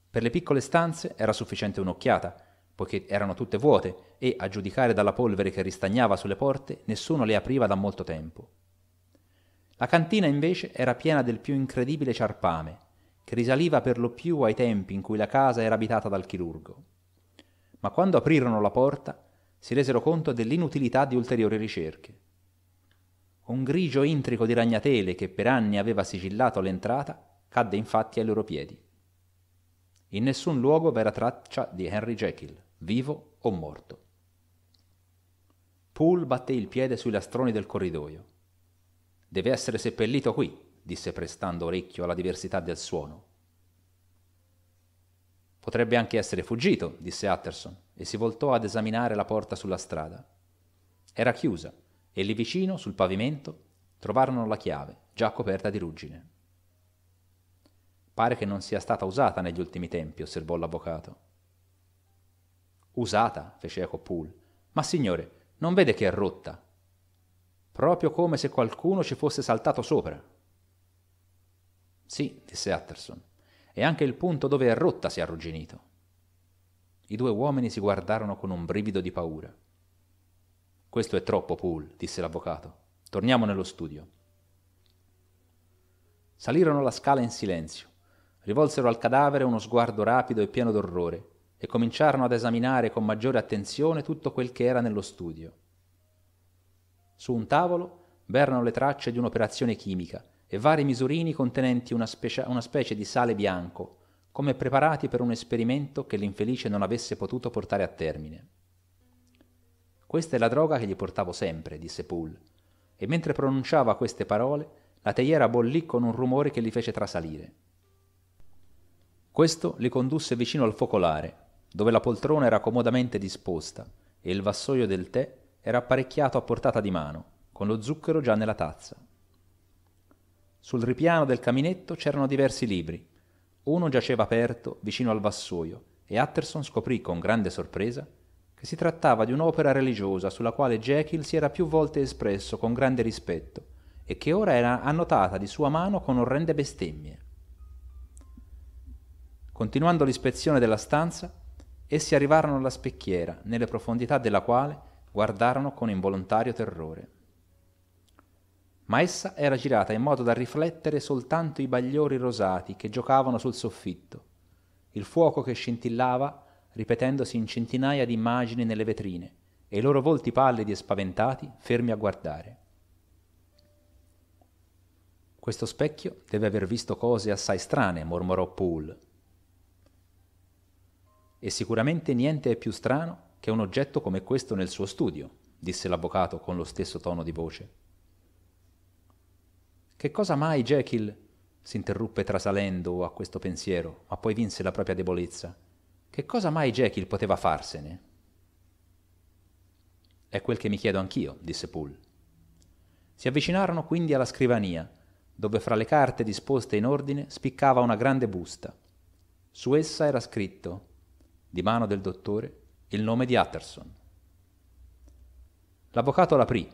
Per le piccole stanze era sufficiente un'occhiata, poiché erano tutte vuote e, a giudicare dalla polvere che ristagnava sulle porte, nessuno le apriva da molto tempo. La cantina invece era piena del più incredibile ciarpame, che risaliva per lo più ai tempi in cui la casa era abitata dal chirurgo ma quando aprirono la porta si resero conto dell'inutilità di ulteriori ricerche. Un grigio intrico di ragnatele che per anni aveva sigillato l'entrata cadde infatti ai loro piedi. In nessun luogo v'era traccia di Henry Jekyll, vivo o morto. Poole batté il piede sui lastroni del corridoio. Deve essere seppellito qui, disse prestando orecchio alla diversità del suono. Potrebbe anche essere fuggito, disse Utterson, e si voltò ad esaminare la porta sulla strada. Era chiusa, e lì vicino, sul pavimento, trovarono la chiave, già coperta di ruggine. Pare che non sia stata usata negli ultimi tempi, osservò l'avvocato. Usata, fece eco Poole. Ma signore, non vede che è rotta? Proprio come se qualcuno ci fosse saltato sopra. Sì, disse Utterson e anche il punto dove è rotta si è arrugginito. I due uomini si guardarono con un brivido di paura. Questo è troppo, Poole, disse l'avvocato. Torniamo nello studio. Salirono la scala in silenzio, rivolsero al cadavere uno sguardo rapido e pieno d'orrore e cominciarono ad esaminare con maggiore attenzione tutto quel che era nello studio. Su un tavolo v'erano le tracce di un'operazione chimica e vari misurini contenenti una, specia- una specie di sale bianco, come preparati per un esperimento che l'infelice non avesse potuto portare a termine. Questa è la droga che gli portavo sempre, disse Poole, e mentre pronunciava queste parole, la teiera bollì con un rumore che li fece trasalire. Questo li condusse vicino al focolare, dove la poltrona era comodamente disposta e il vassoio del tè era apparecchiato a portata di mano, con lo zucchero già nella tazza. Sul ripiano del caminetto c'erano diversi libri. Uno giaceva aperto vicino al vassoio e Utterson scoprì con grande sorpresa che si trattava di un'opera religiosa sulla quale Jekyll si era più volte espresso con grande rispetto e che ora era annotata di sua mano con orrende bestemmie. Continuando l'ispezione della stanza, essi arrivarono alla specchiera, nelle profondità della quale guardarono con involontario terrore ma essa era girata in modo da riflettere soltanto i bagliori rosati che giocavano sul soffitto, il fuoco che scintillava ripetendosi in centinaia di immagini nelle vetrine e i loro volti pallidi e spaventati fermi a guardare. Questo specchio deve aver visto cose assai strane, mormorò Poole. E sicuramente niente è più strano che un oggetto come questo nel suo studio, disse l'avvocato con lo stesso tono di voce. Che cosa mai, Jekyll? s'interruppe trasalendo a questo pensiero, ma poi vinse la propria debolezza. Che cosa mai Jekyll poteva farsene? È quel che mi chiedo anch'io, disse Poole. Si avvicinarono quindi alla scrivania, dove fra le carte disposte in ordine spiccava una grande busta. Su essa era scritto, di mano del dottore, il nome di Utterson. L'avvocato l'aprì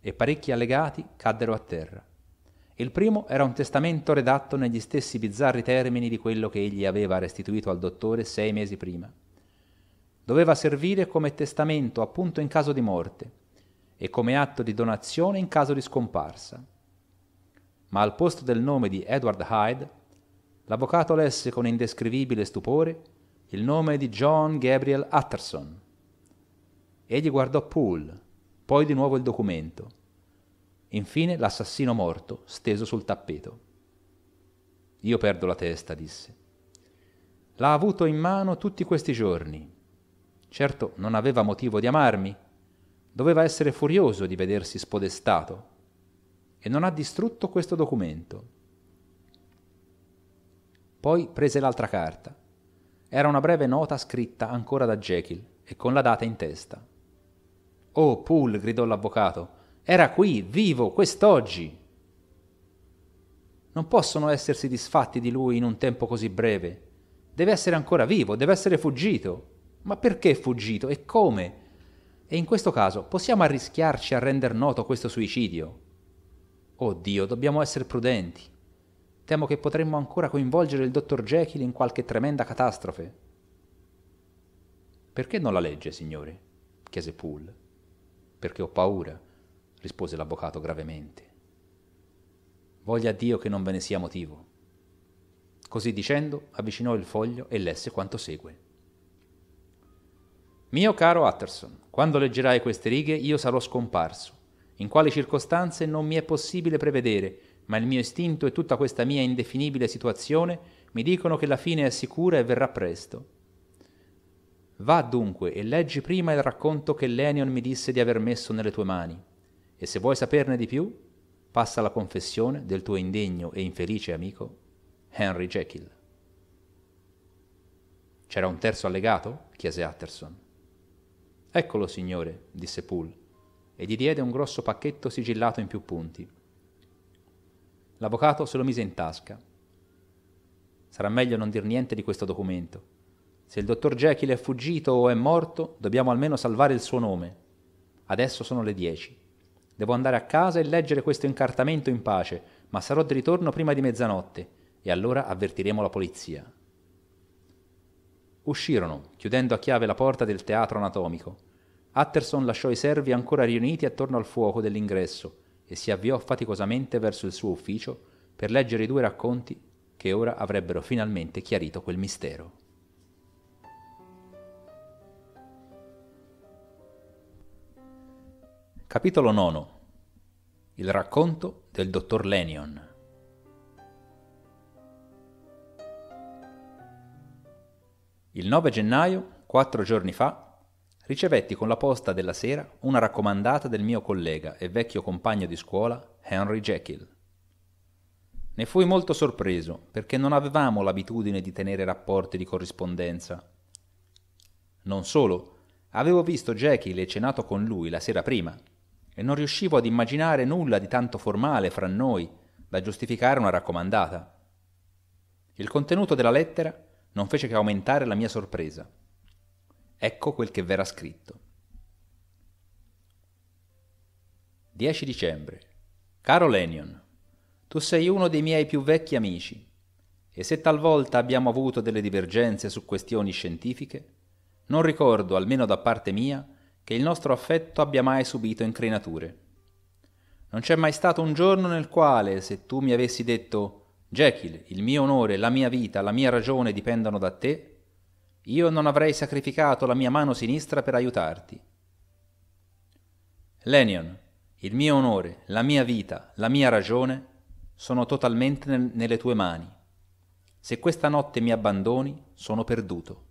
e parecchi allegati caddero a terra. Il primo era un testamento redatto negli stessi bizzarri termini di quello che egli aveva restituito al dottore sei mesi prima. Doveva servire come testamento appunto in caso di morte e come atto di donazione in caso di scomparsa. Ma al posto del nome di Edward Hyde, l'avvocato lesse con indescrivibile stupore il nome di John Gabriel Utterson. Egli guardò Poole, poi di nuovo il documento Infine l'assassino morto, steso sul tappeto. Io perdo la testa, disse. L'ha avuto in mano tutti questi giorni. Certo non aveva motivo di amarmi. Doveva essere furioso di vedersi spodestato. E non ha distrutto questo documento. Poi prese l'altra carta. Era una breve nota scritta ancora da Jekyll e con la data in testa. Oh, Poole, gridò l'avvocato, era qui, vivo, quest'oggi. Non possono essersi disfatti di lui in un tempo così breve. Deve essere ancora vivo, deve essere fuggito. Ma perché fuggito e come? E in questo caso possiamo arrischiarci a render noto questo suicidio? Oh Dio, dobbiamo essere prudenti. Temo che potremmo ancora coinvolgere il dottor Jekyll in qualche tremenda catastrofe. Perché non la legge, signore? chiese Poole. Perché ho paura rispose l'avvocato gravemente. Voglia Dio che non ve ne sia motivo. Così dicendo, avvicinò il foglio e lesse quanto segue. Mio caro Utterson, quando leggerai queste righe io sarò scomparso, in quali circostanze non mi è possibile prevedere, ma il mio istinto e tutta questa mia indefinibile situazione mi dicono che la fine è sicura e verrà presto. Va dunque e leggi prima il racconto che Lenion mi disse di aver messo nelle tue mani. E se vuoi saperne di più, passa la confessione del tuo indegno e infelice amico Henry Jekyll. C'era un terzo allegato? chiese Utterson. Eccolo, signore, disse Poole, e gli diede un grosso pacchetto sigillato in più punti. L'avvocato se lo mise in tasca. Sarà meglio non dir niente di questo documento. Se il dottor Jekyll è fuggito o è morto, dobbiamo almeno salvare il suo nome. Adesso sono le dieci. Devo andare a casa e leggere questo incartamento in pace, ma sarò di ritorno prima di mezzanotte, e allora avvertiremo la polizia. Uscirono, chiudendo a chiave la porta del teatro anatomico. Atterson lasciò i servi ancora riuniti attorno al fuoco dell'ingresso e si avviò faticosamente verso il suo ufficio per leggere i due racconti che ora avrebbero finalmente chiarito quel mistero. Capitolo 9 il racconto del dottor Lenion. Il 9 gennaio, quattro giorni fa, ricevetti con la posta della sera una raccomandata del mio collega e vecchio compagno di scuola, Henry Jekyll. Ne fui molto sorpreso perché non avevamo l'abitudine di tenere rapporti di corrispondenza. Non solo, avevo visto Jekyll e cenato con lui la sera prima e non riuscivo ad immaginare nulla di tanto formale fra noi da giustificare una raccomandata. Il contenuto della lettera non fece che aumentare la mia sorpresa. Ecco quel che verrà scritto. 10 dicembre. Caro Lenion, tu sei uno dei miei più vecchi amici e se talvolta abbiamo avuto delle divergenze su questioni scientifiche, non ricordo, almeno da parte mia, che il nostro affetto abbia mai subito increnature. Non c'è mai stato un giorno nel quale, se tu mi avessi detto Jekyll, il mio onore, la mia vita, la mia ragione dipendono da te, io non avrei sacrificato la mia mano sinistra per aiutarti. Lenion, il mio onore, la mia vita, la mia ragione sono totalmente nel, nelle tue mani. Se questa notte mi abbandoni, sono perduto.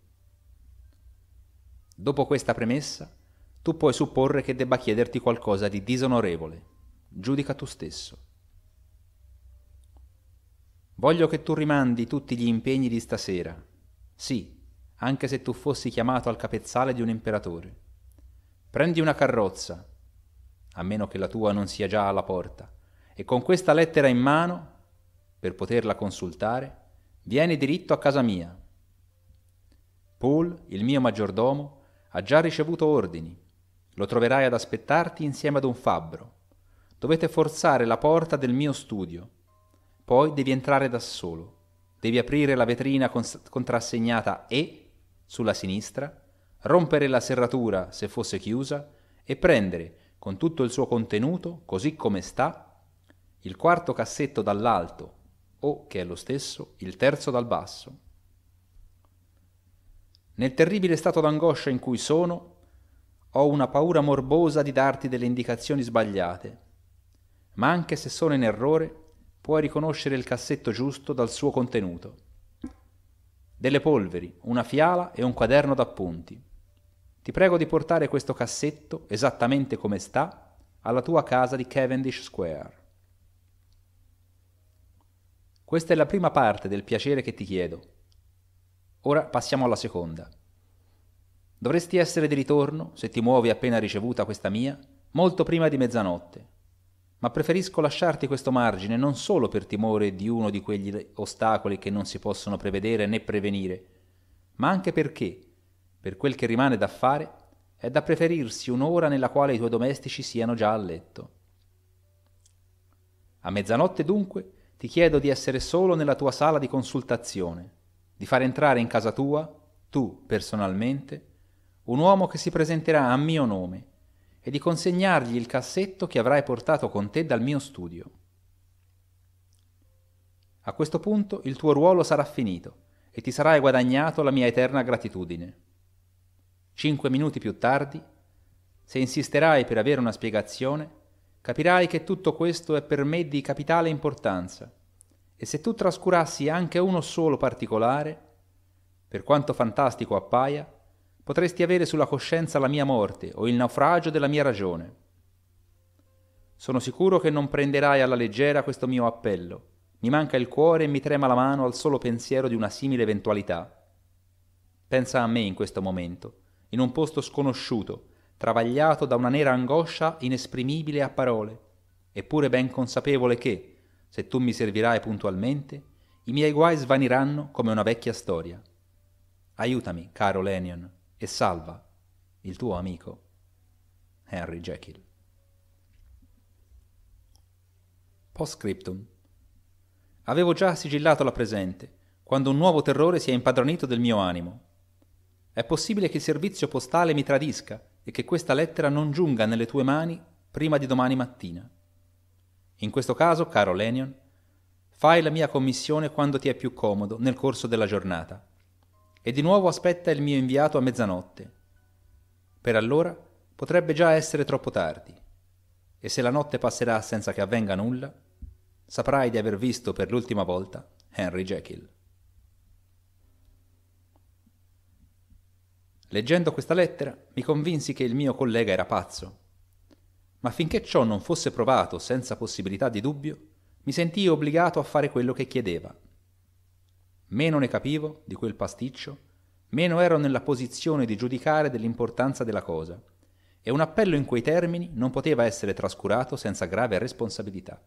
Dopo questa premessa, tu puoi supporre che debba chiederti qualcosa di disonorevole. Giudica tu stesso. Voglio che tu rimandi tutti gli impegni di stasera. Sì, anche se tu fossi chiamato al capezzale di un imperatore. Prendi una carrozza, a meno che la tua non sia già alla porta, e con questa lettera in mano, per poterla consultare, vieni diritto a casa mia. Paul, il mio maggiordomo, ha già ricevuto ordini lo troverai ad aspettarti insieme ad un fabbro. Dovete forzare la porta del mio studio. Poi devi entrare da solo. Devi aprire la vetrina contrassegnata E sulla sinistra, rompere la serratura se fosse chiusa e prendere, con tutto il suo contenuto, così come sta, il quarto cassetto dall'alto o, che è lo stesso, il terzo dal basso. Nel terribile stato d'angoscia in cui sono, ho una paura morbosa di darti delle indicazioni sbagliate. Ma anche se sono in errore, puoi riconoscere il cassetto giusto dal suo contenuto. Delle polveri, una fiala e un quaderno d'appunti. Ti prego di portare questo cassetto, esattamente come sta, alla tua casa di Cavendish Square. Questa è la prima parte del piacere che ti chiedo. Ora passiamo alla seconda. Dovresti essere di ritorno, se ti muovi appena ricevuta questa mia, molto prima di mezzanotte. Ma preferisco lasciarti questo margine non solo per timore di uno di quegli ostacoli che non si possono prevedere né prevenire, ma anche perché, per quel che rimane da fare, è da preferirsi un'ora nella quale i tuoi domestici siano già a letto. A mezzanotte dunque ti chiedo di essere solo nella tua sala di consultazione, di far entrare in casa tua, tu personalmente, un uomo che si presenterà a mio nome, e di consegnargli il cassetto che avrai portato con te dal mio studio. A questo punto il tuo ruolo sarà finito e ti sarai guadagnato la mia eterna gratitudine. Cinque minuti più tardi, se insisterai per avere una spiegazione, capirai che tutto questo è per me di capitale importanza e se tu trascurassi anche uno solo particolare, per quanto fantastico appaia, Potresti avere sulla coscienza la mia morte o il naufragio della mia ragione. Sono sicuro che non prenderai alla leggera questo mio appello. Mi manca il cuore e mi trema la mano al solo pensiero di una simile eventualità. Pensa a me in questo momento, in un posto sconosciuto, travagliato da una nera angoscia inesprimibile a parole, eppure ben consapevole che, se tu mi servirai puntualmente, i miei guai svaniranno come una vecchia storia. Aiutami, caro Lenion e salva il tuo amico Henry Jekyll. Postscriptum. Avevo già sigillato la presente, quando un nuovo terrore si è impadronito del mio animo. È possibile che il servizio postale mi tradisca e che questa lettera non giunga nelle tue mani prima di domani mattina. In questo caso, caro Lenion, fai la mia commissione quando ti è più comodo nel corso della giornata e di nuovo aspetta il mio inviato a mezzanotte. Per allora potrebbe già essere troppo tardi, e se la notte passerà senza che avvenga nulla, saprai di aver visto per l'ultima volta Henry Jekyll. Leggendo questa lettera mi convinsi che il mio collega era pazzo, ma finché ciò non fosse provato senza possibilità di dubbio, mi sentii obbligato a fare quello che chiedeva meno ne capivo di quel pasticcio, meno ero nella posizione di giudicare dell'importanza della cosa, e un appello in quei termini non poteva essere trascurato senza grave responsabilità.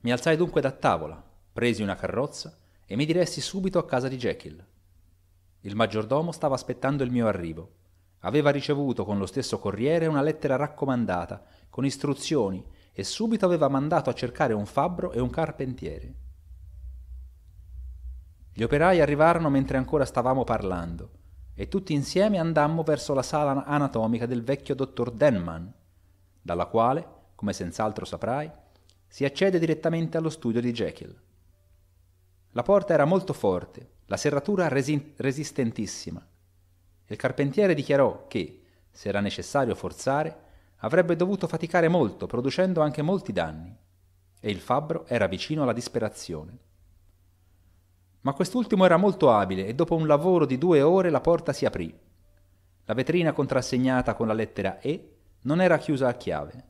Mi alzai dunque da tavola, presi una carrozza e mi diressi subito a casa di Jekyll. Il maggiordomo stava aspettando il mio arrivo. Aveva ricevuto con lo stesso corriere una lettera raccomandata, con istruzioni, e subito aveva mandato a cercare un fabbro e un carpentiere. Gli operai arrivarono mentre ancora stavamo parlando e tutti insieme andammo verso la sala anatomica del vecchio dottor Denman, dalla quale, come senz'altro saprai, si accede direttamente allo studio di Jekyll. La porta era molto forte, la serratura resi- resistentissima. Il carpentiere dichiarò che, se era necessario forzare, avrebbe dovuto faticare molto, producendo anche molti danni, e il fabbro era vicino alla disperazione. Ma quest'ultimo era molto abile e dopo un lavoro di due ore la porta si aprì. La vetrina contrassegnata con la lettera E non era chiusa a chiave.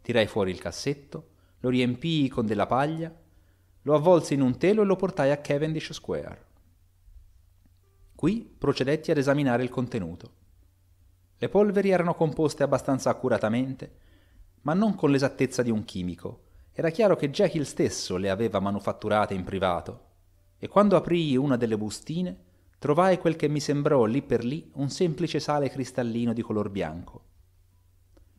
Tirai fuori il cassetto, lo riempii con della paglia, lo avvolsi in un telo e lo portai a Cavendish Square. Qui procedetti ad esaminare il contenuto. Le polveri erano composte abbastanza accuratamente, ma non con l'esattezza di un chimico. Era chiaro che Jekyll stesso le aveva manufatturate in privato e quando aprii una delle bustine, trovai quel che mi sembrò lì per lì un semplice sale cristallino di color bianco.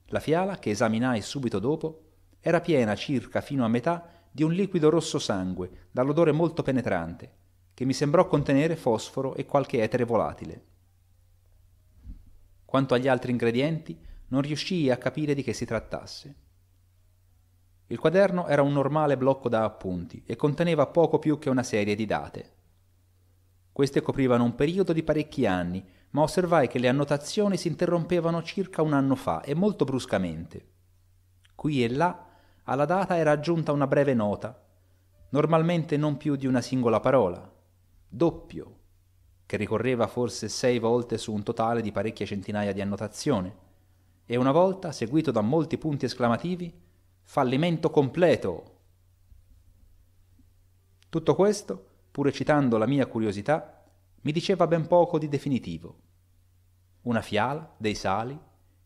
La fiala, che esaminai subito dopo, era piena circa fino a metà di un liquido rosso sangue, dall'odore molto penetrante, che mi sembrò contenere fosforo e qualche etere volatile. Quanto agli altri ingredienti, non riuscii a capire di che si trattasse. Il quaderno era un normale blocco da appunti e conteneva poco più che una serie di date. Queste coprivano un periodo di parecchi anni, ma osservai che le annotazioni si interrompevano circa un anno fa e molto bruscamente. Qui e là alla data era aggiunta una breve nota, normalmente non più di una singola parola, doppio, che ricorreva forse sei volte su un totale di parecchie centinaia di annotazioni, e una volta, seguito da molti punti esclamativi, fallimento completo. Tutto questo, pur eccitando la mia curiosità, mi diceva ben poco di definitivo. Una fiala, dei sali,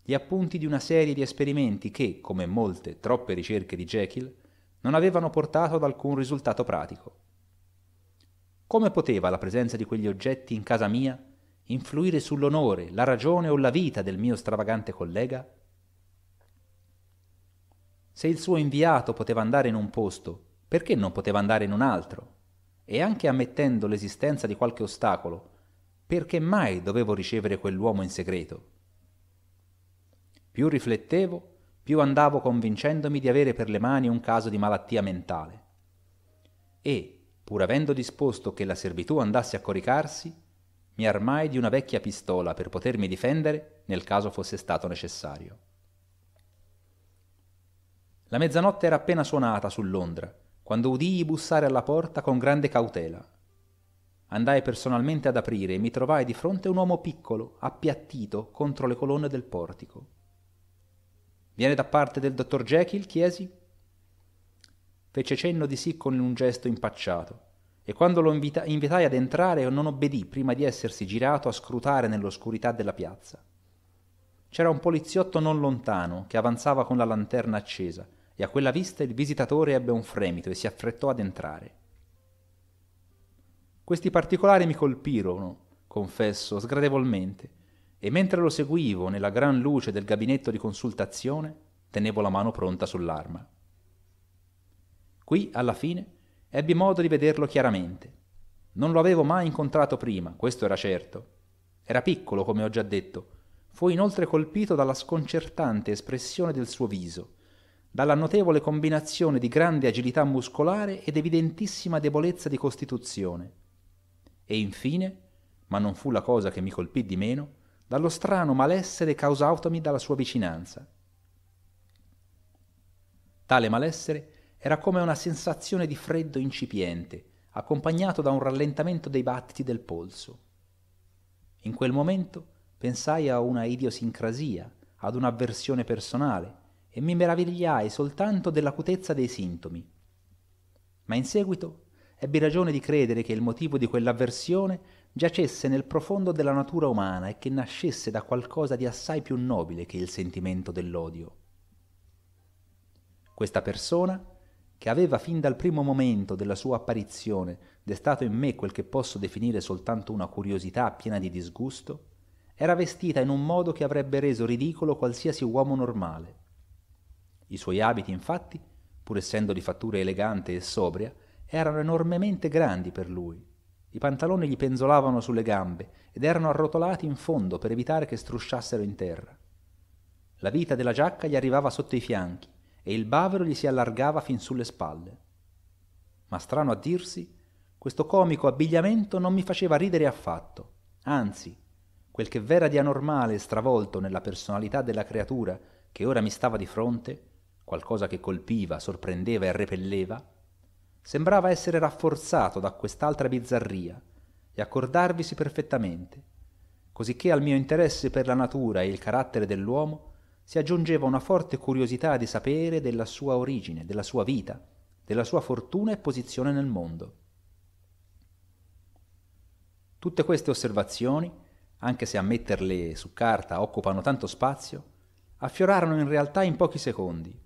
gli appunti di una serie di esperimenti che, come molte troppe ricerche di Jekyll, non avevano portato ad alcun risultato pratico. Come poteva la presenza di quegli oggetti in casa mia influire sull'onore, la ragione o la vita del mio stravagante collega? Se il suo inviato poteva andare in un posto, perché non poteva andare in un altro? E anche ammettendo l'esistenza di qualche ostacolo, perché mai dovevo ricevere quell'uomo in segreto? Più riflettevo, più andavo convincendomi di avere per le mani un caso di malattia mentale. E, pur avendo disposto che la servitù andasse a coricarsi, mi armai di una vecchia pistola per potermi difendere nel caso fosse stato necessario. La mezzanotte era appena suonata su Londra, quando udii bussare alla porta con grande cautela. Andai personalmente ad aprire e mi trovai di fronte un uomo piccolo, appiattito contro le colonne del portico. Viene da parte del dottor Jekyll? chiesi. Fece cenno di sì con un gesto impacciato, e quando lo invita- invitai ad entrare non obbedì prima di essersi girato a scrutare nell'oscurità della piazza. C'era un poliziotto non lontano che avanzava con la lanterna accesa e a quella vista il visitatore ebbe un fremito e si affrettò ad entrare. Questi particolari mi colpirono, confesso, sgradevolmente, e mentre lo seguivo nella gran luce del gabinetto di consultazione, tenevo la mano pronta sull'arma. Qui, alla fine, ebbi modo di vederlo chiaramente. Non lo avevo mai incontrato prima, questo era certo. Era piccolo, come ho già detto. Fu inoltre colpito dalla sconcertante espressione del suo viso, dalla notevole combinazione di grande agilità muscolare ed evidentissima debolezza di costituzione. E infine, ma non fu la cosa che mi colpì di meno, dallo strano malessere causatomi dalla sua vicinanza. Tale malessere era come una sensazione di freddo incipiente, accompagnato da un rallentamento dei battiti del polso. In quel momento pensai a una idiosincrasia, ad un'avversione personale, e mi meravigliai soltanto dell'acutezza dei sintomi. Ma in seguito ebbi ragione di credere che il motivo di quell'avversione giacesse nel profondo della natura umana e che nascesse da qualcosa di assai più nobile che il sentimento dell'odio. Questa persona, che aveva fin dal primo momento della sua apparizione destato in me quel che posso definire soltanto una curiosità piena di disgusto, era vestita in un modo che avrebbe reso ridicolo qualsiasi uomo normale i suoi abiti, infatti, pur essendo di fattura elegante e sobria, erano enormemente grandi per lui. I pantaloni gli penzolavano sulle gambe ed erano arrotolati in fondo per evitare che strusciassero in terra. La vita della giacca gli arrivava sotto i fianchi e il bavero gli si allargava fin sulle spalle. Ma strano a dirsi, questo comico abbigliamento non mi faceva ridere affatto. Anzi, quel che v'era di anormale e stravolto nella personalità della creatura che ora mi stava di fronte, qualcosa che colpiva, sorprendeva e repelleva, sembrava essere rafforzato da quest'altra bizzarria e accordarvisi perfettamente, cosicché al mio interesse per la natura e il carattere dell'uomo si aggiungeva una forte curiosità di sapere della sua origine, della sua vita, della sua fortuna e posizione nel mondo. Tutte queste osservazioni, anche se a metterle su carta occupano tanto spazio, affiorarono in realtà in pochi secondi,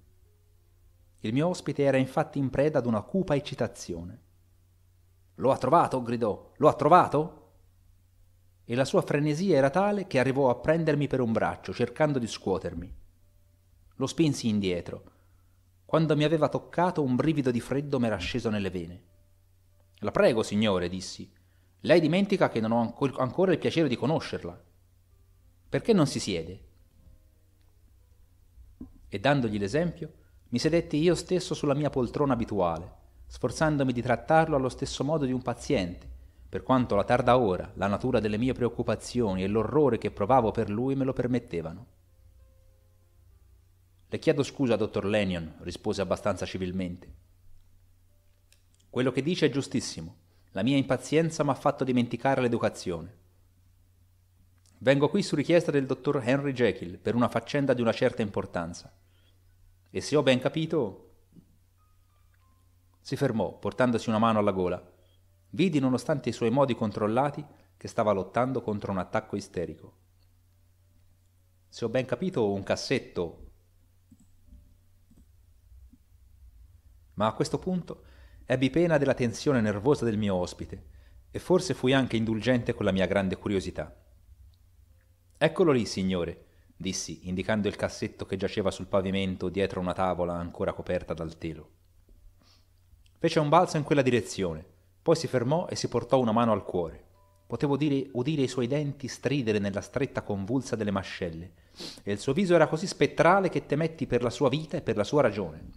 il mio ospite era infatti in preda ad una cupa eccitazione. Lo ha trovato? gridò. Lo ha trovato? E la sua frenesia era tale che arrivò a prendermi per un braccio, cercando di scuotermi. Lo spinsi indietro. Quando mi aveva toccato, un brivido di freddo m'era sceso nelle vene. La prego, signore, dissi. Lei dimentica che non ho ancora il piacere di conoscerla. Perché non si siede? E dandogli l'esempio, mi sedetti io stesso sulla mia poltrona abituale, sforzandomi di trattarlo allo stesso modo di un paziente, per quanto la tarda ora, la natura delle mie preoccupazioni e l'orrore che provavo per lui me lo permettevano. Le chiedo scusa, dottor Lenion, rispose abbastanza civilmente. Quello che dice è giustissimo. La mia impazienza mi ha fatto dimenticare l'educazione. Vengo qui su richiesta del dottor Henry Jekyll per una faccenda di una certa importanza e se ho ben capito... Si fermò, portandosi una mano alla gola. Vidi, nonostante i suoi modi controllati, che stava lottando contro un attacco isterico. Se ho ben capito, un cassetto. Ma a questo punto ebbi pena della tensione nervosa del mio ospite e forse fui anche indulgente con la mia grande curiosità. Eccolo lì, signore, dissi, indicando il cassetto che giaceva sul pavimento dietro una tavola ancora coperta dal telo. Fece un balzo in quella direzione, poi si fermò e si portò una mano al cuore. Potevo dire, udire i suoi denti stridere nella stretta convulsa delle mascelle, e il suo viso era così spettrale che temetti per la sua vita e per la sua ragione.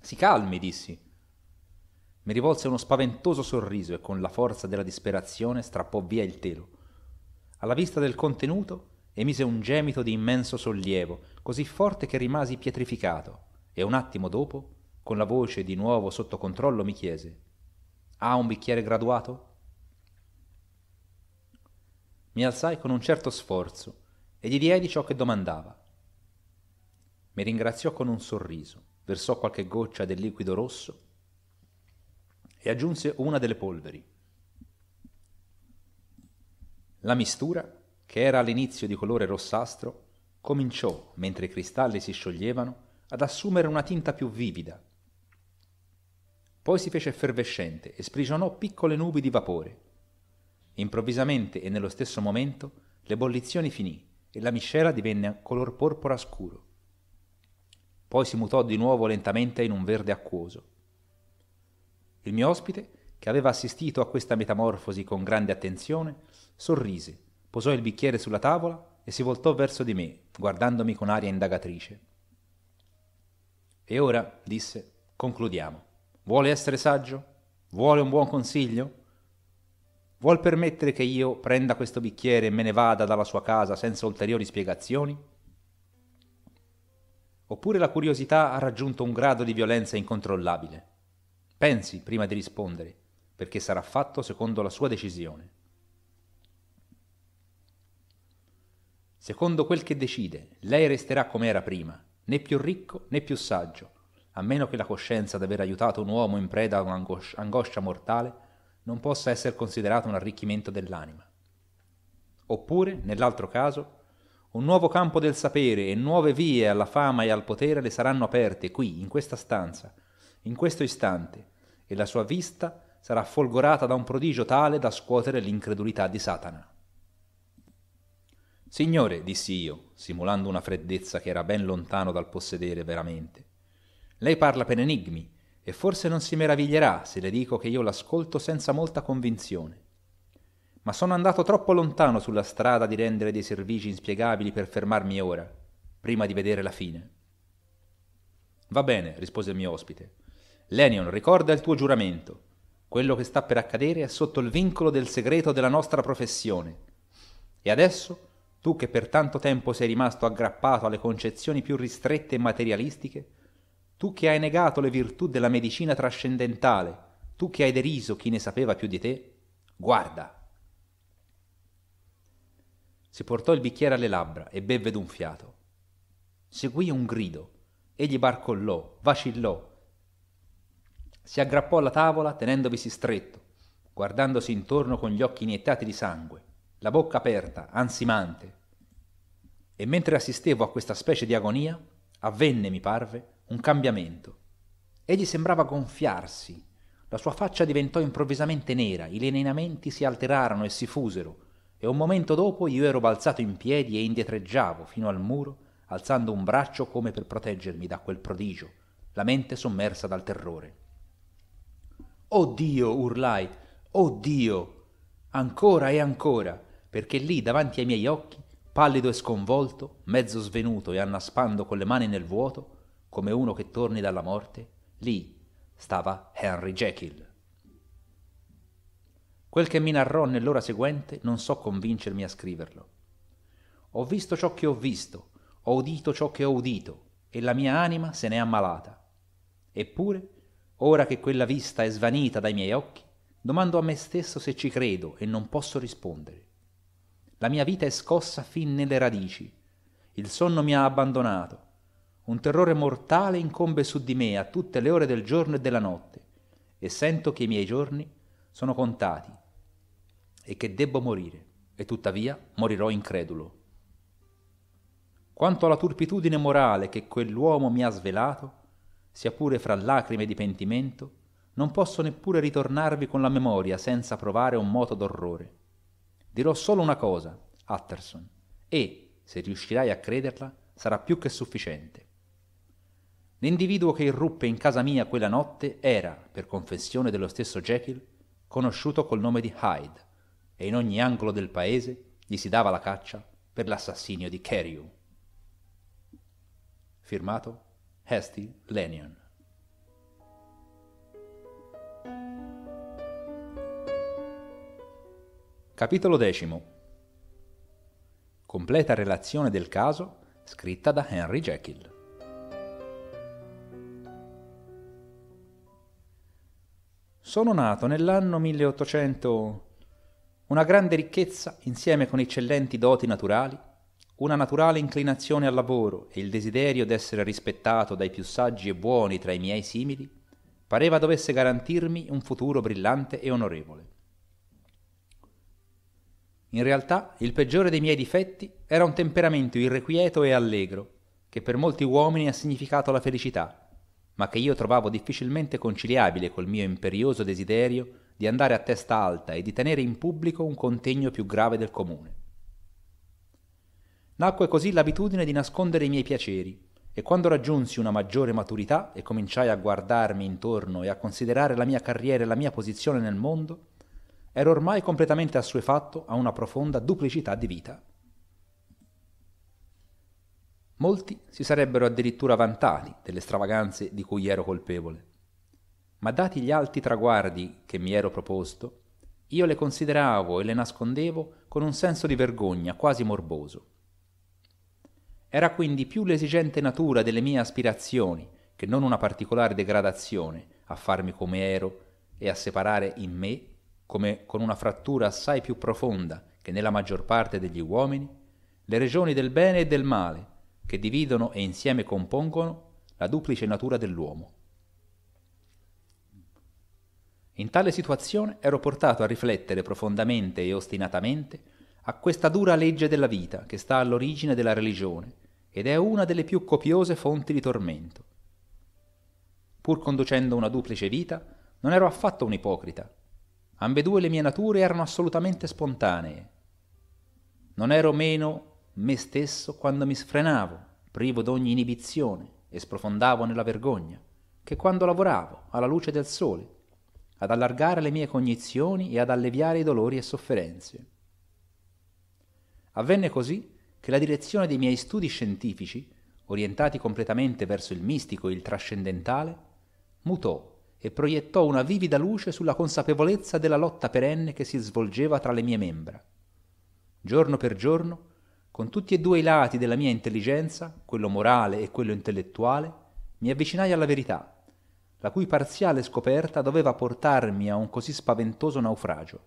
Si calmi, dissi. Mi rivolse uno spaventoso sorriso e con la forza della disperazione strappò via il telo. Alla vista del contenuto, emise un gemito di immenso sollievo, così forte che rimasi pietrificato, e un attimo dopo, con la voce di nuovo sotto controllo, mi chiese: Ha un bicchiere graduato? Mi alzai con un certo sforzo e gli diedi ciò che domandava. Mi ringraziò con un sorriso, versò qualche goccia del liquido rosso e aggiunse una delle polveri. La mistura che era all'inizio di colore rossastro, cominciò, mentre i cristalli si scioglievano, ad assumere una tinta più vivida. Poi si fece effervescente e sprigionò piccole nubi di vapore. Improvvisamente e nello stesso momento l'ebollizione finì e la miscela divenne color porpora scuro. Poi si mutò di nuovo lentamente in un verde acquoso. Il mio ospite, che aveva assistito a questa metamorfosi con grande attenzione, sorrise posò il bicchiere sulla tavola e si voltò verso di me, guardandomi con aria indagatrice. E ora, disse, concludiamo. Vuole essere saggio? Vuole un buon consiglio? Vuol permettere che io prenda questo bicchiere e me ne vada dalla sua casa senza ulteriori spiegazioni? Oppure la curiosità ha raggiunto un grado di violenza incontrollabile? Pensi prima di rispondere, perché sarà fatto secondo la sua decisione. Secondo quel che decide, lei resterà come era prima, né più ricco né più saggio, a meno che la coscienza di aver aiutato un uomo in preda a un'angoscia mortale non possa essere considerata un arricchimento dell'anima. Oppure, nell'altro caso, un nuovo campo del sapere e nuove vie alla fama e al potere le saranno aperte qui, in questa stanza, in questo istante, e la sua vista sarà folgorata da un prodigio tale da scuotere l'incredulità di Satana. Signore, dissi io, simulando una freddezza che era ben lontano dal possedere veramente, lei parla per enigmi e forse non si meraviglierà se le dico che io l'ascolto senza molta convinzione. Ma sono andato troppo lontano sulla strada di rendere dei servigi inspiegabili per fermarmi ora, prima di vedere la fine. Va bene, rispose il mio ospite. Lenion, ricorda il tuo giuramento. Quello che sta per accadere è sotto il vincolo del segreto della nostra professione. E adesso tu che per tanto tempo sei rimasto aggrappato alle concezioni più ristrette e materialistiche, tu che hai negato le virtù della medicina trascendentale, tu che hai deriso chi ne sapeva più di te, guarda. Si portò il bicchiere alle labbra e bevve d'un fiato. Seguì un grido, egli barcollò, vacillò, si aggrappò alla tavola tenendovisi stretto, guardandosi intorno con gli occhi iniettati di sangue la bocca aperta, ansimante. E mentre assistevo a questa specie di agonia, avvenne, mi parve, un cambiamento. Egli sembrava gonfiarsi, la sua faccia diventò improvvisamente nera, i lineamenti si alterarono e si fusero, e un momento dopo io ero balzato in piedi e indietreggiavo fino al muro, alzando un braccio come per proteggermi da quel prodigio, la mente sommersa dal terrore. Oh Dio, urlai, oh Dio! Ancora e ancora perché lì davanti ai miei occhi, pallido e sconvolto, mezzo svenuto e annaspando con le mani nel vuoto, come uno che torni dalla morte, lì stava Henry Jekyll. Quel che mi narrò nell'ora seguente non so convincermi a scriverlo. Ho visto ciò che ho visto, ho udito ciò che ho udito, e la mia anima se n'è ammalata. Eppure, ora che quella vista è svanita dai miei occhi, domando a me stesso se ci credo e non posso rispondere. La mia vita è scossa fin nelle radici. Il sonno mi ha abbandonato. Un terrore mortale incombe su di me a tutte le ore del giorno e della notte, e sento che i miei giorni sono contati e che debbo morire, e tuttavia morirò incredulo. Quanto alla turpitudine morale che quell'uomo mi ha svelato, sia pure fra lacrime di pentimento, non posso neppure ritornarvi con la memoria senza provare un moto d'orrore. Dirò solo una cosa, Utterson, e, se riuscirai a crederla, sarà più che sufficiente. L'individuo che irruppe in casa mia quella notte era, per confessione dello stesso Jekyll, conosciuto col nome di Hyde, e in ogni angolo del paese gli si dava la caccia per l'assassinio di Carew. Firmato Hasty Lanyon. Capitolo X. Completa relazione del caso scritta da Henry Jekyll. Sono nato nell'anno 1800. Una grande ricchezza, insieme con eccellenti doti naturali, una naturale inclinazione al lavoro e il desiderio d'essere rispettato dai più saggi e buoni tra i miei simili, pareva dovesse garantirmi un futuro brillante e onorevole. In realtà il peggiore dei miei difetti era un temperamento irrequieto e allegro, che per molti uomini ha significato la felicità, ma che io trovavo difficilmente conciliabile col mio imperioso desiderio di andare a testa alta e di tenere in pubblico un contegno più grave del comune. Nacque così l'abitudine di nascondere i miei piaceri, e quando raggiunsi una maggiore maturità e cominciai a guardarmi intorno e a considerare la mia carriera e la mia posizione nel mondo, era ormai completamente assuefatto a una profonda duplicità di vita. Molti si sarebbero addirittura vantati delle stravaganze di cui ero colpevole, ma dati gli alti traguardi che mi ero proposto, io le consideravo e le nascondevo con un senso di vergogna quasi morboso. Era quindi più l'esigente natura delle mie aspirazioni che non una particolare degradazione a farmi come ero e a separare in me come con una frattura assai più profonda che nella maggior parte degli uomini, le regioni del bene e del male, che dividono e insieme compongono la duplice natura dell'uomo. In tale situazione ero portato a riflettere profondamente e ostinatamente a questa dura legge della vita che sta all'origine della religione ed è una delle più copiose fonti di tormento. Pur conducendo una duplice vita, non ero affatto un ipocrita, Ambedue le mie nature erano assolutamente spontanee. Non ero meno me stesso quando mi sfrenavo, privo d'ogni inibizione, e sprofondavo nella vergogna, che quando lavoravo alla luce del sole, ad allargare le mie cognizioni e ad alleviare i dolori e sofferenze. Avvenne così che la direzione dei miei studi scientifici, orientati completamente verso il mistico e il trascendentale, mutò e proiettò una vivida luce sulla consapevolezza della lotta perenne che si svolgeva tra le mie membra. Giorno per giorno, con tutti e due i lati della mia intelligenza, quello morale e quello intellettuale, mi avvicinai alla verità, la cui parziale scoperta doveva portarmi a un così spaventoso naufragio.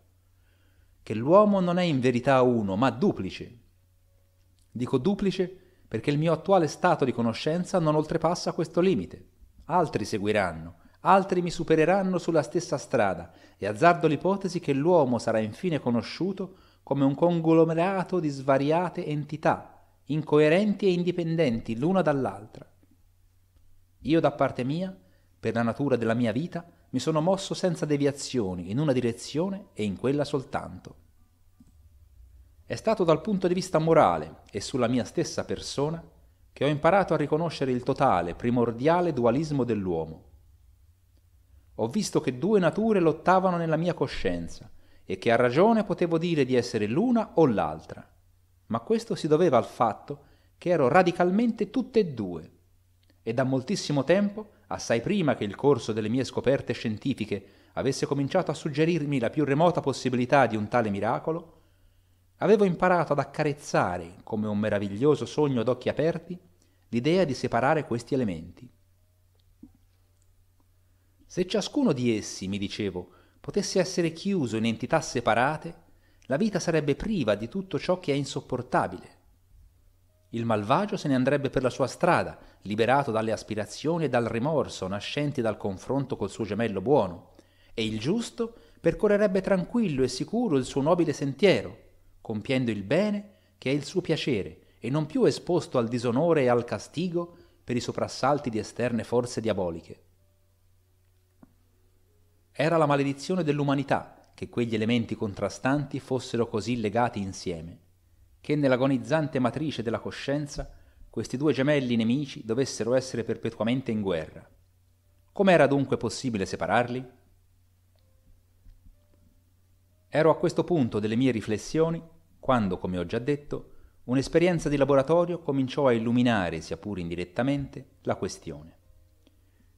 Che l'uomo non è in verità uno, ma duplice. Dico duplice perché il mio attuale stato di conoscenza non oltrepassa questo limite. Altri seguiranno, altri mi supereranno sulla stessa strada e azzardo l'ipotesi che l'uomo sarà infine conosciuto come un conglomerato di svariate entità, incoerenti e indipendenti l'una dall'altra. Io da parte mia, per la natura della mia vita, mi sono mosso senza deviazioni in una direzione e in quella soltanto. È stato dal punto di vista morale e sulla mia stessa persona che ho imparato a riconoscere il totale, primordiale dualismo dell'uomo. Ho visto che due nature lottavano nella mia coscienza e che a ragione potevo dire di essere l'una o l'altra, ma questo si doveva al fatto che ero radicalmente tutte e due e da moltissimo tempo, assai prima che il corso delle mie scoperte scientifiche avesse cominciato a suggerirmi la più remota possibilità di un tale miracolo, avevo imparato ad accarezzare, come un meraviglioso sogno d'occhi aperti, l'idea di separare questi elementi. Se ciascuno di essi, mi dicevo, potesse essere chiuso in entità separate, la vita sarebbe priva di tutto ciò che è insopportabile. Il malvagio se ne andrebbe per la sua strada, liberato dalle aspirazioni e dal rimorso nascenti dal confronto col suo gemello buono, e il giusto percorrerebbe tranquillo e sicuro il suo nobile sentiero, compiendo il bene che è il suo piacere e non più esposto al disonore e al castigo per i soprassalti di esterne forze diaboliche. Era la maledizione dell'umanità che quegli elementi contrastanti fossero così legati insieme, che nell'agonizzante matrice della coscienza questi due gemelli nemici dovessero essere perpetuamente in guerra. Com'era dunque possibile separarli? Ero a questo punto delle mie riflessioni quando, come ho già detto, un'esperienza di laboratorio cominciò a illuminare, sia pur indirettamente, la questione.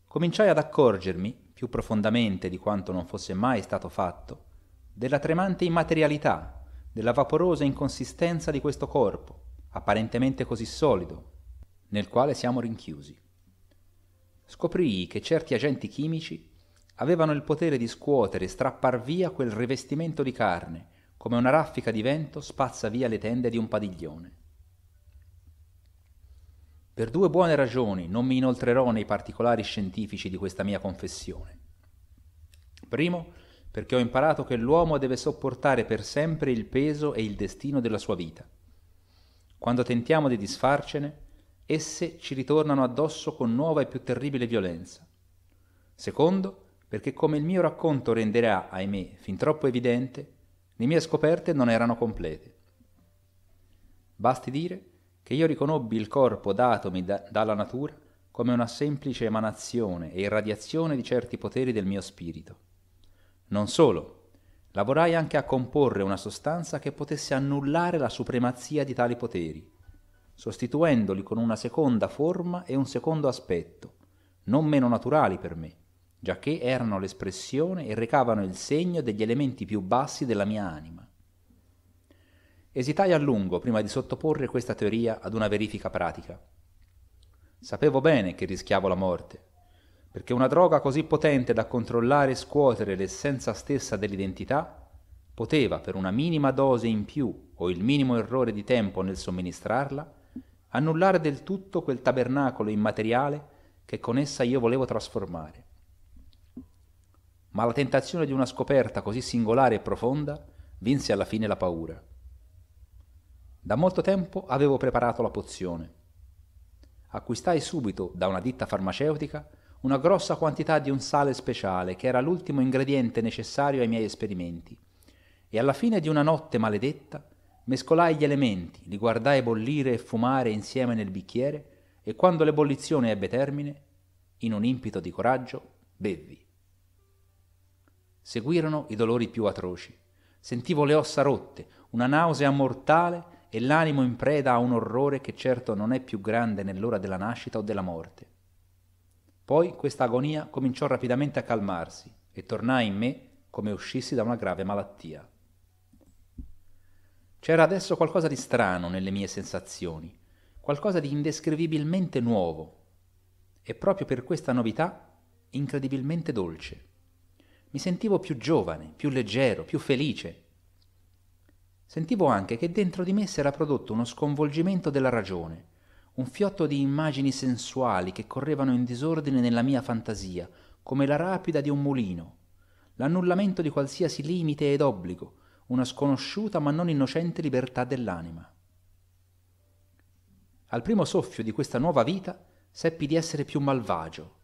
Cominciai ad accorgermi più profondamente di quanto non fosse mai stato fatto, della tremante immaterialità, della vaporosa inconsistenza di questo corpo, apparentemente così solido, nel quale siamo rinchiusi. Scoprì che certi agenti chimici avevano il potere di scuotere e strappar via quel rivestimento di carne, come una raffica di vento spazza via le tende di un padiglione. Per due buone ragioni non mi inoltrerò nei particolari scientifici di questa mia confessione. Primo, perché ho imparato che l'uomo deve sopportare per sempre il peso e il destino della sua vita. Quando tentiamo di disfarcene, esse ci ritornano addosso con nuova e più terribile violenza. Secondo, perché come il mio racconto renderà, ahimè, fin troppo evidente, le mie scoperte non erano complete. Basti dire che io riconobbi il corpo datomi da, dalla natura come una semplice emanazione e irradiazione di certi poteri del mio spirito. Non solo, lavorai anche a comporre una sostanza che potesse annullare la supremazia di tali poteri, sostituendoli con una seconda forma e un secondo aspetto, non meno naturali per me, giacché erano l'espressione e recavano il segno degli elementi più bassi della mia anima. Esitai a lungo prima di sottoporre questa teoria ad una verifica pratica. Sapevo bene che rischiavo la morte, perché una droga così potente da controllare e scuotere l'essenza stessa dell'identità poteva, per una minima dose in più o il minimo errore di tempo nel somministrarla, annullare del tutto quel tabernacolo immateriale che con essa io volevo trasformare. Ma la tentazione di una scoperta così singolare e profonda vinse alla fine la paura. Da molto tempo avevo preparato la pozione. Acquistai subito da una ditta farmaceutica una grossa quantità di un sale speciale che era l'ultimo ingrediente necessario ai miei esperimenti. E alla fine di una notte maledetta mescolai gli elementi, li guardai bollire e fumare insieme nel bicchiere e quando l'ebollizione ebbe termine, in un impeto di coraggio, bevvi. Seguirono i dolori più atroci. Sentivo le ossa rotte, una nausea mortale e l'animo in preda a un orrore che certo non è più grande nell'ora della nascita o della morte. Poi questa agonia cominciò rapidamente a calmarsi e tornai in me come uscissi da una grave malattia. C'era adesso qualcosa di strano nelle mie sensazioni, qualcosa di indescrivibilmente nuovo e proprio per questa novità incredibilmente dolce. Mi sentivo più giovane, più leggero, più felice Sentivo anche che dentro di me si era prodotto uno sconvolgimento della ragione, un fiotto di immagini sensuali che correvano in disordine nella mia fantasia, come la rapida di un mulino, l'annullamento di qualsiasi limite ed obbligo, una sconosciuta ma non innocente libertà dell'anima. Al primo soffio di questa nuova vita seppi di essere più malvagio,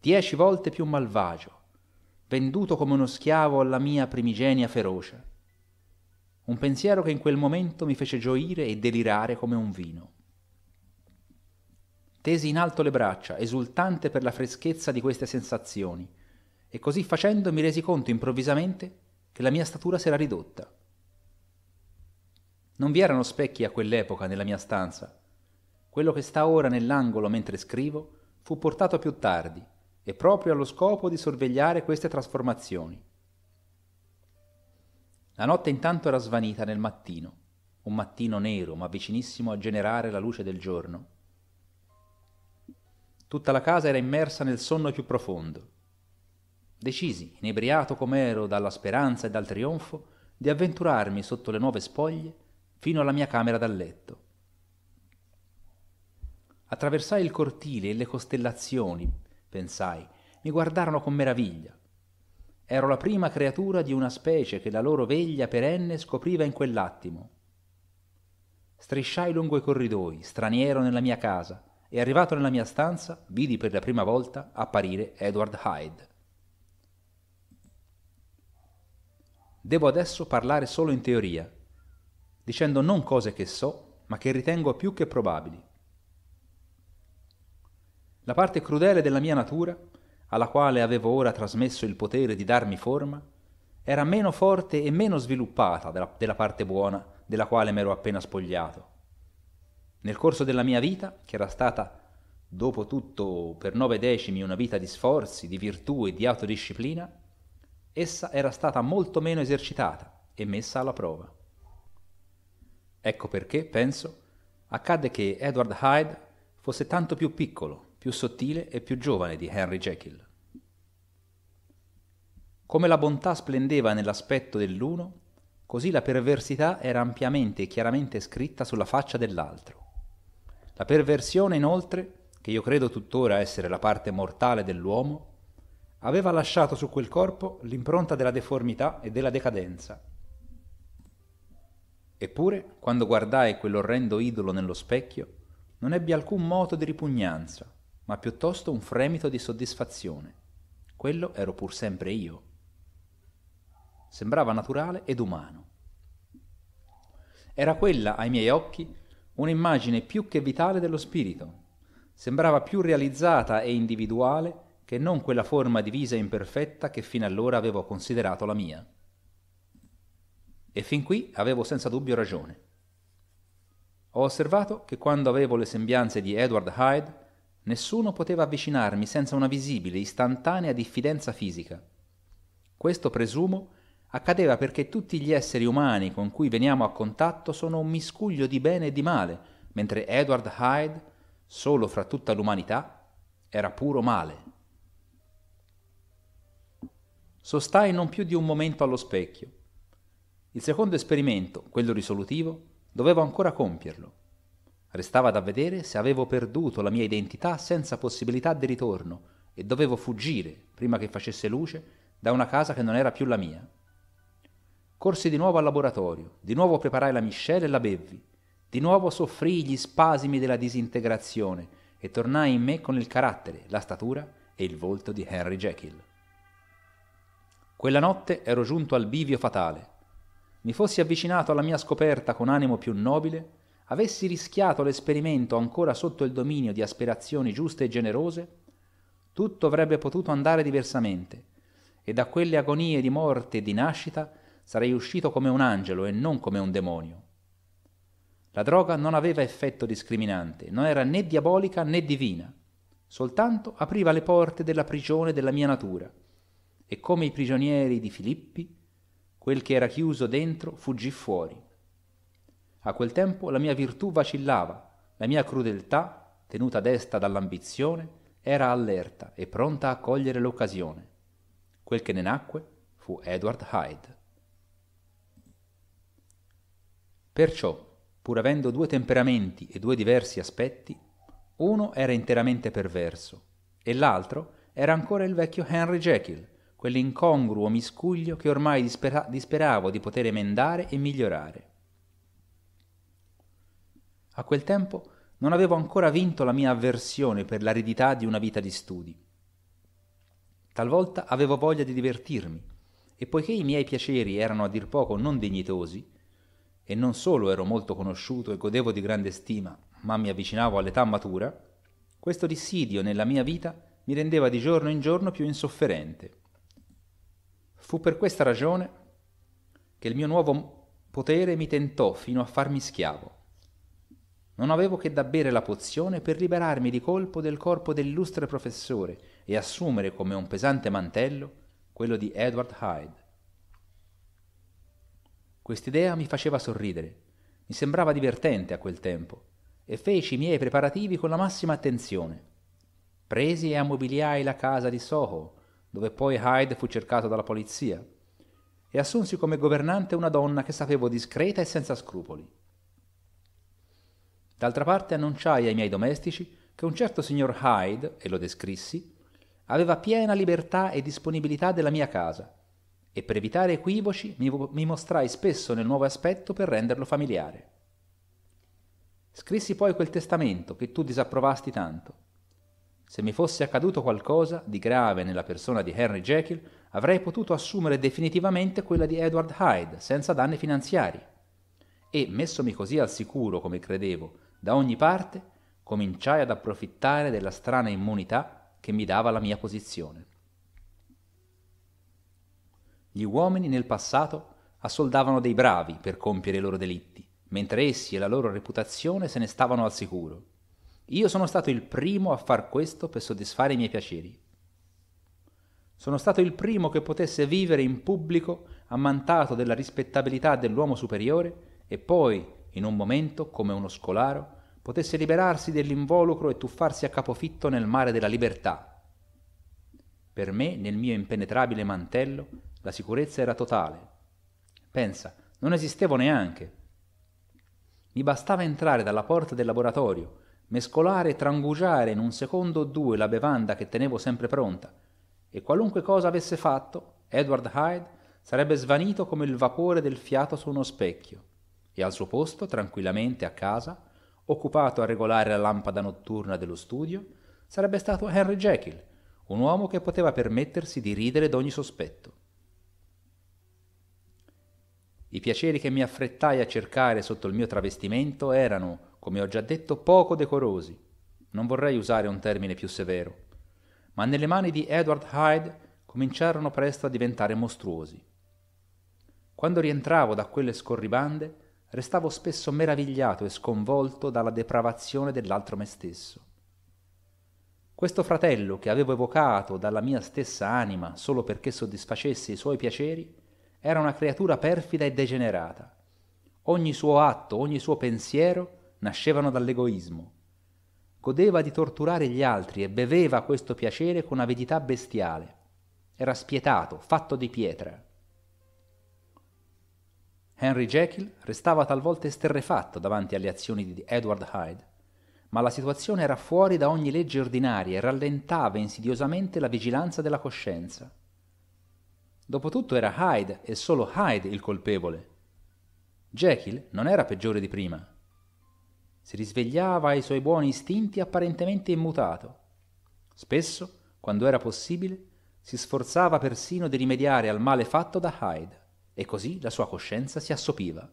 dieci volte più malvagio, venduto come uno schiavo alla mia primigenia feroce un pensiero che in quel momento mi fece gioire e delirare come un vino. Tesi in alto le braccia, esultante per la freschezza di queste sensazioni, e così facendo mi resi conto improvvisamente che la mia statura s'era ridotta. Non vi erano specchi a quell'epoca nella mia stanza. Quello che sta ora nell'angolo mentre scrivo fu portato più tardi, e proprio allo scopo di sorvegliare queste trasformazioni. La notte intanto era svanita nel mattino, un mattino nero ma vicinissimo a generare la luce del giorno. Tutta la casa era immersa nel sonno più profondo. Decisi, inebriato com'ero dalla speranza e dal trionfo, di avventurarmi sotto le nuove spoglie fino alla mia camera da letto. Attraversai il cortile e le costellazioni, pensai, mi guardarono con meraviglia. Ero la prima creatura di una specie che la loro veglia perenne scopriva in quell'attimo. Strisciai lungo i corridoi, straniero nella mia casa, e arrivato nella mia stanza vidi per la prima volta apparire Edward Hyde. Devo adesso parlare solo in teoria, dicendo non cose che so, ma che ritengo più che probabili. La parte crudele della mia natura alla quale avevo ora trasmesso il potere di darmi forma, era meno forte e meno sviluppata della, della parte buona della quale m'ero appena spogliato. Nel corso della mia vita, che era stata dopo tutto per nove decimi una vita di sforzi, di virtù e di autodisciplina, essa era stata molto meno esercitata e messa alla prova. Ecco perché, penso, accadde che Edward Hyde fosse tanto più piccolo più sottile e più giovane di Henry Jekyll. Come la bontà splendeva nell'aspetto dell'uno, così la perversità era ampiamente e chiaramente scritta sulla faccia dell'altro. La perversione, inoltre, che io credo tuttora essere la parte mortale dell'uomo, aveva lasciato su quel corpo l'impronta della deformità e della decadenza. Eppure, quando guardai quell'orrendo idolo nello specchio, non ebbi alcun moto di ripugnanza, ma piuttosto un fremito di soddisfazione. Quello ero pur sempre io. Sembrava naturale ed umano. Era quella, ai miei occhi, un'immagine più che vitale dello spirito. Sembrava più realizzata e individuale che non quella forma divisa e imperfetta che fino allora avevo considerato la mia. E fin qui avevo senza dubbio ragione. Ho osservato che quando avevo le sembianze di Edward Hyde Nessuno poteva avvicinarmi senza una visibile, istantanea diffidenza fisica. Questo, presumo, accadeva perché tutti gli esseri umani con cui veniamo a contatto sono un miscuglio di bene e di male, mentre Edward Hyde, solo fra tutta l'umanità, era puro male. Sostai non più di un momento allo specchio. Il secondo esperimento, quello risolutivo, dovevo ancora compierlo. Restava da vedere se avevo perduto la mia identità senza possibilità di ritorno e dovevo fuggire, prima che facesse luce, da una casa che non era più la mia. Corsi di nuovo al laboratorio, di nuovo preparai la miscela e la bevvi, di nuovo soffrii gli spasimi della disintegrazione e tornai in me con il carattere, la statura e il volto di Henry Jekyll. Quella notte ero giunto al bivio fatale. Mi fossi avvicinato alla mia scoperta con animo più nobile, avessi rischiato l'esperimento ancora sotto il dominio di aspirazioni giuste e generose, tutto avrebbe potuto andare diversamente, e da quelle agonie di morte e di nascita sarei uscito come un angelo e non come un demonio. La droga non aveva effetto discriminante, non era né diabolica né divina, soltanto apriva le porte della prigione della mia natura, e come i prigionieri di Filippi, quel che era chiuso dentro fuggì fuori. A quel tempo la mia virtù vacillava, la mia crudeltà, tenuta desta dall'ambizione, era allerta e pronta a cogliere l'occasione. Quel che ne nacque fu Edward Hyde. Perciò, pur avendo due temperamenti e due diversi aspetti, uno era interamente perverso e l'altro era ancora il vecchio Henry Jekyll, quell'incongruo miscuglio che ormai dispera- disperavo di poter emendare e migliorare. A quel tempo non avevo ancora vinto la mia avversione per l'aridità di una vita di studi. Talvolta avevo voglia di divertirmi e poiché i miei piaceri erano a dir poco non dignitosi, e non solo ero molto conosciuto e godevo di grande stima, ma mi avvicinavo all'età matura, questo dissidio nella mia vita mi rendeva di giorno in giorno più insofferente. Fu per questa ragione che il mio nuovo potere mi tentò fino a farmi schiavo non avevo che da bere la pozione per liberarmi di colpo del corpo dell'illustre professore e assumere come un pesante mantello quello di Edward Hyde. Quest'idea mi faceva sorridere, mi sembrava divertente a quel tempo, e feci i miei preparativi con la massima attenzione. Presi e ammobiliai la casa di Soho, dove poi Hyde fu cercato dalla polizia, e assunsi come governante una donna che sapevo discreta e senza scrupoli. D'altra parte annunciai ai miei domestici che un certo signor Hyde, e lo descrissi, aveva piena libertà e disponibilità della mia casa, e per evitare equivoci mi, mi mostrai spesso nel nuovo aspetto per renderlo familiare. Scrissi poi quel testamento che tu disapprovasti tanto. Se mi fosse accaduto qualcosa di grave nella persona di Henry Jekyll, avrei potuto assumere definitivamente quella di Edward Hyde, senza danni finanziari. E, messomi così al sicuro come credevo, da ogni parte cominciai ad approfittare della strana immunità che mi dava la mia posizione. Gli uomini nel passato assoldavano dei bravi per compiere i loro delitti, mentre essi e la loro reputazione se ne stavano al sicuro. Io sono stato il primo a far questo per soddisfare i miei piaceri. Sono stato il primo che potesse vivere in pubblico ammantato della rispettabilità dell'uomo superiore e poi in un momento, come uno scolaro, potesse liberarsi dell'involucro e tuffarsi a capofitto nel mare della libertà. Per me, nel mio impenetrabile mantello, la sicurezza era totale. Pensa, non esistevo neanche. Mi bastava entrare dalla porta del laboratorio, mescolare e trangugiare in un secondo o due la bevanda che tenevo sempre pronta, e qualunque cosa avesse fatto, Edward Hyde sarebbe svanito come il vapore del fiato su uno specchio e al suo posto, tranquillamente a casa, occupato a regolare la lampada notturna dello studio, sarebbe stato Henry Jekyll, un uomo che poteva permettersi di ridere d'ogni sospetto. I piaceri che mi affrettai a cercare sotto il mio travestimento erano, come ho già detto, poco decorosi. Non vorrei usare un termine più severo, ma nelle mani di Edward Hyde cominciarono presto a diventare mostruosi. Quando rientravo da quelle scorribande, restavo spesso meravigliato e sconvolto dalla depravazione dell'altro me stesso. Questo fratello che avevo evocato dalla mia stessa anima solo perché soddisfacesse i suoi piaceri, era una creatura perfida e degenerata. Ogni suo atto, ogni suo pensiero nascevano dall'egoismo. Godeva di torturare gli altri e beveva questo piacere con avidità bestiale. Era spietato, fatto di pietra. Henry Jekyll restava talvolta esterrefatto davanti alle azioni di Edward Hyde, ma la situazione era fuori da ogni legge ordinaria e rallentava insidiosamente la vigilanza della coscienza. Dopotutto era Hyde e solo Hyde il colpevole. Jekyll non era peggiore di prima. Si risvegliava ai suoi buoni istinti apparentemente immutato. Spesso, quando era possibile, si sforzava persino di rimediare al male fatto da Hyde e così la sua coscienza si assopiva.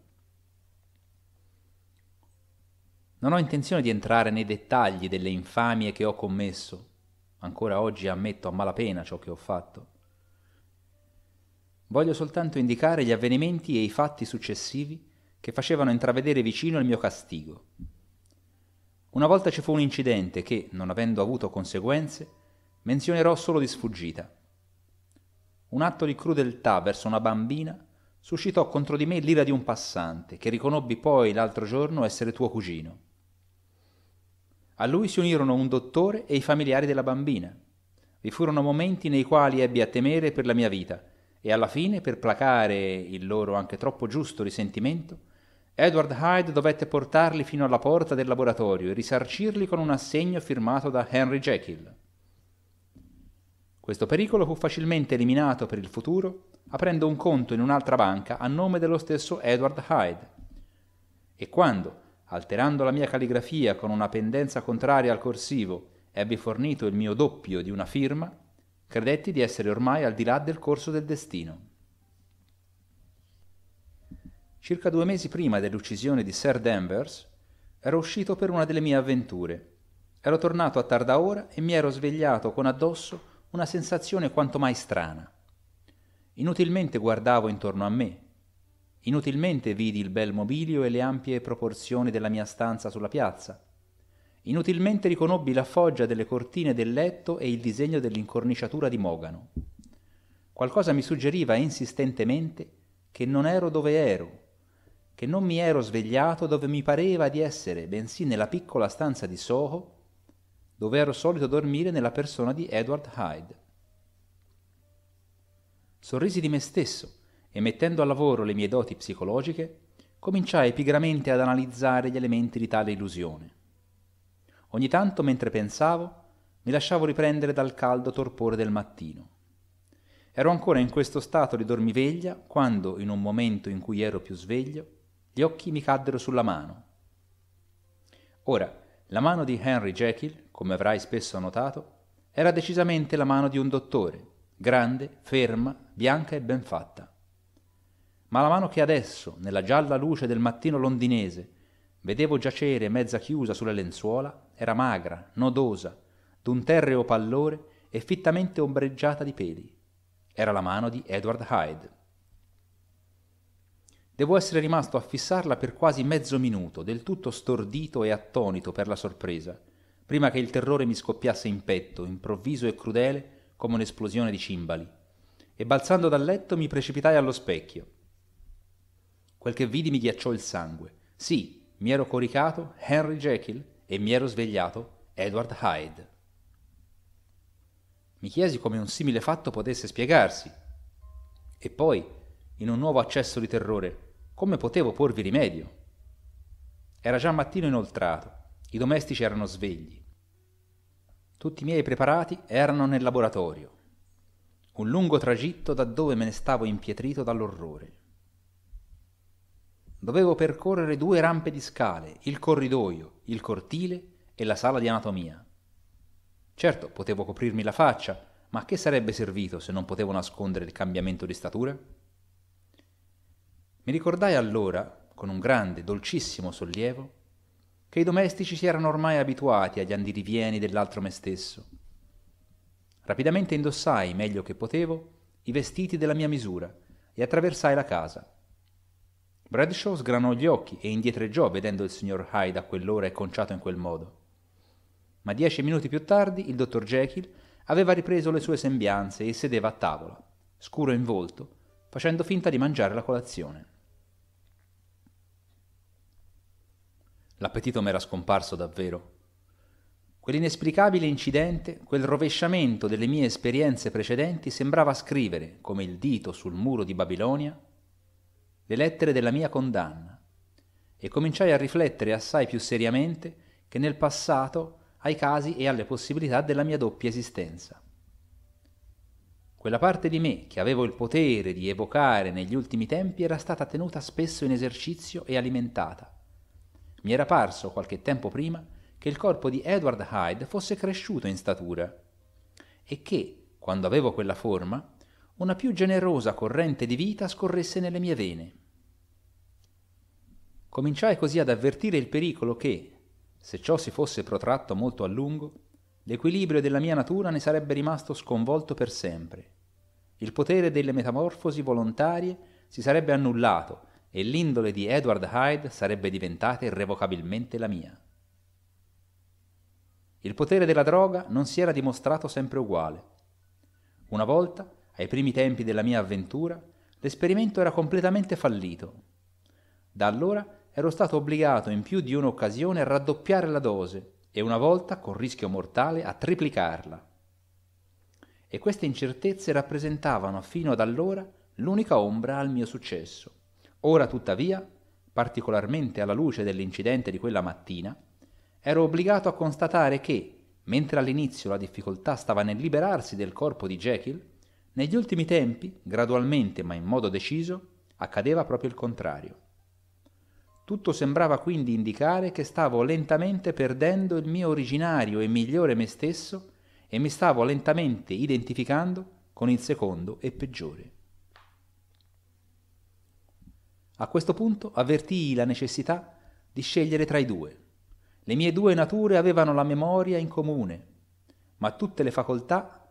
Non ho intenzione di entrare nei dettagli delle infamie che ho commesso, ancora oggi ammetto a malapena ciò che ho fatto. Voglio soltanto indicare gli avvenimenti e i fatti successivi che facevano intravedere vicino il mio castigo. Una volta ci fu un incidente che, non avendo avuto conseguenze, menzionerò solo di sfuggita. Un atto di crudeltà verso una bambina suscitò contro di me l'ira di un passante, che riconobbi poi l'altro giorno essere tuo cugino. A lui si unirono un dottore e i familiari della bambina. Vi furono momenti nei quali ebbi a temere per la mia vita, e alla fine, per placare il loro anche troppo giusto risentimento, Edward Hyde dovette portarli fino alla porta del laboratorio e risarcirli con un assegno firmato da Henry Jekyll. Questo pericolo fu facilmente eliminato per il futuro aprendo un conto in un'altra banca a nome dello stesso Edward Hyde. E quando, alterando la mia calligrafia con una pendenza contraria al corsivo, ebbi fornito il mio doppio di una firma, credetti di essere ormai al di là del corso del destino. Circa due mesi prima dell'uccisione di Sir Danvers, ero uscito per una delle mie avventure. Ero tornato a tarda ora e mi ero svegliato con addosso una sensazione quanto mai strana. Inutilmente guardavo intorno a me, inutilmente vidi il bel mobilio e le ampie proporzioni della mia stanza sulla piazza, inutilmente riconobbi la foggia delle cortine del letto e il disegno dell'incorniciatura di Mogano. Qualcosa mi suggeriva insistentemente che non ero dove ero, che non mi ero svegliato dove mi pareva di essere, bensì nella piccola stanza di Soho dove ero solito dormire nella persona di Edward Hyde. Sorrisi di me stesso e mettendo a lavoro le mie doti psicologiche, cominciai pigramente ad analizzare gli elementi di tale illusione. Ogni tanto, mentre pensavo, mi lasciavo riprendere dal caldo torpore del mattino. Ero ancora in questo stato di dormiveglia quando, in un momento in cui ero più sveglio, gli occhi mi caddero sulla mano. Ora, la mano di Henry Jekyll, come avrai spesso notato, era decisamente la mano di un dottore, grande, ferma, bianca e ben fatta. Ma la mano che adesso, nella gialla luce del mattino londinese, vedevo giacere mezza chiusa sulle lenzuola, era magra, nodosa, d'un terreo pallore e fittamente ombreggiata di peli. Era la mano di Edward Hyde. Devo essere rimasto a fissarla per quasi mezzo minuto, del tutto stordito e attonito per la sorpresa, prima che il terrore mi scoppiasse in petto, improvviso e crudele, come un'esplosione di cimbali. E balzando dal letto mi precipitai allo specchio. Quel che vidi mi ghiacciò il sangue. Sì, mi ero coricato Henry Jekyll e mi ero svegliato Edward Hyde. Mi chiesi come un simile fatto potesse spiegarsi. E poi, in un nuovo accesso di terrore, come potevo porvi rimedio? Era già mattino inoltrato i domestici erano svegli. Tutti i miei preparati erano nel laboratorio. Un lungo tragitto da dove me ne stavo impietrito dall'orrore. Dovevo percorrere due rampe di scale, il corridoio, il cortile e la sala di anatomia. Certo, potevo coprirmi la faccia, ma a che sarebbe servito se non potevo nascondere il cambiamento di statura? Mi ricordai allora, con un grande, dolcissimo sollievo, che i domestici si erano ormai abituati agli andirivieni dell'altro me stesso. Rapidamente indossai, meglio che potevo, i vestiti della mia misura e attraversai la casa. Bradshaw sgranò gli occhi e indietreggiò vedendo il signor Hyde a quell'ora e conciato in quel modo. Ma dieci minuti più tardi il dottor Jekyll aveva ripreso le sue sembianze e sedeva a tavola, scuro in volto, facendo finta di mangiare la colazione. L'appetito m'era scomparso davvero. Quell'inesplicabile incidente, quel rovesciamento delle mie esperienze precedenti sembrava scrivere, come il dito sul muro di Babilonia, le lettere della mia condanna e cominciai a riflettere assai più seriamente che nel passato ai casi e alle possibilità della mia doppia esistenza. Quella parte di me che avevo il potere di evocare negli ultimi tempi era stata tenuta spesso in esercizio e alimentata mi era parso qualche tempo prima che il corpo di Edward Hyde fosse cresciuto in statura e che, quando avevo quella forma, una più generosa corrente di vita scorresse nelle mie vene. Cominciai così ad avvertire il pericolo che, se ciò si fosse protratto molto a lungo, l'equilibrio della mia natura ne sarebbe rimasto sconvolto per sempre. Il potere delle metamorfosi volontarie si sarebbe annullato e l'indole di Edward Hyde sarebbe diventata irrevocabilmente la mia. Il potere della droga non si era dimostrato sempre uguale. Una volta, ai primi tempi della mia avventura, l'esperimento era completamente fallito. Da allora ero stato obbligato in più di un'occasione a raddoppiare la dose e una volta, con rischio mortale, a triplicarla. E queste incertezze rappresentavano fino ad allora l'unica ombra al mio successo. Ora tuttavia, particolarmente alla luce dell'incidente di quella mattina, ero obbligato a constatare che, mentre all'inizio la difficoltà stava nel liberarsi del corpo di Jekyll, negli ultimi tempi, gradualmente ma in modo deciso, accadeva proprio il contrario. Tutto sembrava quindi indicare che stavo lentamente perdendo il mio originario e migliore me stesso e mi stavo lentamente identificando con il secondo e peggiore. A questo punto avvertii la necessità di scegliere tra i due. Le mie due nature avevano la memoria in comune, ma tutte le facoltà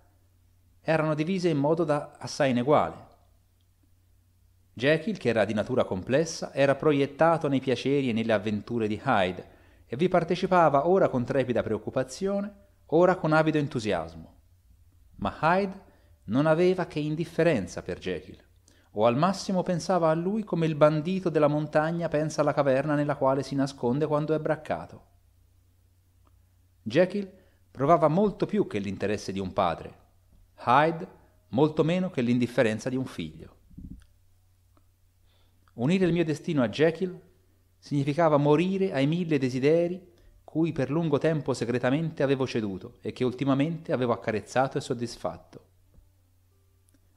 erano divise in modo da assai ineguale. Jekyll, che era di natura complessa, era proiettato nei piaceri e nelle avventure di Hyde e vi partecipava ora con trepida preoccupazione, ora con avido entusiasmo. Ma Hyde non aveva che indifferenza per Jekyll o al massimo pensava a lui come il bandito della montagna pensa alla caverna nella quale si nasconde quando è braccato. Jekyll provava molto più che l'interesse di un padre, Hyde molto meno che l'indifferenza di un figlio. Unire il mio destino a Jekyll significava morire ai mille desideri cui per lungo tempo segretamente avevo ceduto e che ultimamente avevo accarezzato e soddisfatto.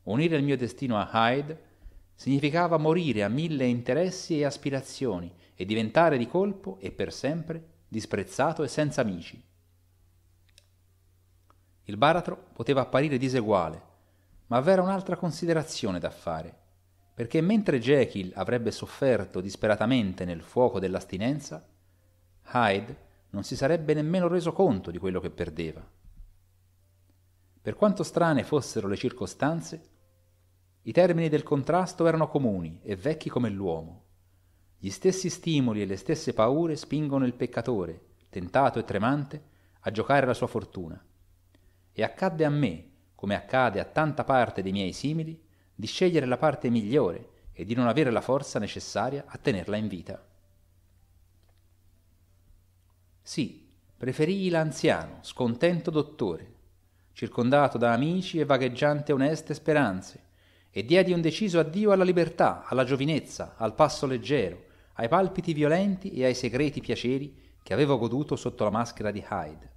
Unire il mio destino a Hyde significava morire a mille interessi e aspirazioni e diventare di colpo e per sempre disprezzato e senza amici. Il baratro poteva apparire diseguale, ma v'era un'altra considerazione da fare, perché mentre Jekyll avrebbe sofferto disperatamente nel fuoco dell'astinenza, Hyde non si sarebbe nemmeno reso conto di quello che perdeva. Per quanto strane fossero le circostanze, i termini del contrasto erano comuni e vecchi come l'uomo. Gli stessi stimoli e le stesse paure spingono il peccatore, tentato e tremante, a giocare la sua fortuna. E accadde a me, come accade a tanta parte dei miei simili, di scegliere la parte migliore e di non avere la forza necessaria a tenerla in vita. Sì, preferii l'anziano, scontento dottore, circondato da amici e vagheggiante oneste speranze, e diedi un deciso addio alla libertà, alla giovinezza, al passo leggero, ai palpiti violenti e ai segreti piaceri che avevo goduto sotto la maschera di Hyde.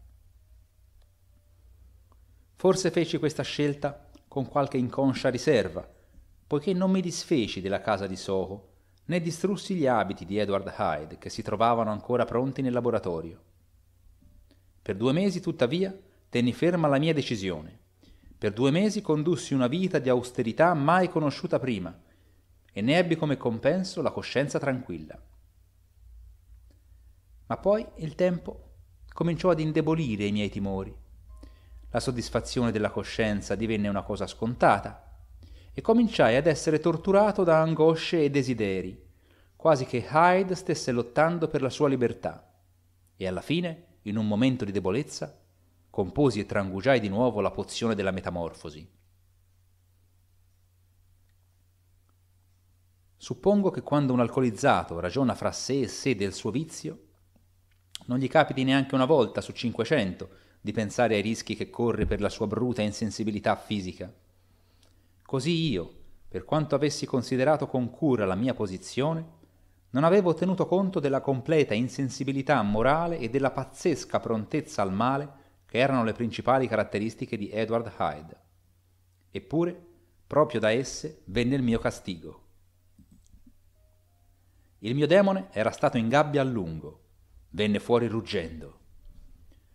Forse feci questa scelta con qualche inconscia riserva, poiché non mi disfeci della casa di Soho, né distrussi gli abiti di Edward Hyde che si trovavano ancora pronti nel laboratorio. Per due mesi, tuttavia, tenni ferma la mia decisione. Per due mesi condussi una vita di austerità mai conosciuta prima e ne ebbi come compenso la coscienza tranquilla. Ma poi il tempo cominciò ad indebolire i miei timori. La soddisfazione della coscienza divenne una cosa scontata e cominciai ad essere torturato da angosce e desideri, quasi che Hyde stesse lottando per la sua libertà. E alla fine, in un momento di debolezza, composi e trangugiai di nuovo la pozione della metamorfosi. Suppongo che quando un alcolizzato ragiona fra sé e sé del suo vizio, non gli capiti neanche una volta su 500 di pensare ai rischi che corre per la sua bruta insensibilità fisica. Così io, per quanto avessi considerato con cura la mia posizione, non avevo tenuto conto della completa insensibilità morale e della pazzesca prontezza al male che erano le principali caratteristiche di Edward Hyde. Eppure, proprio da esse venne il mio castigo. Il mio demone era stato in gabbia a lungo, venne fuori ruggendo.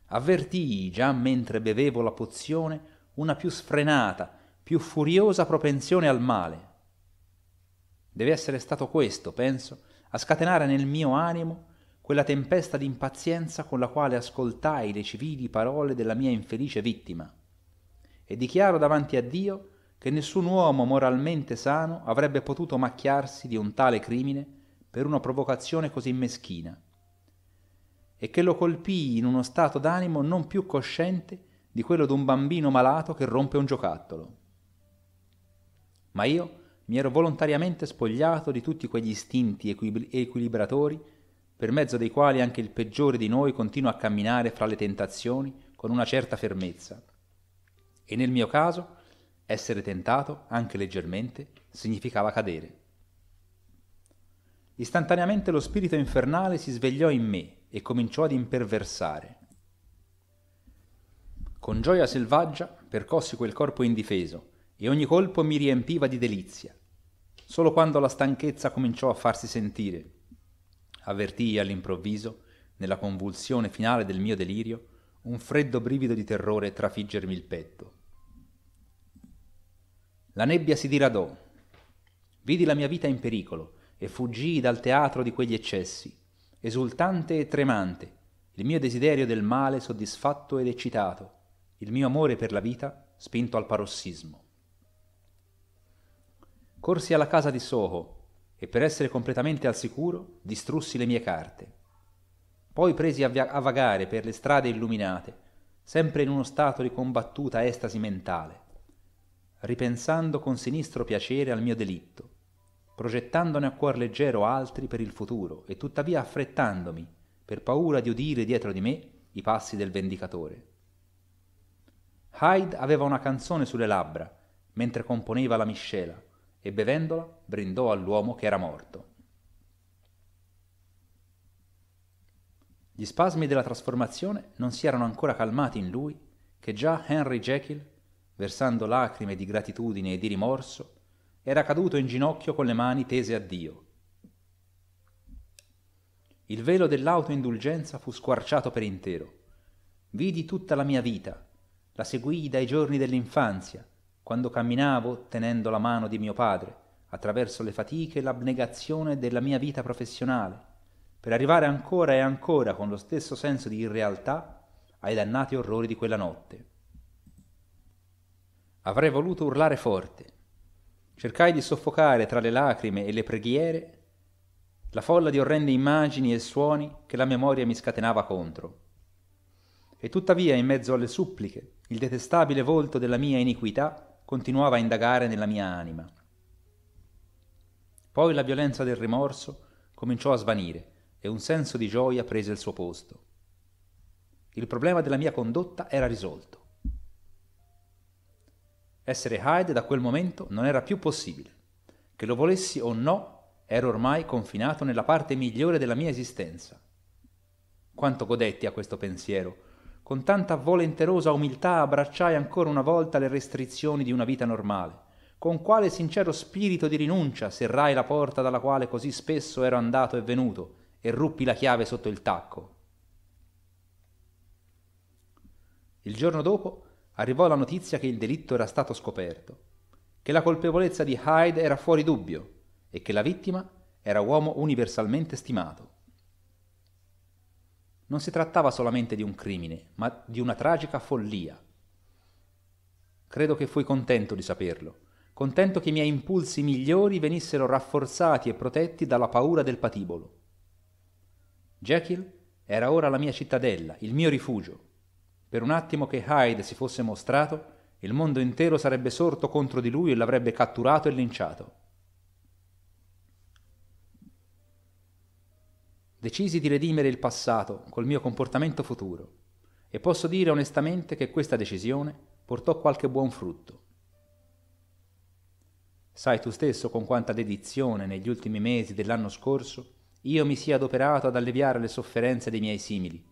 Avvertii, già mentre bevevo la pozione, una più sfrenata, più furiosa propensione al male. Deve essere stato questo, penso, a scatenare nel mio animo quella tempesta d'impazienza con la quale ascoltai le civili parole della mia infelice vittima, e dichiaro davanti a Dio che nessun uomo moralmente sano avrebbe potuto macchiarsi di un tale crimine per una provocazione così meschina, e che lo colpii in uno stato d'animo non più cosciente di quello d'un bambino malato che rompe un giocattolo. Ma io mi ero volontariamente spogliato di tutti quegli istinti equilibratori per mezzo dei quali anche il peggiore di noi continua a camminare fra le tentazioni con una certa fermezza. E nel mio caso, essere tentato, anche leggermente, significava cadere. Istantaneamente lo spirito infernale si svegliò in me e cominciò ad imperversare. Con gioia selvaggia percossi quel corpo indifeso e ogni colpo mi riempiva di delizia. Solo quando la stanchezza cominciò a farsi sentire avvertii all'improvviso, nella convulsione finale del mio delirio, un freddo brivido di terrore trafiggermi il petto. La nebbia si diradò. Vidi la mia vita in pericolo e fuggii dal teatro di quegli eccessi, esultante e tremante, il mio desiderio del male soddisfatto ed eccitato, il mio amore per la vita spinto al parossismo. Corsi alla casa di Soho, e per essere completamente al sicuro distrussi le mie carte. Poi presi a, via- a vagare per le strade illuminate, sempre in uno stato di combattuta estasi mentale, ripensando con sinistro piacere al mio delitto, progettandone a cuor leggero altri per il futuro e tuttavia affrettandomi, per paura di udire dietro di me i passi del vendicatore. Hyde aveva una canzone sulle labbra mentre componeva la miscela e bevendola brindò all'uomo che era morto. Gli spasmi della trasformazione non si erano ancora calmati in lui che già Henry Jekyll, versando lacrime di gratitudine e di rimorso, era caduto in ginocchio con le mani tese a Dio. Il velo dell'autoindulgenza fu squarciato per intero. Vidi tutta la mia vita, la seguii dai giorni dell'infanzia, quando camminavo tenendo la mano di mio padre, attraverso le fatiche e l'abnegazione della mia vita professionale, per arrivare ancora e ancora con lo stesso senso di irrealtà ai dannati orrori di quella notte. Avrei voluto urlare forte. Cercai di soffocare tra le lacrime e le preghiere la folla di orrende immagini e suoni che la memoria mi scatenava contro. E tuttavia, in mezzo alle suppliche, il detestabile volto della mia iniquità continuava a indagare nella mia anima. Poi la violenza del rimorso cominciò a svanire e un senso di gioia prese il suo posto. Il problema della mia condotta era risolto. Essere Hyde da quel momento non era più possibile. Che lo volessi o no, ero ormai confinato nella parte migliore della mia esistenza. Quanto godetti a questo pensiero, con tanta volenterosa umiltà abbracciai ancora una volta le restrizioni di una vita normale. Con quale sincero spirito di rinuncia serrai la porta dalla quale così spesso ero andato e venuto e ruppi la chiave sotto il tacco. Il giorno dopo arrivò la notizia che il delitto era stato scoperto, che la colpevolezza di Hyde era fuori dubbio e che la vittima era uomo universalmente stimato. Non si trattava solamente di un crimine, ma di una tragica follia. Credo che fui contento di saperlo, contento che i miei impulsi migliori venissero rafforzati e protetti dalla paura del patibolo. Jekyll era ora la mia cittadella, il mio rifugio. Per un attimo che Hyde si fosse mostrato, il mondo intero sarebbe sorto contro di lui e l'avrebbe catturato e linciato. Decisi di redimere il passato col mio comportamento futuro e posso dire onestamente che questa decisione portò qualche buon frutto. Sai tu stesso con quanta dedizione negli ultimi mesi dell'anno scorso io mi sia adoperato ad alleviare le sofferenze dei miei simili.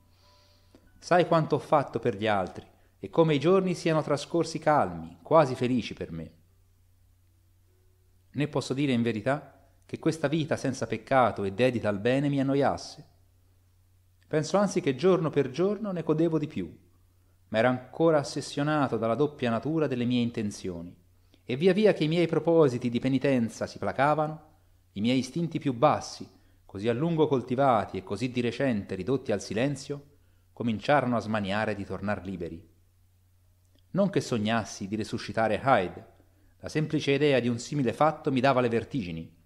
Sai quanto ho fatto per gli altri e come i giorni siano trascorsi calmi, quasi felici per me. Ne posso dire in verità che questa vita senza peccato e dedita al bene mi annoiasse. Penso anzi che giorno per giorno ne godevo di più, ma ero ancora ossessionato dalla doppia natura delle mie intenzioni, e via via che i miei propositi di penitenza si placavano, i miei istinti più bassi, così a lungo coltivati e così di recente ridotti al silenzio, cominciarono a smaniare di tornar liberi. Non che sognassi di resuscitare Hyde, la semplice idea di un simile fatto mi dava le vertigini,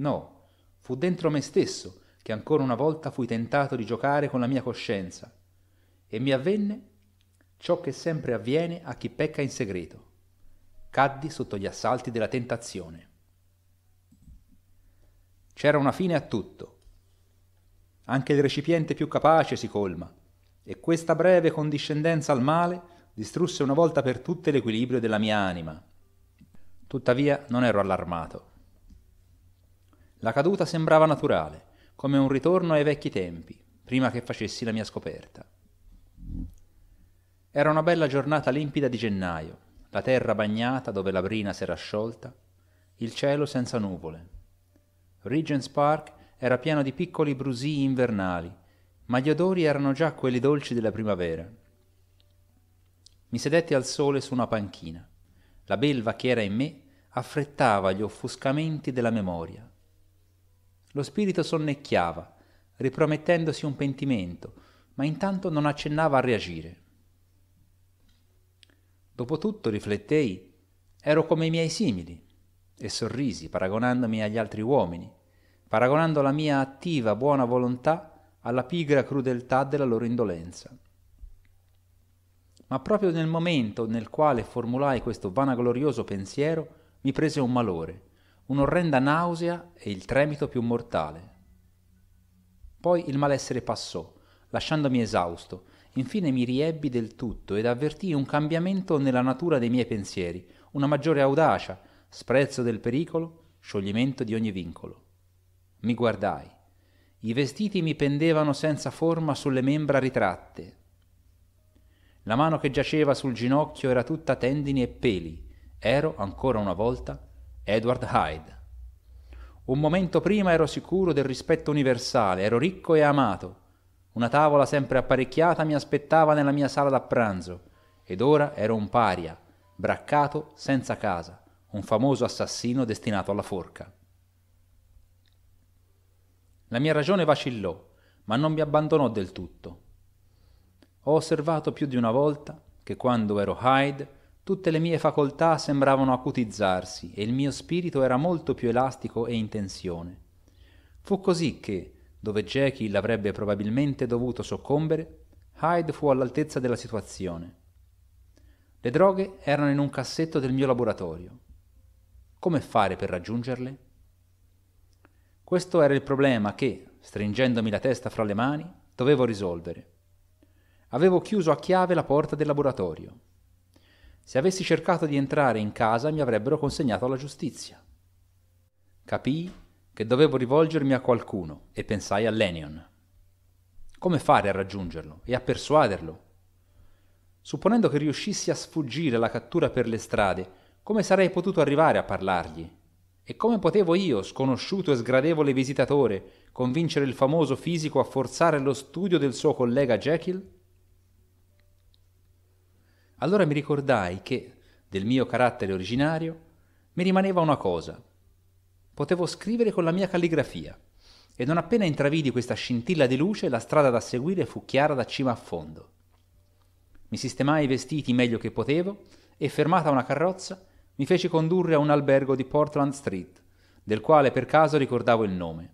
No, fu dentro me stesso che ancora una volta fui tentato di giocare con la mia coscienza. E mi avvenne ciò che sempre avviene a chi pecca in segreto. Caddi sotto gli assalti della tentazione. C'era una fine a tutto. Anche il recipiente più capace si colma, e questa breve condiscendenza al male distrusse una volta per tutte l'equilibrio della mia anima. Tuttavia non ero allarmato la caduta sembrava naturale, come un ritorno ai vecchi tempi, prima che facessi la mia scoperta. Era una bella giornata limpida di gennaio, la terra bagnata dove la brina s'era sciolta, il cielo senza nuvole. Regent's Park era pieno di piccoli brusii invernali, ma gli odori erano già quelli dolci della primavera. Mi sedetti al sole su una panchina. La belva che era in me affrettava gli offuscamenti della memoria lo spirito sonnecchiava, ripromettendosi un pentimento, ma intanto non accennava a reagire. Dopotutto riflettei, ero come i miei simili, e sorrisi, paragonandomi agli altri uomini, paragonando la mia attiva buona volontà alla pigra crudeltà della loro indolenza. Ma proprio nel momento nel quale formulai questo vanaglorioso pensiero, mi prese un malore un'orrenda nausea e il tremito più mortale. Poi il malessere passò, lasciandomi esausto. Infine mi riebbi del tutto ed avvertii un cambiamento nella natura dei miei pensieri, una maggiore audacia, sprezzo del pericolo, scioglimento di ogni vincolo. Mi guardai. I vestiti mi pendevano senza forma sulle membra ritratte. La mano che giaceva sul ginocchio era tutta tendini e peli. Ero ancora una volta Edward Hyde. Un momento prima ero sicuro del rispetto universale, ero ricco e amato. Una tavola sempre apparecchiata mi aspettava nella mia sala da pranzo, ed ora ero un paria, braccato, senza casa, un famoso assassino destinato alla forca. La mia ragione vacillò, ma non mi abbandonò del tutto. Ho osservato più di una volta che quando ero Hyde Tutte le mie facoltà sembravano acutizzarsi e il mio spirito era molto più elastico e in tensione. Fu così che, dove Jekyll avrebbe probabilmente dovuto soccombere, Hyde fu all'altezza della situazione. Le droghe erano in un cassetto del mio laboratorio. Come fare per raggiungerle? Questo era il problema che, stringendomi la testa fra le mani, dovevo risolvere. Avevo chiuso a chiave la porta del laboratorio. Se avessi cercato di entrare in casa mi avrebbero consegnato alla giustizia. Capii che dovevo rivolgermi a qualcuno e pensai a Lenion. Come fare a raggiungerlo e a persuaderlo? Supponendo che riuscissi a sfuggire alla cattura per le strade, come sarei potuto arrivare a parlargli? E come potevo io, sconosciuto e sgradevole visitatore, convincere il famoso fisico a forzare lo studio del suo collega Jekyll? Allora mi ricordai che, del mio carattere originario, mi rimaneva una cosa. Potevo scrivere con la mia calligrafia, e non appena intravidi questa scintilla di luce, la strada da seguire fu chiara da cima a fondo. Mi sistemai i vestiti meglio che potevo e, fermata una carrozza, mi feci condurre a un albergo di Portland Street, del quale per caso ricordavo il nome.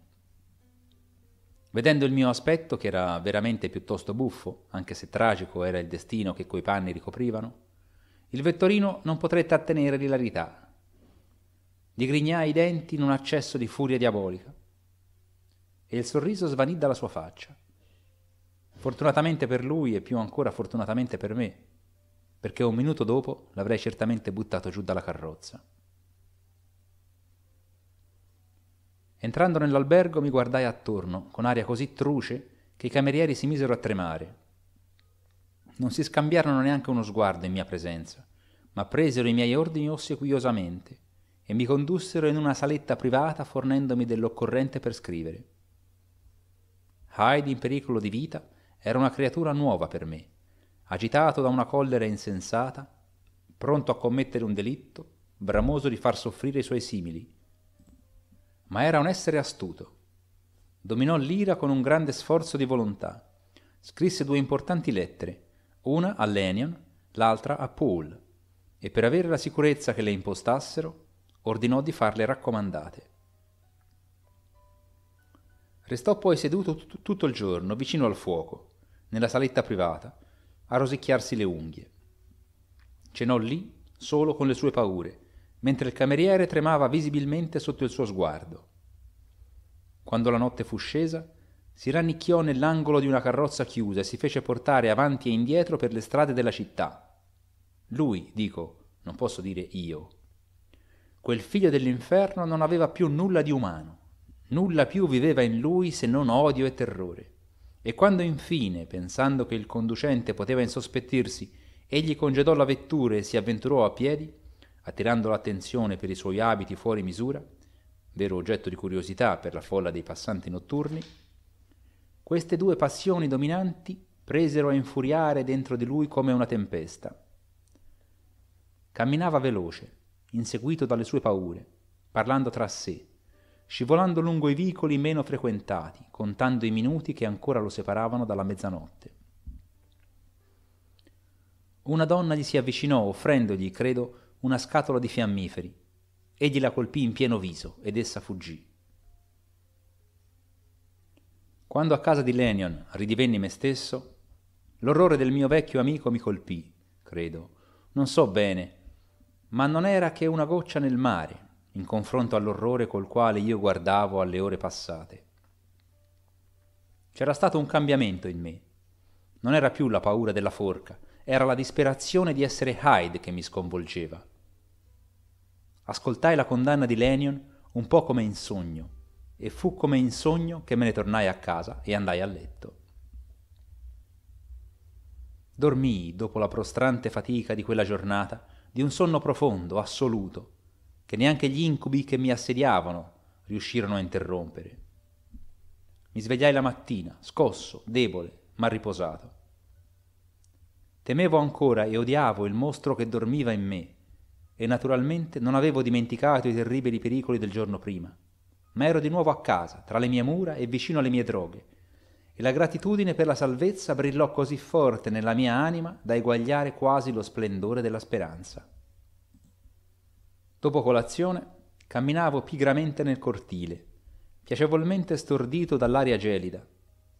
Vedendo il mio aspetto, che era veramente piuttosto buffo, anche se tragico era il destino che quei panni ricoprivano, il vettorino non potrette attenere l'ilarità. Digrignai i denti in un accesso di furia diabolica e il sorriso svanì dalla sua faccia. Fortunatamente per lui e più ancora fortunatamente per me, perché un minuto dopo l'avrei certamente buttato giù dalla carrozza. Entrando nell'albergo mi guardai attorno, con aria così truce che i camerieri si misero a tremare. Non si scambiarono neanche uno sguardo in mia presenza, ma presero i miei ordini ossequiosamente e mi condussero in una saletta privata fornendomi dell'occorrente per scrivere. Heidi in pericolo di vita era una creatura nuova per me, agitato da una collera insensata, pronto a commettere un delitto, bramoso di far soffrire i suoi simili, ma era un essere astuto. Dominò l'ira con un grande sforzo di volontà. Scrisse due importanti lettere, una a Lenion, l'altra a Poole, e per avere la sicurezza che le impostassero, ordinò di farle raccomandate. Restò poi seduto t- tutto il giorno vicino al fuoco, nella saletta privata, a rosicchiarsi le unghie. Cenò lì solo con le sue paure mentre il cameriere tremava visibilmente sotto il suo sguardo. Quando la notte fu scesa, si rannicchiò nell'angolo di una carrozza chiusa e si fece portare avanti e indietro per le strade della città. Lui, dico, non posso dire io. Quel figlio dell'inferno non aveva più nulla di umano, nulla più viveva in lui se non odio e terrore. E quando infine, pensando che il conducente poteva insospettirsi, egli congedò la vettura e si avventurò a piedi, attirando l'attenzione per i suoi abiti fuori misura, vero oggetto di curiosità per la folla dei passanti notturni, queste due passioni dominanti presero a infuriare dentro di lui come una tempesta. Camminava veloce, inseguito dalle sue paure, parlando tra sé, scivolando lungo i vicoli meno frequentati, contando i minuti che ancora lo separavano dalla mezzanotte. Una donna gli si avvicinò offrendogli, credo, una scatola di fiammiferi. Egli la colpì in pieno viso ed essa fuggì. Quando a casa di Lenion ridivenni me stesso, l'orrore del mio vecchio amico mi colpì, credo, non so bene, ma non era che una goccia nel mare in confronto all'orrore col quale io guardavo alle ore passate. C'era stato un cambiamento in me. Non era più la paura della forca, era la disperazione di essere Hyde che mi sconvolgeva. Ascoltai la condanna di Lenion un po' come in sogno, e fu come in sogno che me ne tornai a casa e andai a letto. Dormii, dopo la prostrante fatica di quella giornata, di un sonno profondo, assoluto, che neanche gli incubi che mi assediavano riuscirono a interrompere. Mi svegliai la mattina, scosso, debole, ma riposato. Temevo ancora e odiavo il mostro che dormiva in me, e naturalmente non avevo dimenticato i terribili pericoli del giorno prima, ma ero di nuovo a casa, tra le mie mura e vicino alle mie droghe, e la gratitudine per la salvezza brillò così forte nella mia anima da eguagliare quasi lo splendore della speranza. Dopo colazione camminavo pigramente nel cortile, piacevolmente stordito dall'aria gelida,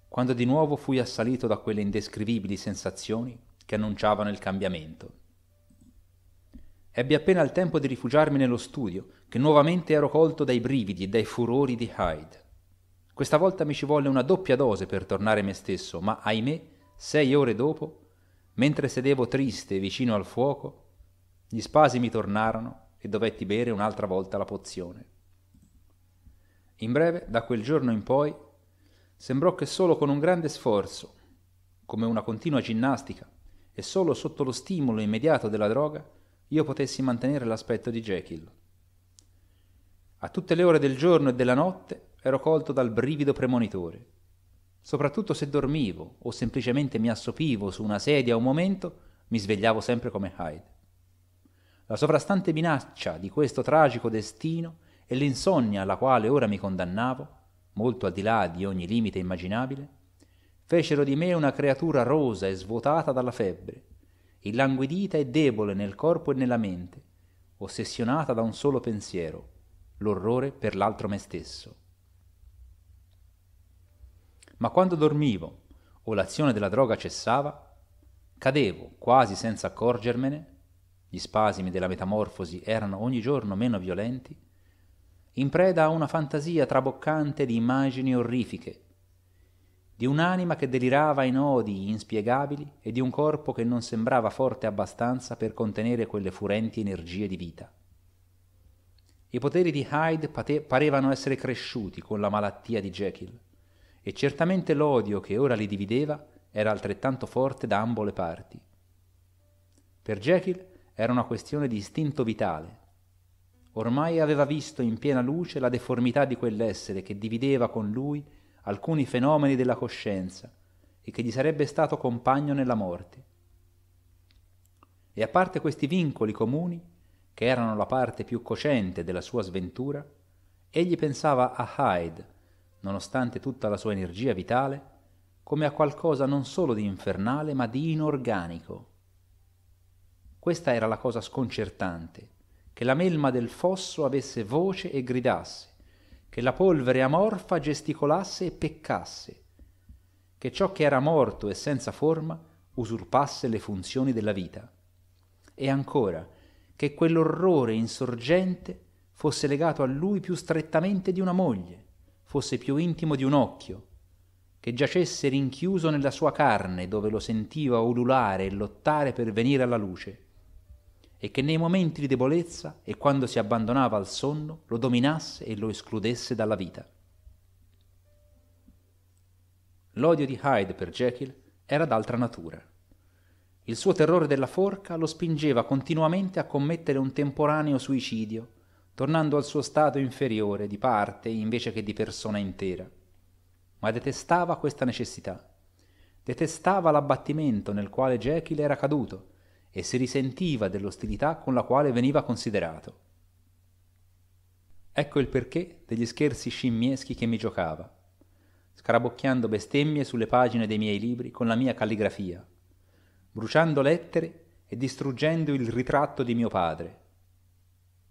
quando di nuovo fui assalito da quelle indescrivibili sensazioni che annunciavano il cambiamento. Ebbi appena il tempo di rifugiarmi nello studio, che nuovamente ero colto dai brividi e dai furori di Hyde. Questa volta mi ci volle una doppia dose per tornare me stesso, ma ahimè, sei ore dopo, mentre sedevo triste vicino al fuoco, gli spasi mi tornarono e dovetti bere un'altra volta la pozione. In breve, da quel giorno in poi, sembrò che solo con un grande sforzo, come una continua ginnastica, e solo sotto lo stimolo immediato della droga, io potessi mantenere l'aspetto di Jekyll. A tutte le ore del giorno e della notte ero colto dal brivido premonitore. Soprattutto se dormivo o semplicemente mi assopivo su una sedia un momento, mi svegliavo sempre come Hyde. La sovrastante minaccia di questo tragico destino e l'insonnia alla quale ora mi condannavo, molto al di là di ogni limite immaginabile, fecero di me una creatura rosa e svuotata dalla febbre, illanguidita e debole nel corpo e nella mente, ossessionata da un solo pensiero, l'orrore per l'altro me stesso. Ma quando dormivo o l'azione della droga cessava, cadevo, quasi senza accorgermene, gli spasimi della metamorfosi erano ogni giorno meno violenti, in preda a una fantasia traboccante di immagini orrifiche, di un'anima che delirava in odi inspiegabili e di un corpo che non sembrava forte abbastanza per contenere quelle furenti energie di vita. I poteri di Hyde pate- parevano essere cresciuti con la malattia di Jekyll, e certamente l'odio che ora li divideva era altrettanto forte da ambo le parti. Per Jekyll era una questione di istinto vitale. Ormai aveva visto in piena luce la deformità di quell'essere che divideva con lui alcuni fenomeni della coscienza e che gli sarebbe stato compagno nella morte. E a parte questi vincoli comuni, che erano la parte più cocente della sua sventura, egli pensava a Hyde, nonostante tutta la sua energia vitale, come a qualcosa non solo di infernale ma di inorganico. Questa era la cosa sconcertante, che la melma del fosso avesse voce e gridasse, che la polvere amorfa gesticolasse e peccasse, che ciò che era morto e senza forma usurpasse le funzioni della vita, e ancora che quell'orrore insorgente fosse legato a lui più strettamente di una moglie, fosse più intimo di un occhio, che giacesse rinchiuso nella sua carne dove lo sentiva ululare e lottare per venire alla luce, e che nei momenti di debolezza e quando si abbandonava al sonno lo dominasse e lo escludesse dalla vita. L'odio di Hyde per Jekyll era d'altra natura. Il suo terrore della forca lo spingeva continuamente a commettere un temporaneo suicidio, tornando al suo stato inferiore di parte invece che di persona intera. Ma detestava questa necessità. Detestava l'abbattimento nel quale Jekyll era caduto e si risentiva dell'ostilità con la quale veniva considerato. Ecco il perché degli scherzi scimmieschi che mi giocava, scarabocchiando bestemmie sulle pagine dei miei libri con la mia calligrafia, bruciando lettere e distruggendo il ritratto di mio padre.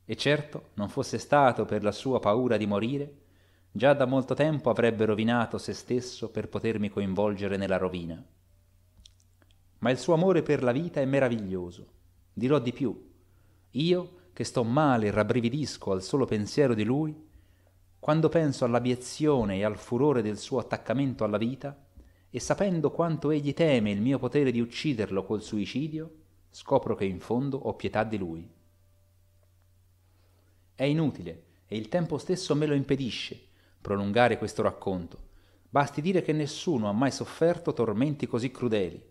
E certo, non fosse stato per la sua paura di morire, già da molto tempo avrebbe rovinato se stesso per potermi coinvolgere nella rovina ma il suo amore per la vita è meraviglioso. Dirò di più. Io, che sto male e rabbrividisco al solo pensiero di lui, quando penso all'abiezione e al furore del suo attaccamento alla vita, e sapendo quanto egli teme il mio potere di ucciderlo col suicidio, scopro che in fondo ho pietà di lui. È inutile, e il tempo stesso me lo impedisce, prolungare questo racconto. Basti dire che nessuno ha mai sofferto tormenti così crudeli,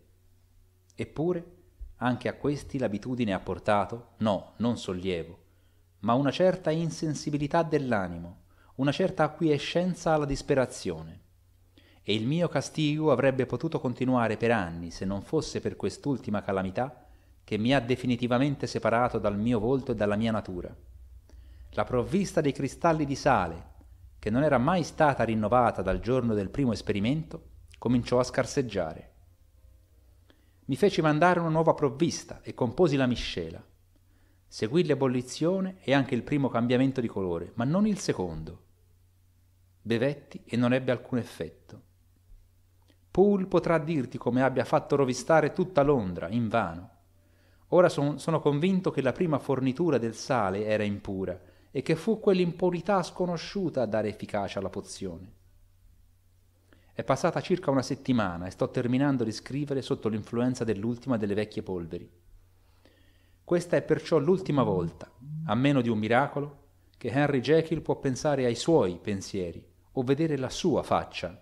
Eppure anche a questi l'abitudine ha portato, no, non sollievo, ma una certa insensibilità dell'animo, una certa acquiescenza alla disperazione. E il mio castigo avrebbe potuto continuare per anni se non fosse per quest'ultima calamità che mi ha definitivamente separato dal mio volto e dalla mia natura. La provvista dei cristalli di sale, che non era mai stata rinnovata dal giorno del primo esperimento, cominciò a scarseggiare. Mi feci mandare una nuova provvista e composi la miscela. Seguì l'ebollizione e anche il primo cambiamento di colore, ma non il secondo. Bevetti e non ebbe alcun effetto. Poole potrà dirti come abbia fatto rovistare tutta Londra, invano. Ora son, sono convinto che la prima fornitura del sale era impura e che fu quell'impurità sconosciuta a dare efficacia alla pozione. È passata circa una settimana e sto terminando di scrivere sotto l'influenza dell'ultima delle vecchie polveri. Questa è perciò l'ultima volta, a meno di un miracolo, che Henry Jekyll può pensare ai suoi pensieri o vedere la sua faccia,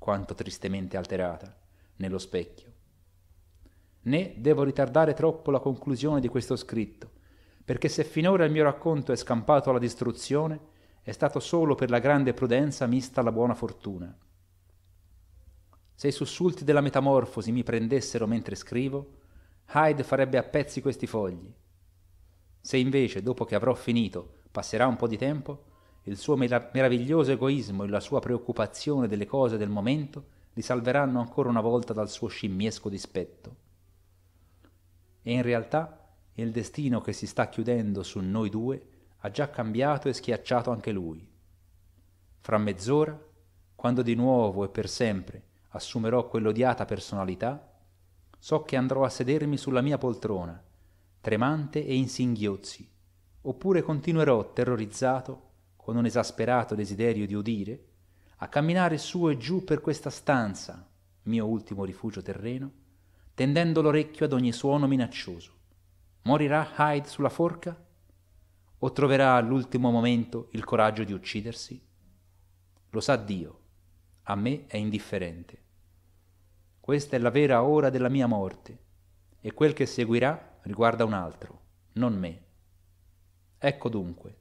quanto tristemente alterata, nello specchio. Né devo ritardare troppo la conclusione di questo scritto, perché se finora il mio racconto è scampato alla distruzione, è stato solo per la grande prudenza mista alla buona fortuna. Se i sussulti della metamorfosi mi prendessero mentre scrivo, Hyde farebbe a pezzi questi fogli. Se invece, dopo che avrò finito, passerà un po' di tempo, il suo meraviglioso egoismo e la sua preoccupazione delle cose del momento li salveranno ancora una volta dal suo scimmiesco dispetto. E in realtà il destino che si sta chiudendo su noi due ha già cambiato e schiacciato anche lui. Fra mezz'ora, quando di nuovo e per sempre assumerò quell'odiata personalità, so che andrò a sedermi sulla mia poltrona, tremante e in singhiozzi, oppure continuerò terrorizzato, con un esasperato desiderio di udire, a camminare su e giù per questa stanza, mio ultimo rifugio terreno, tendendo l'orecchio ad ogni suono minaccioso. Morirà Hyde sulla forca? O troverà all'ultimo momento il coraggio di uccidersi? Lo sa Dio, a me è indifferente. Questa è la vera ora della mia morte, e quel che seguirà riguarda un altro, non me. Ecco dunque,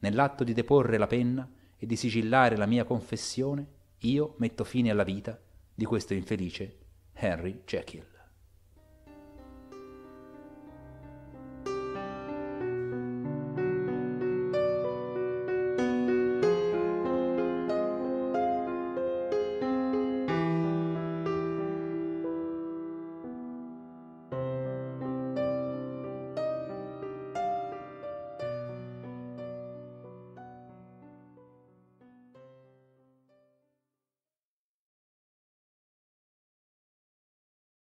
nell'atto di deporre la penna e di sigillare la mia confessione, io metto fine alla vita di questo infelice Henry Jekyll.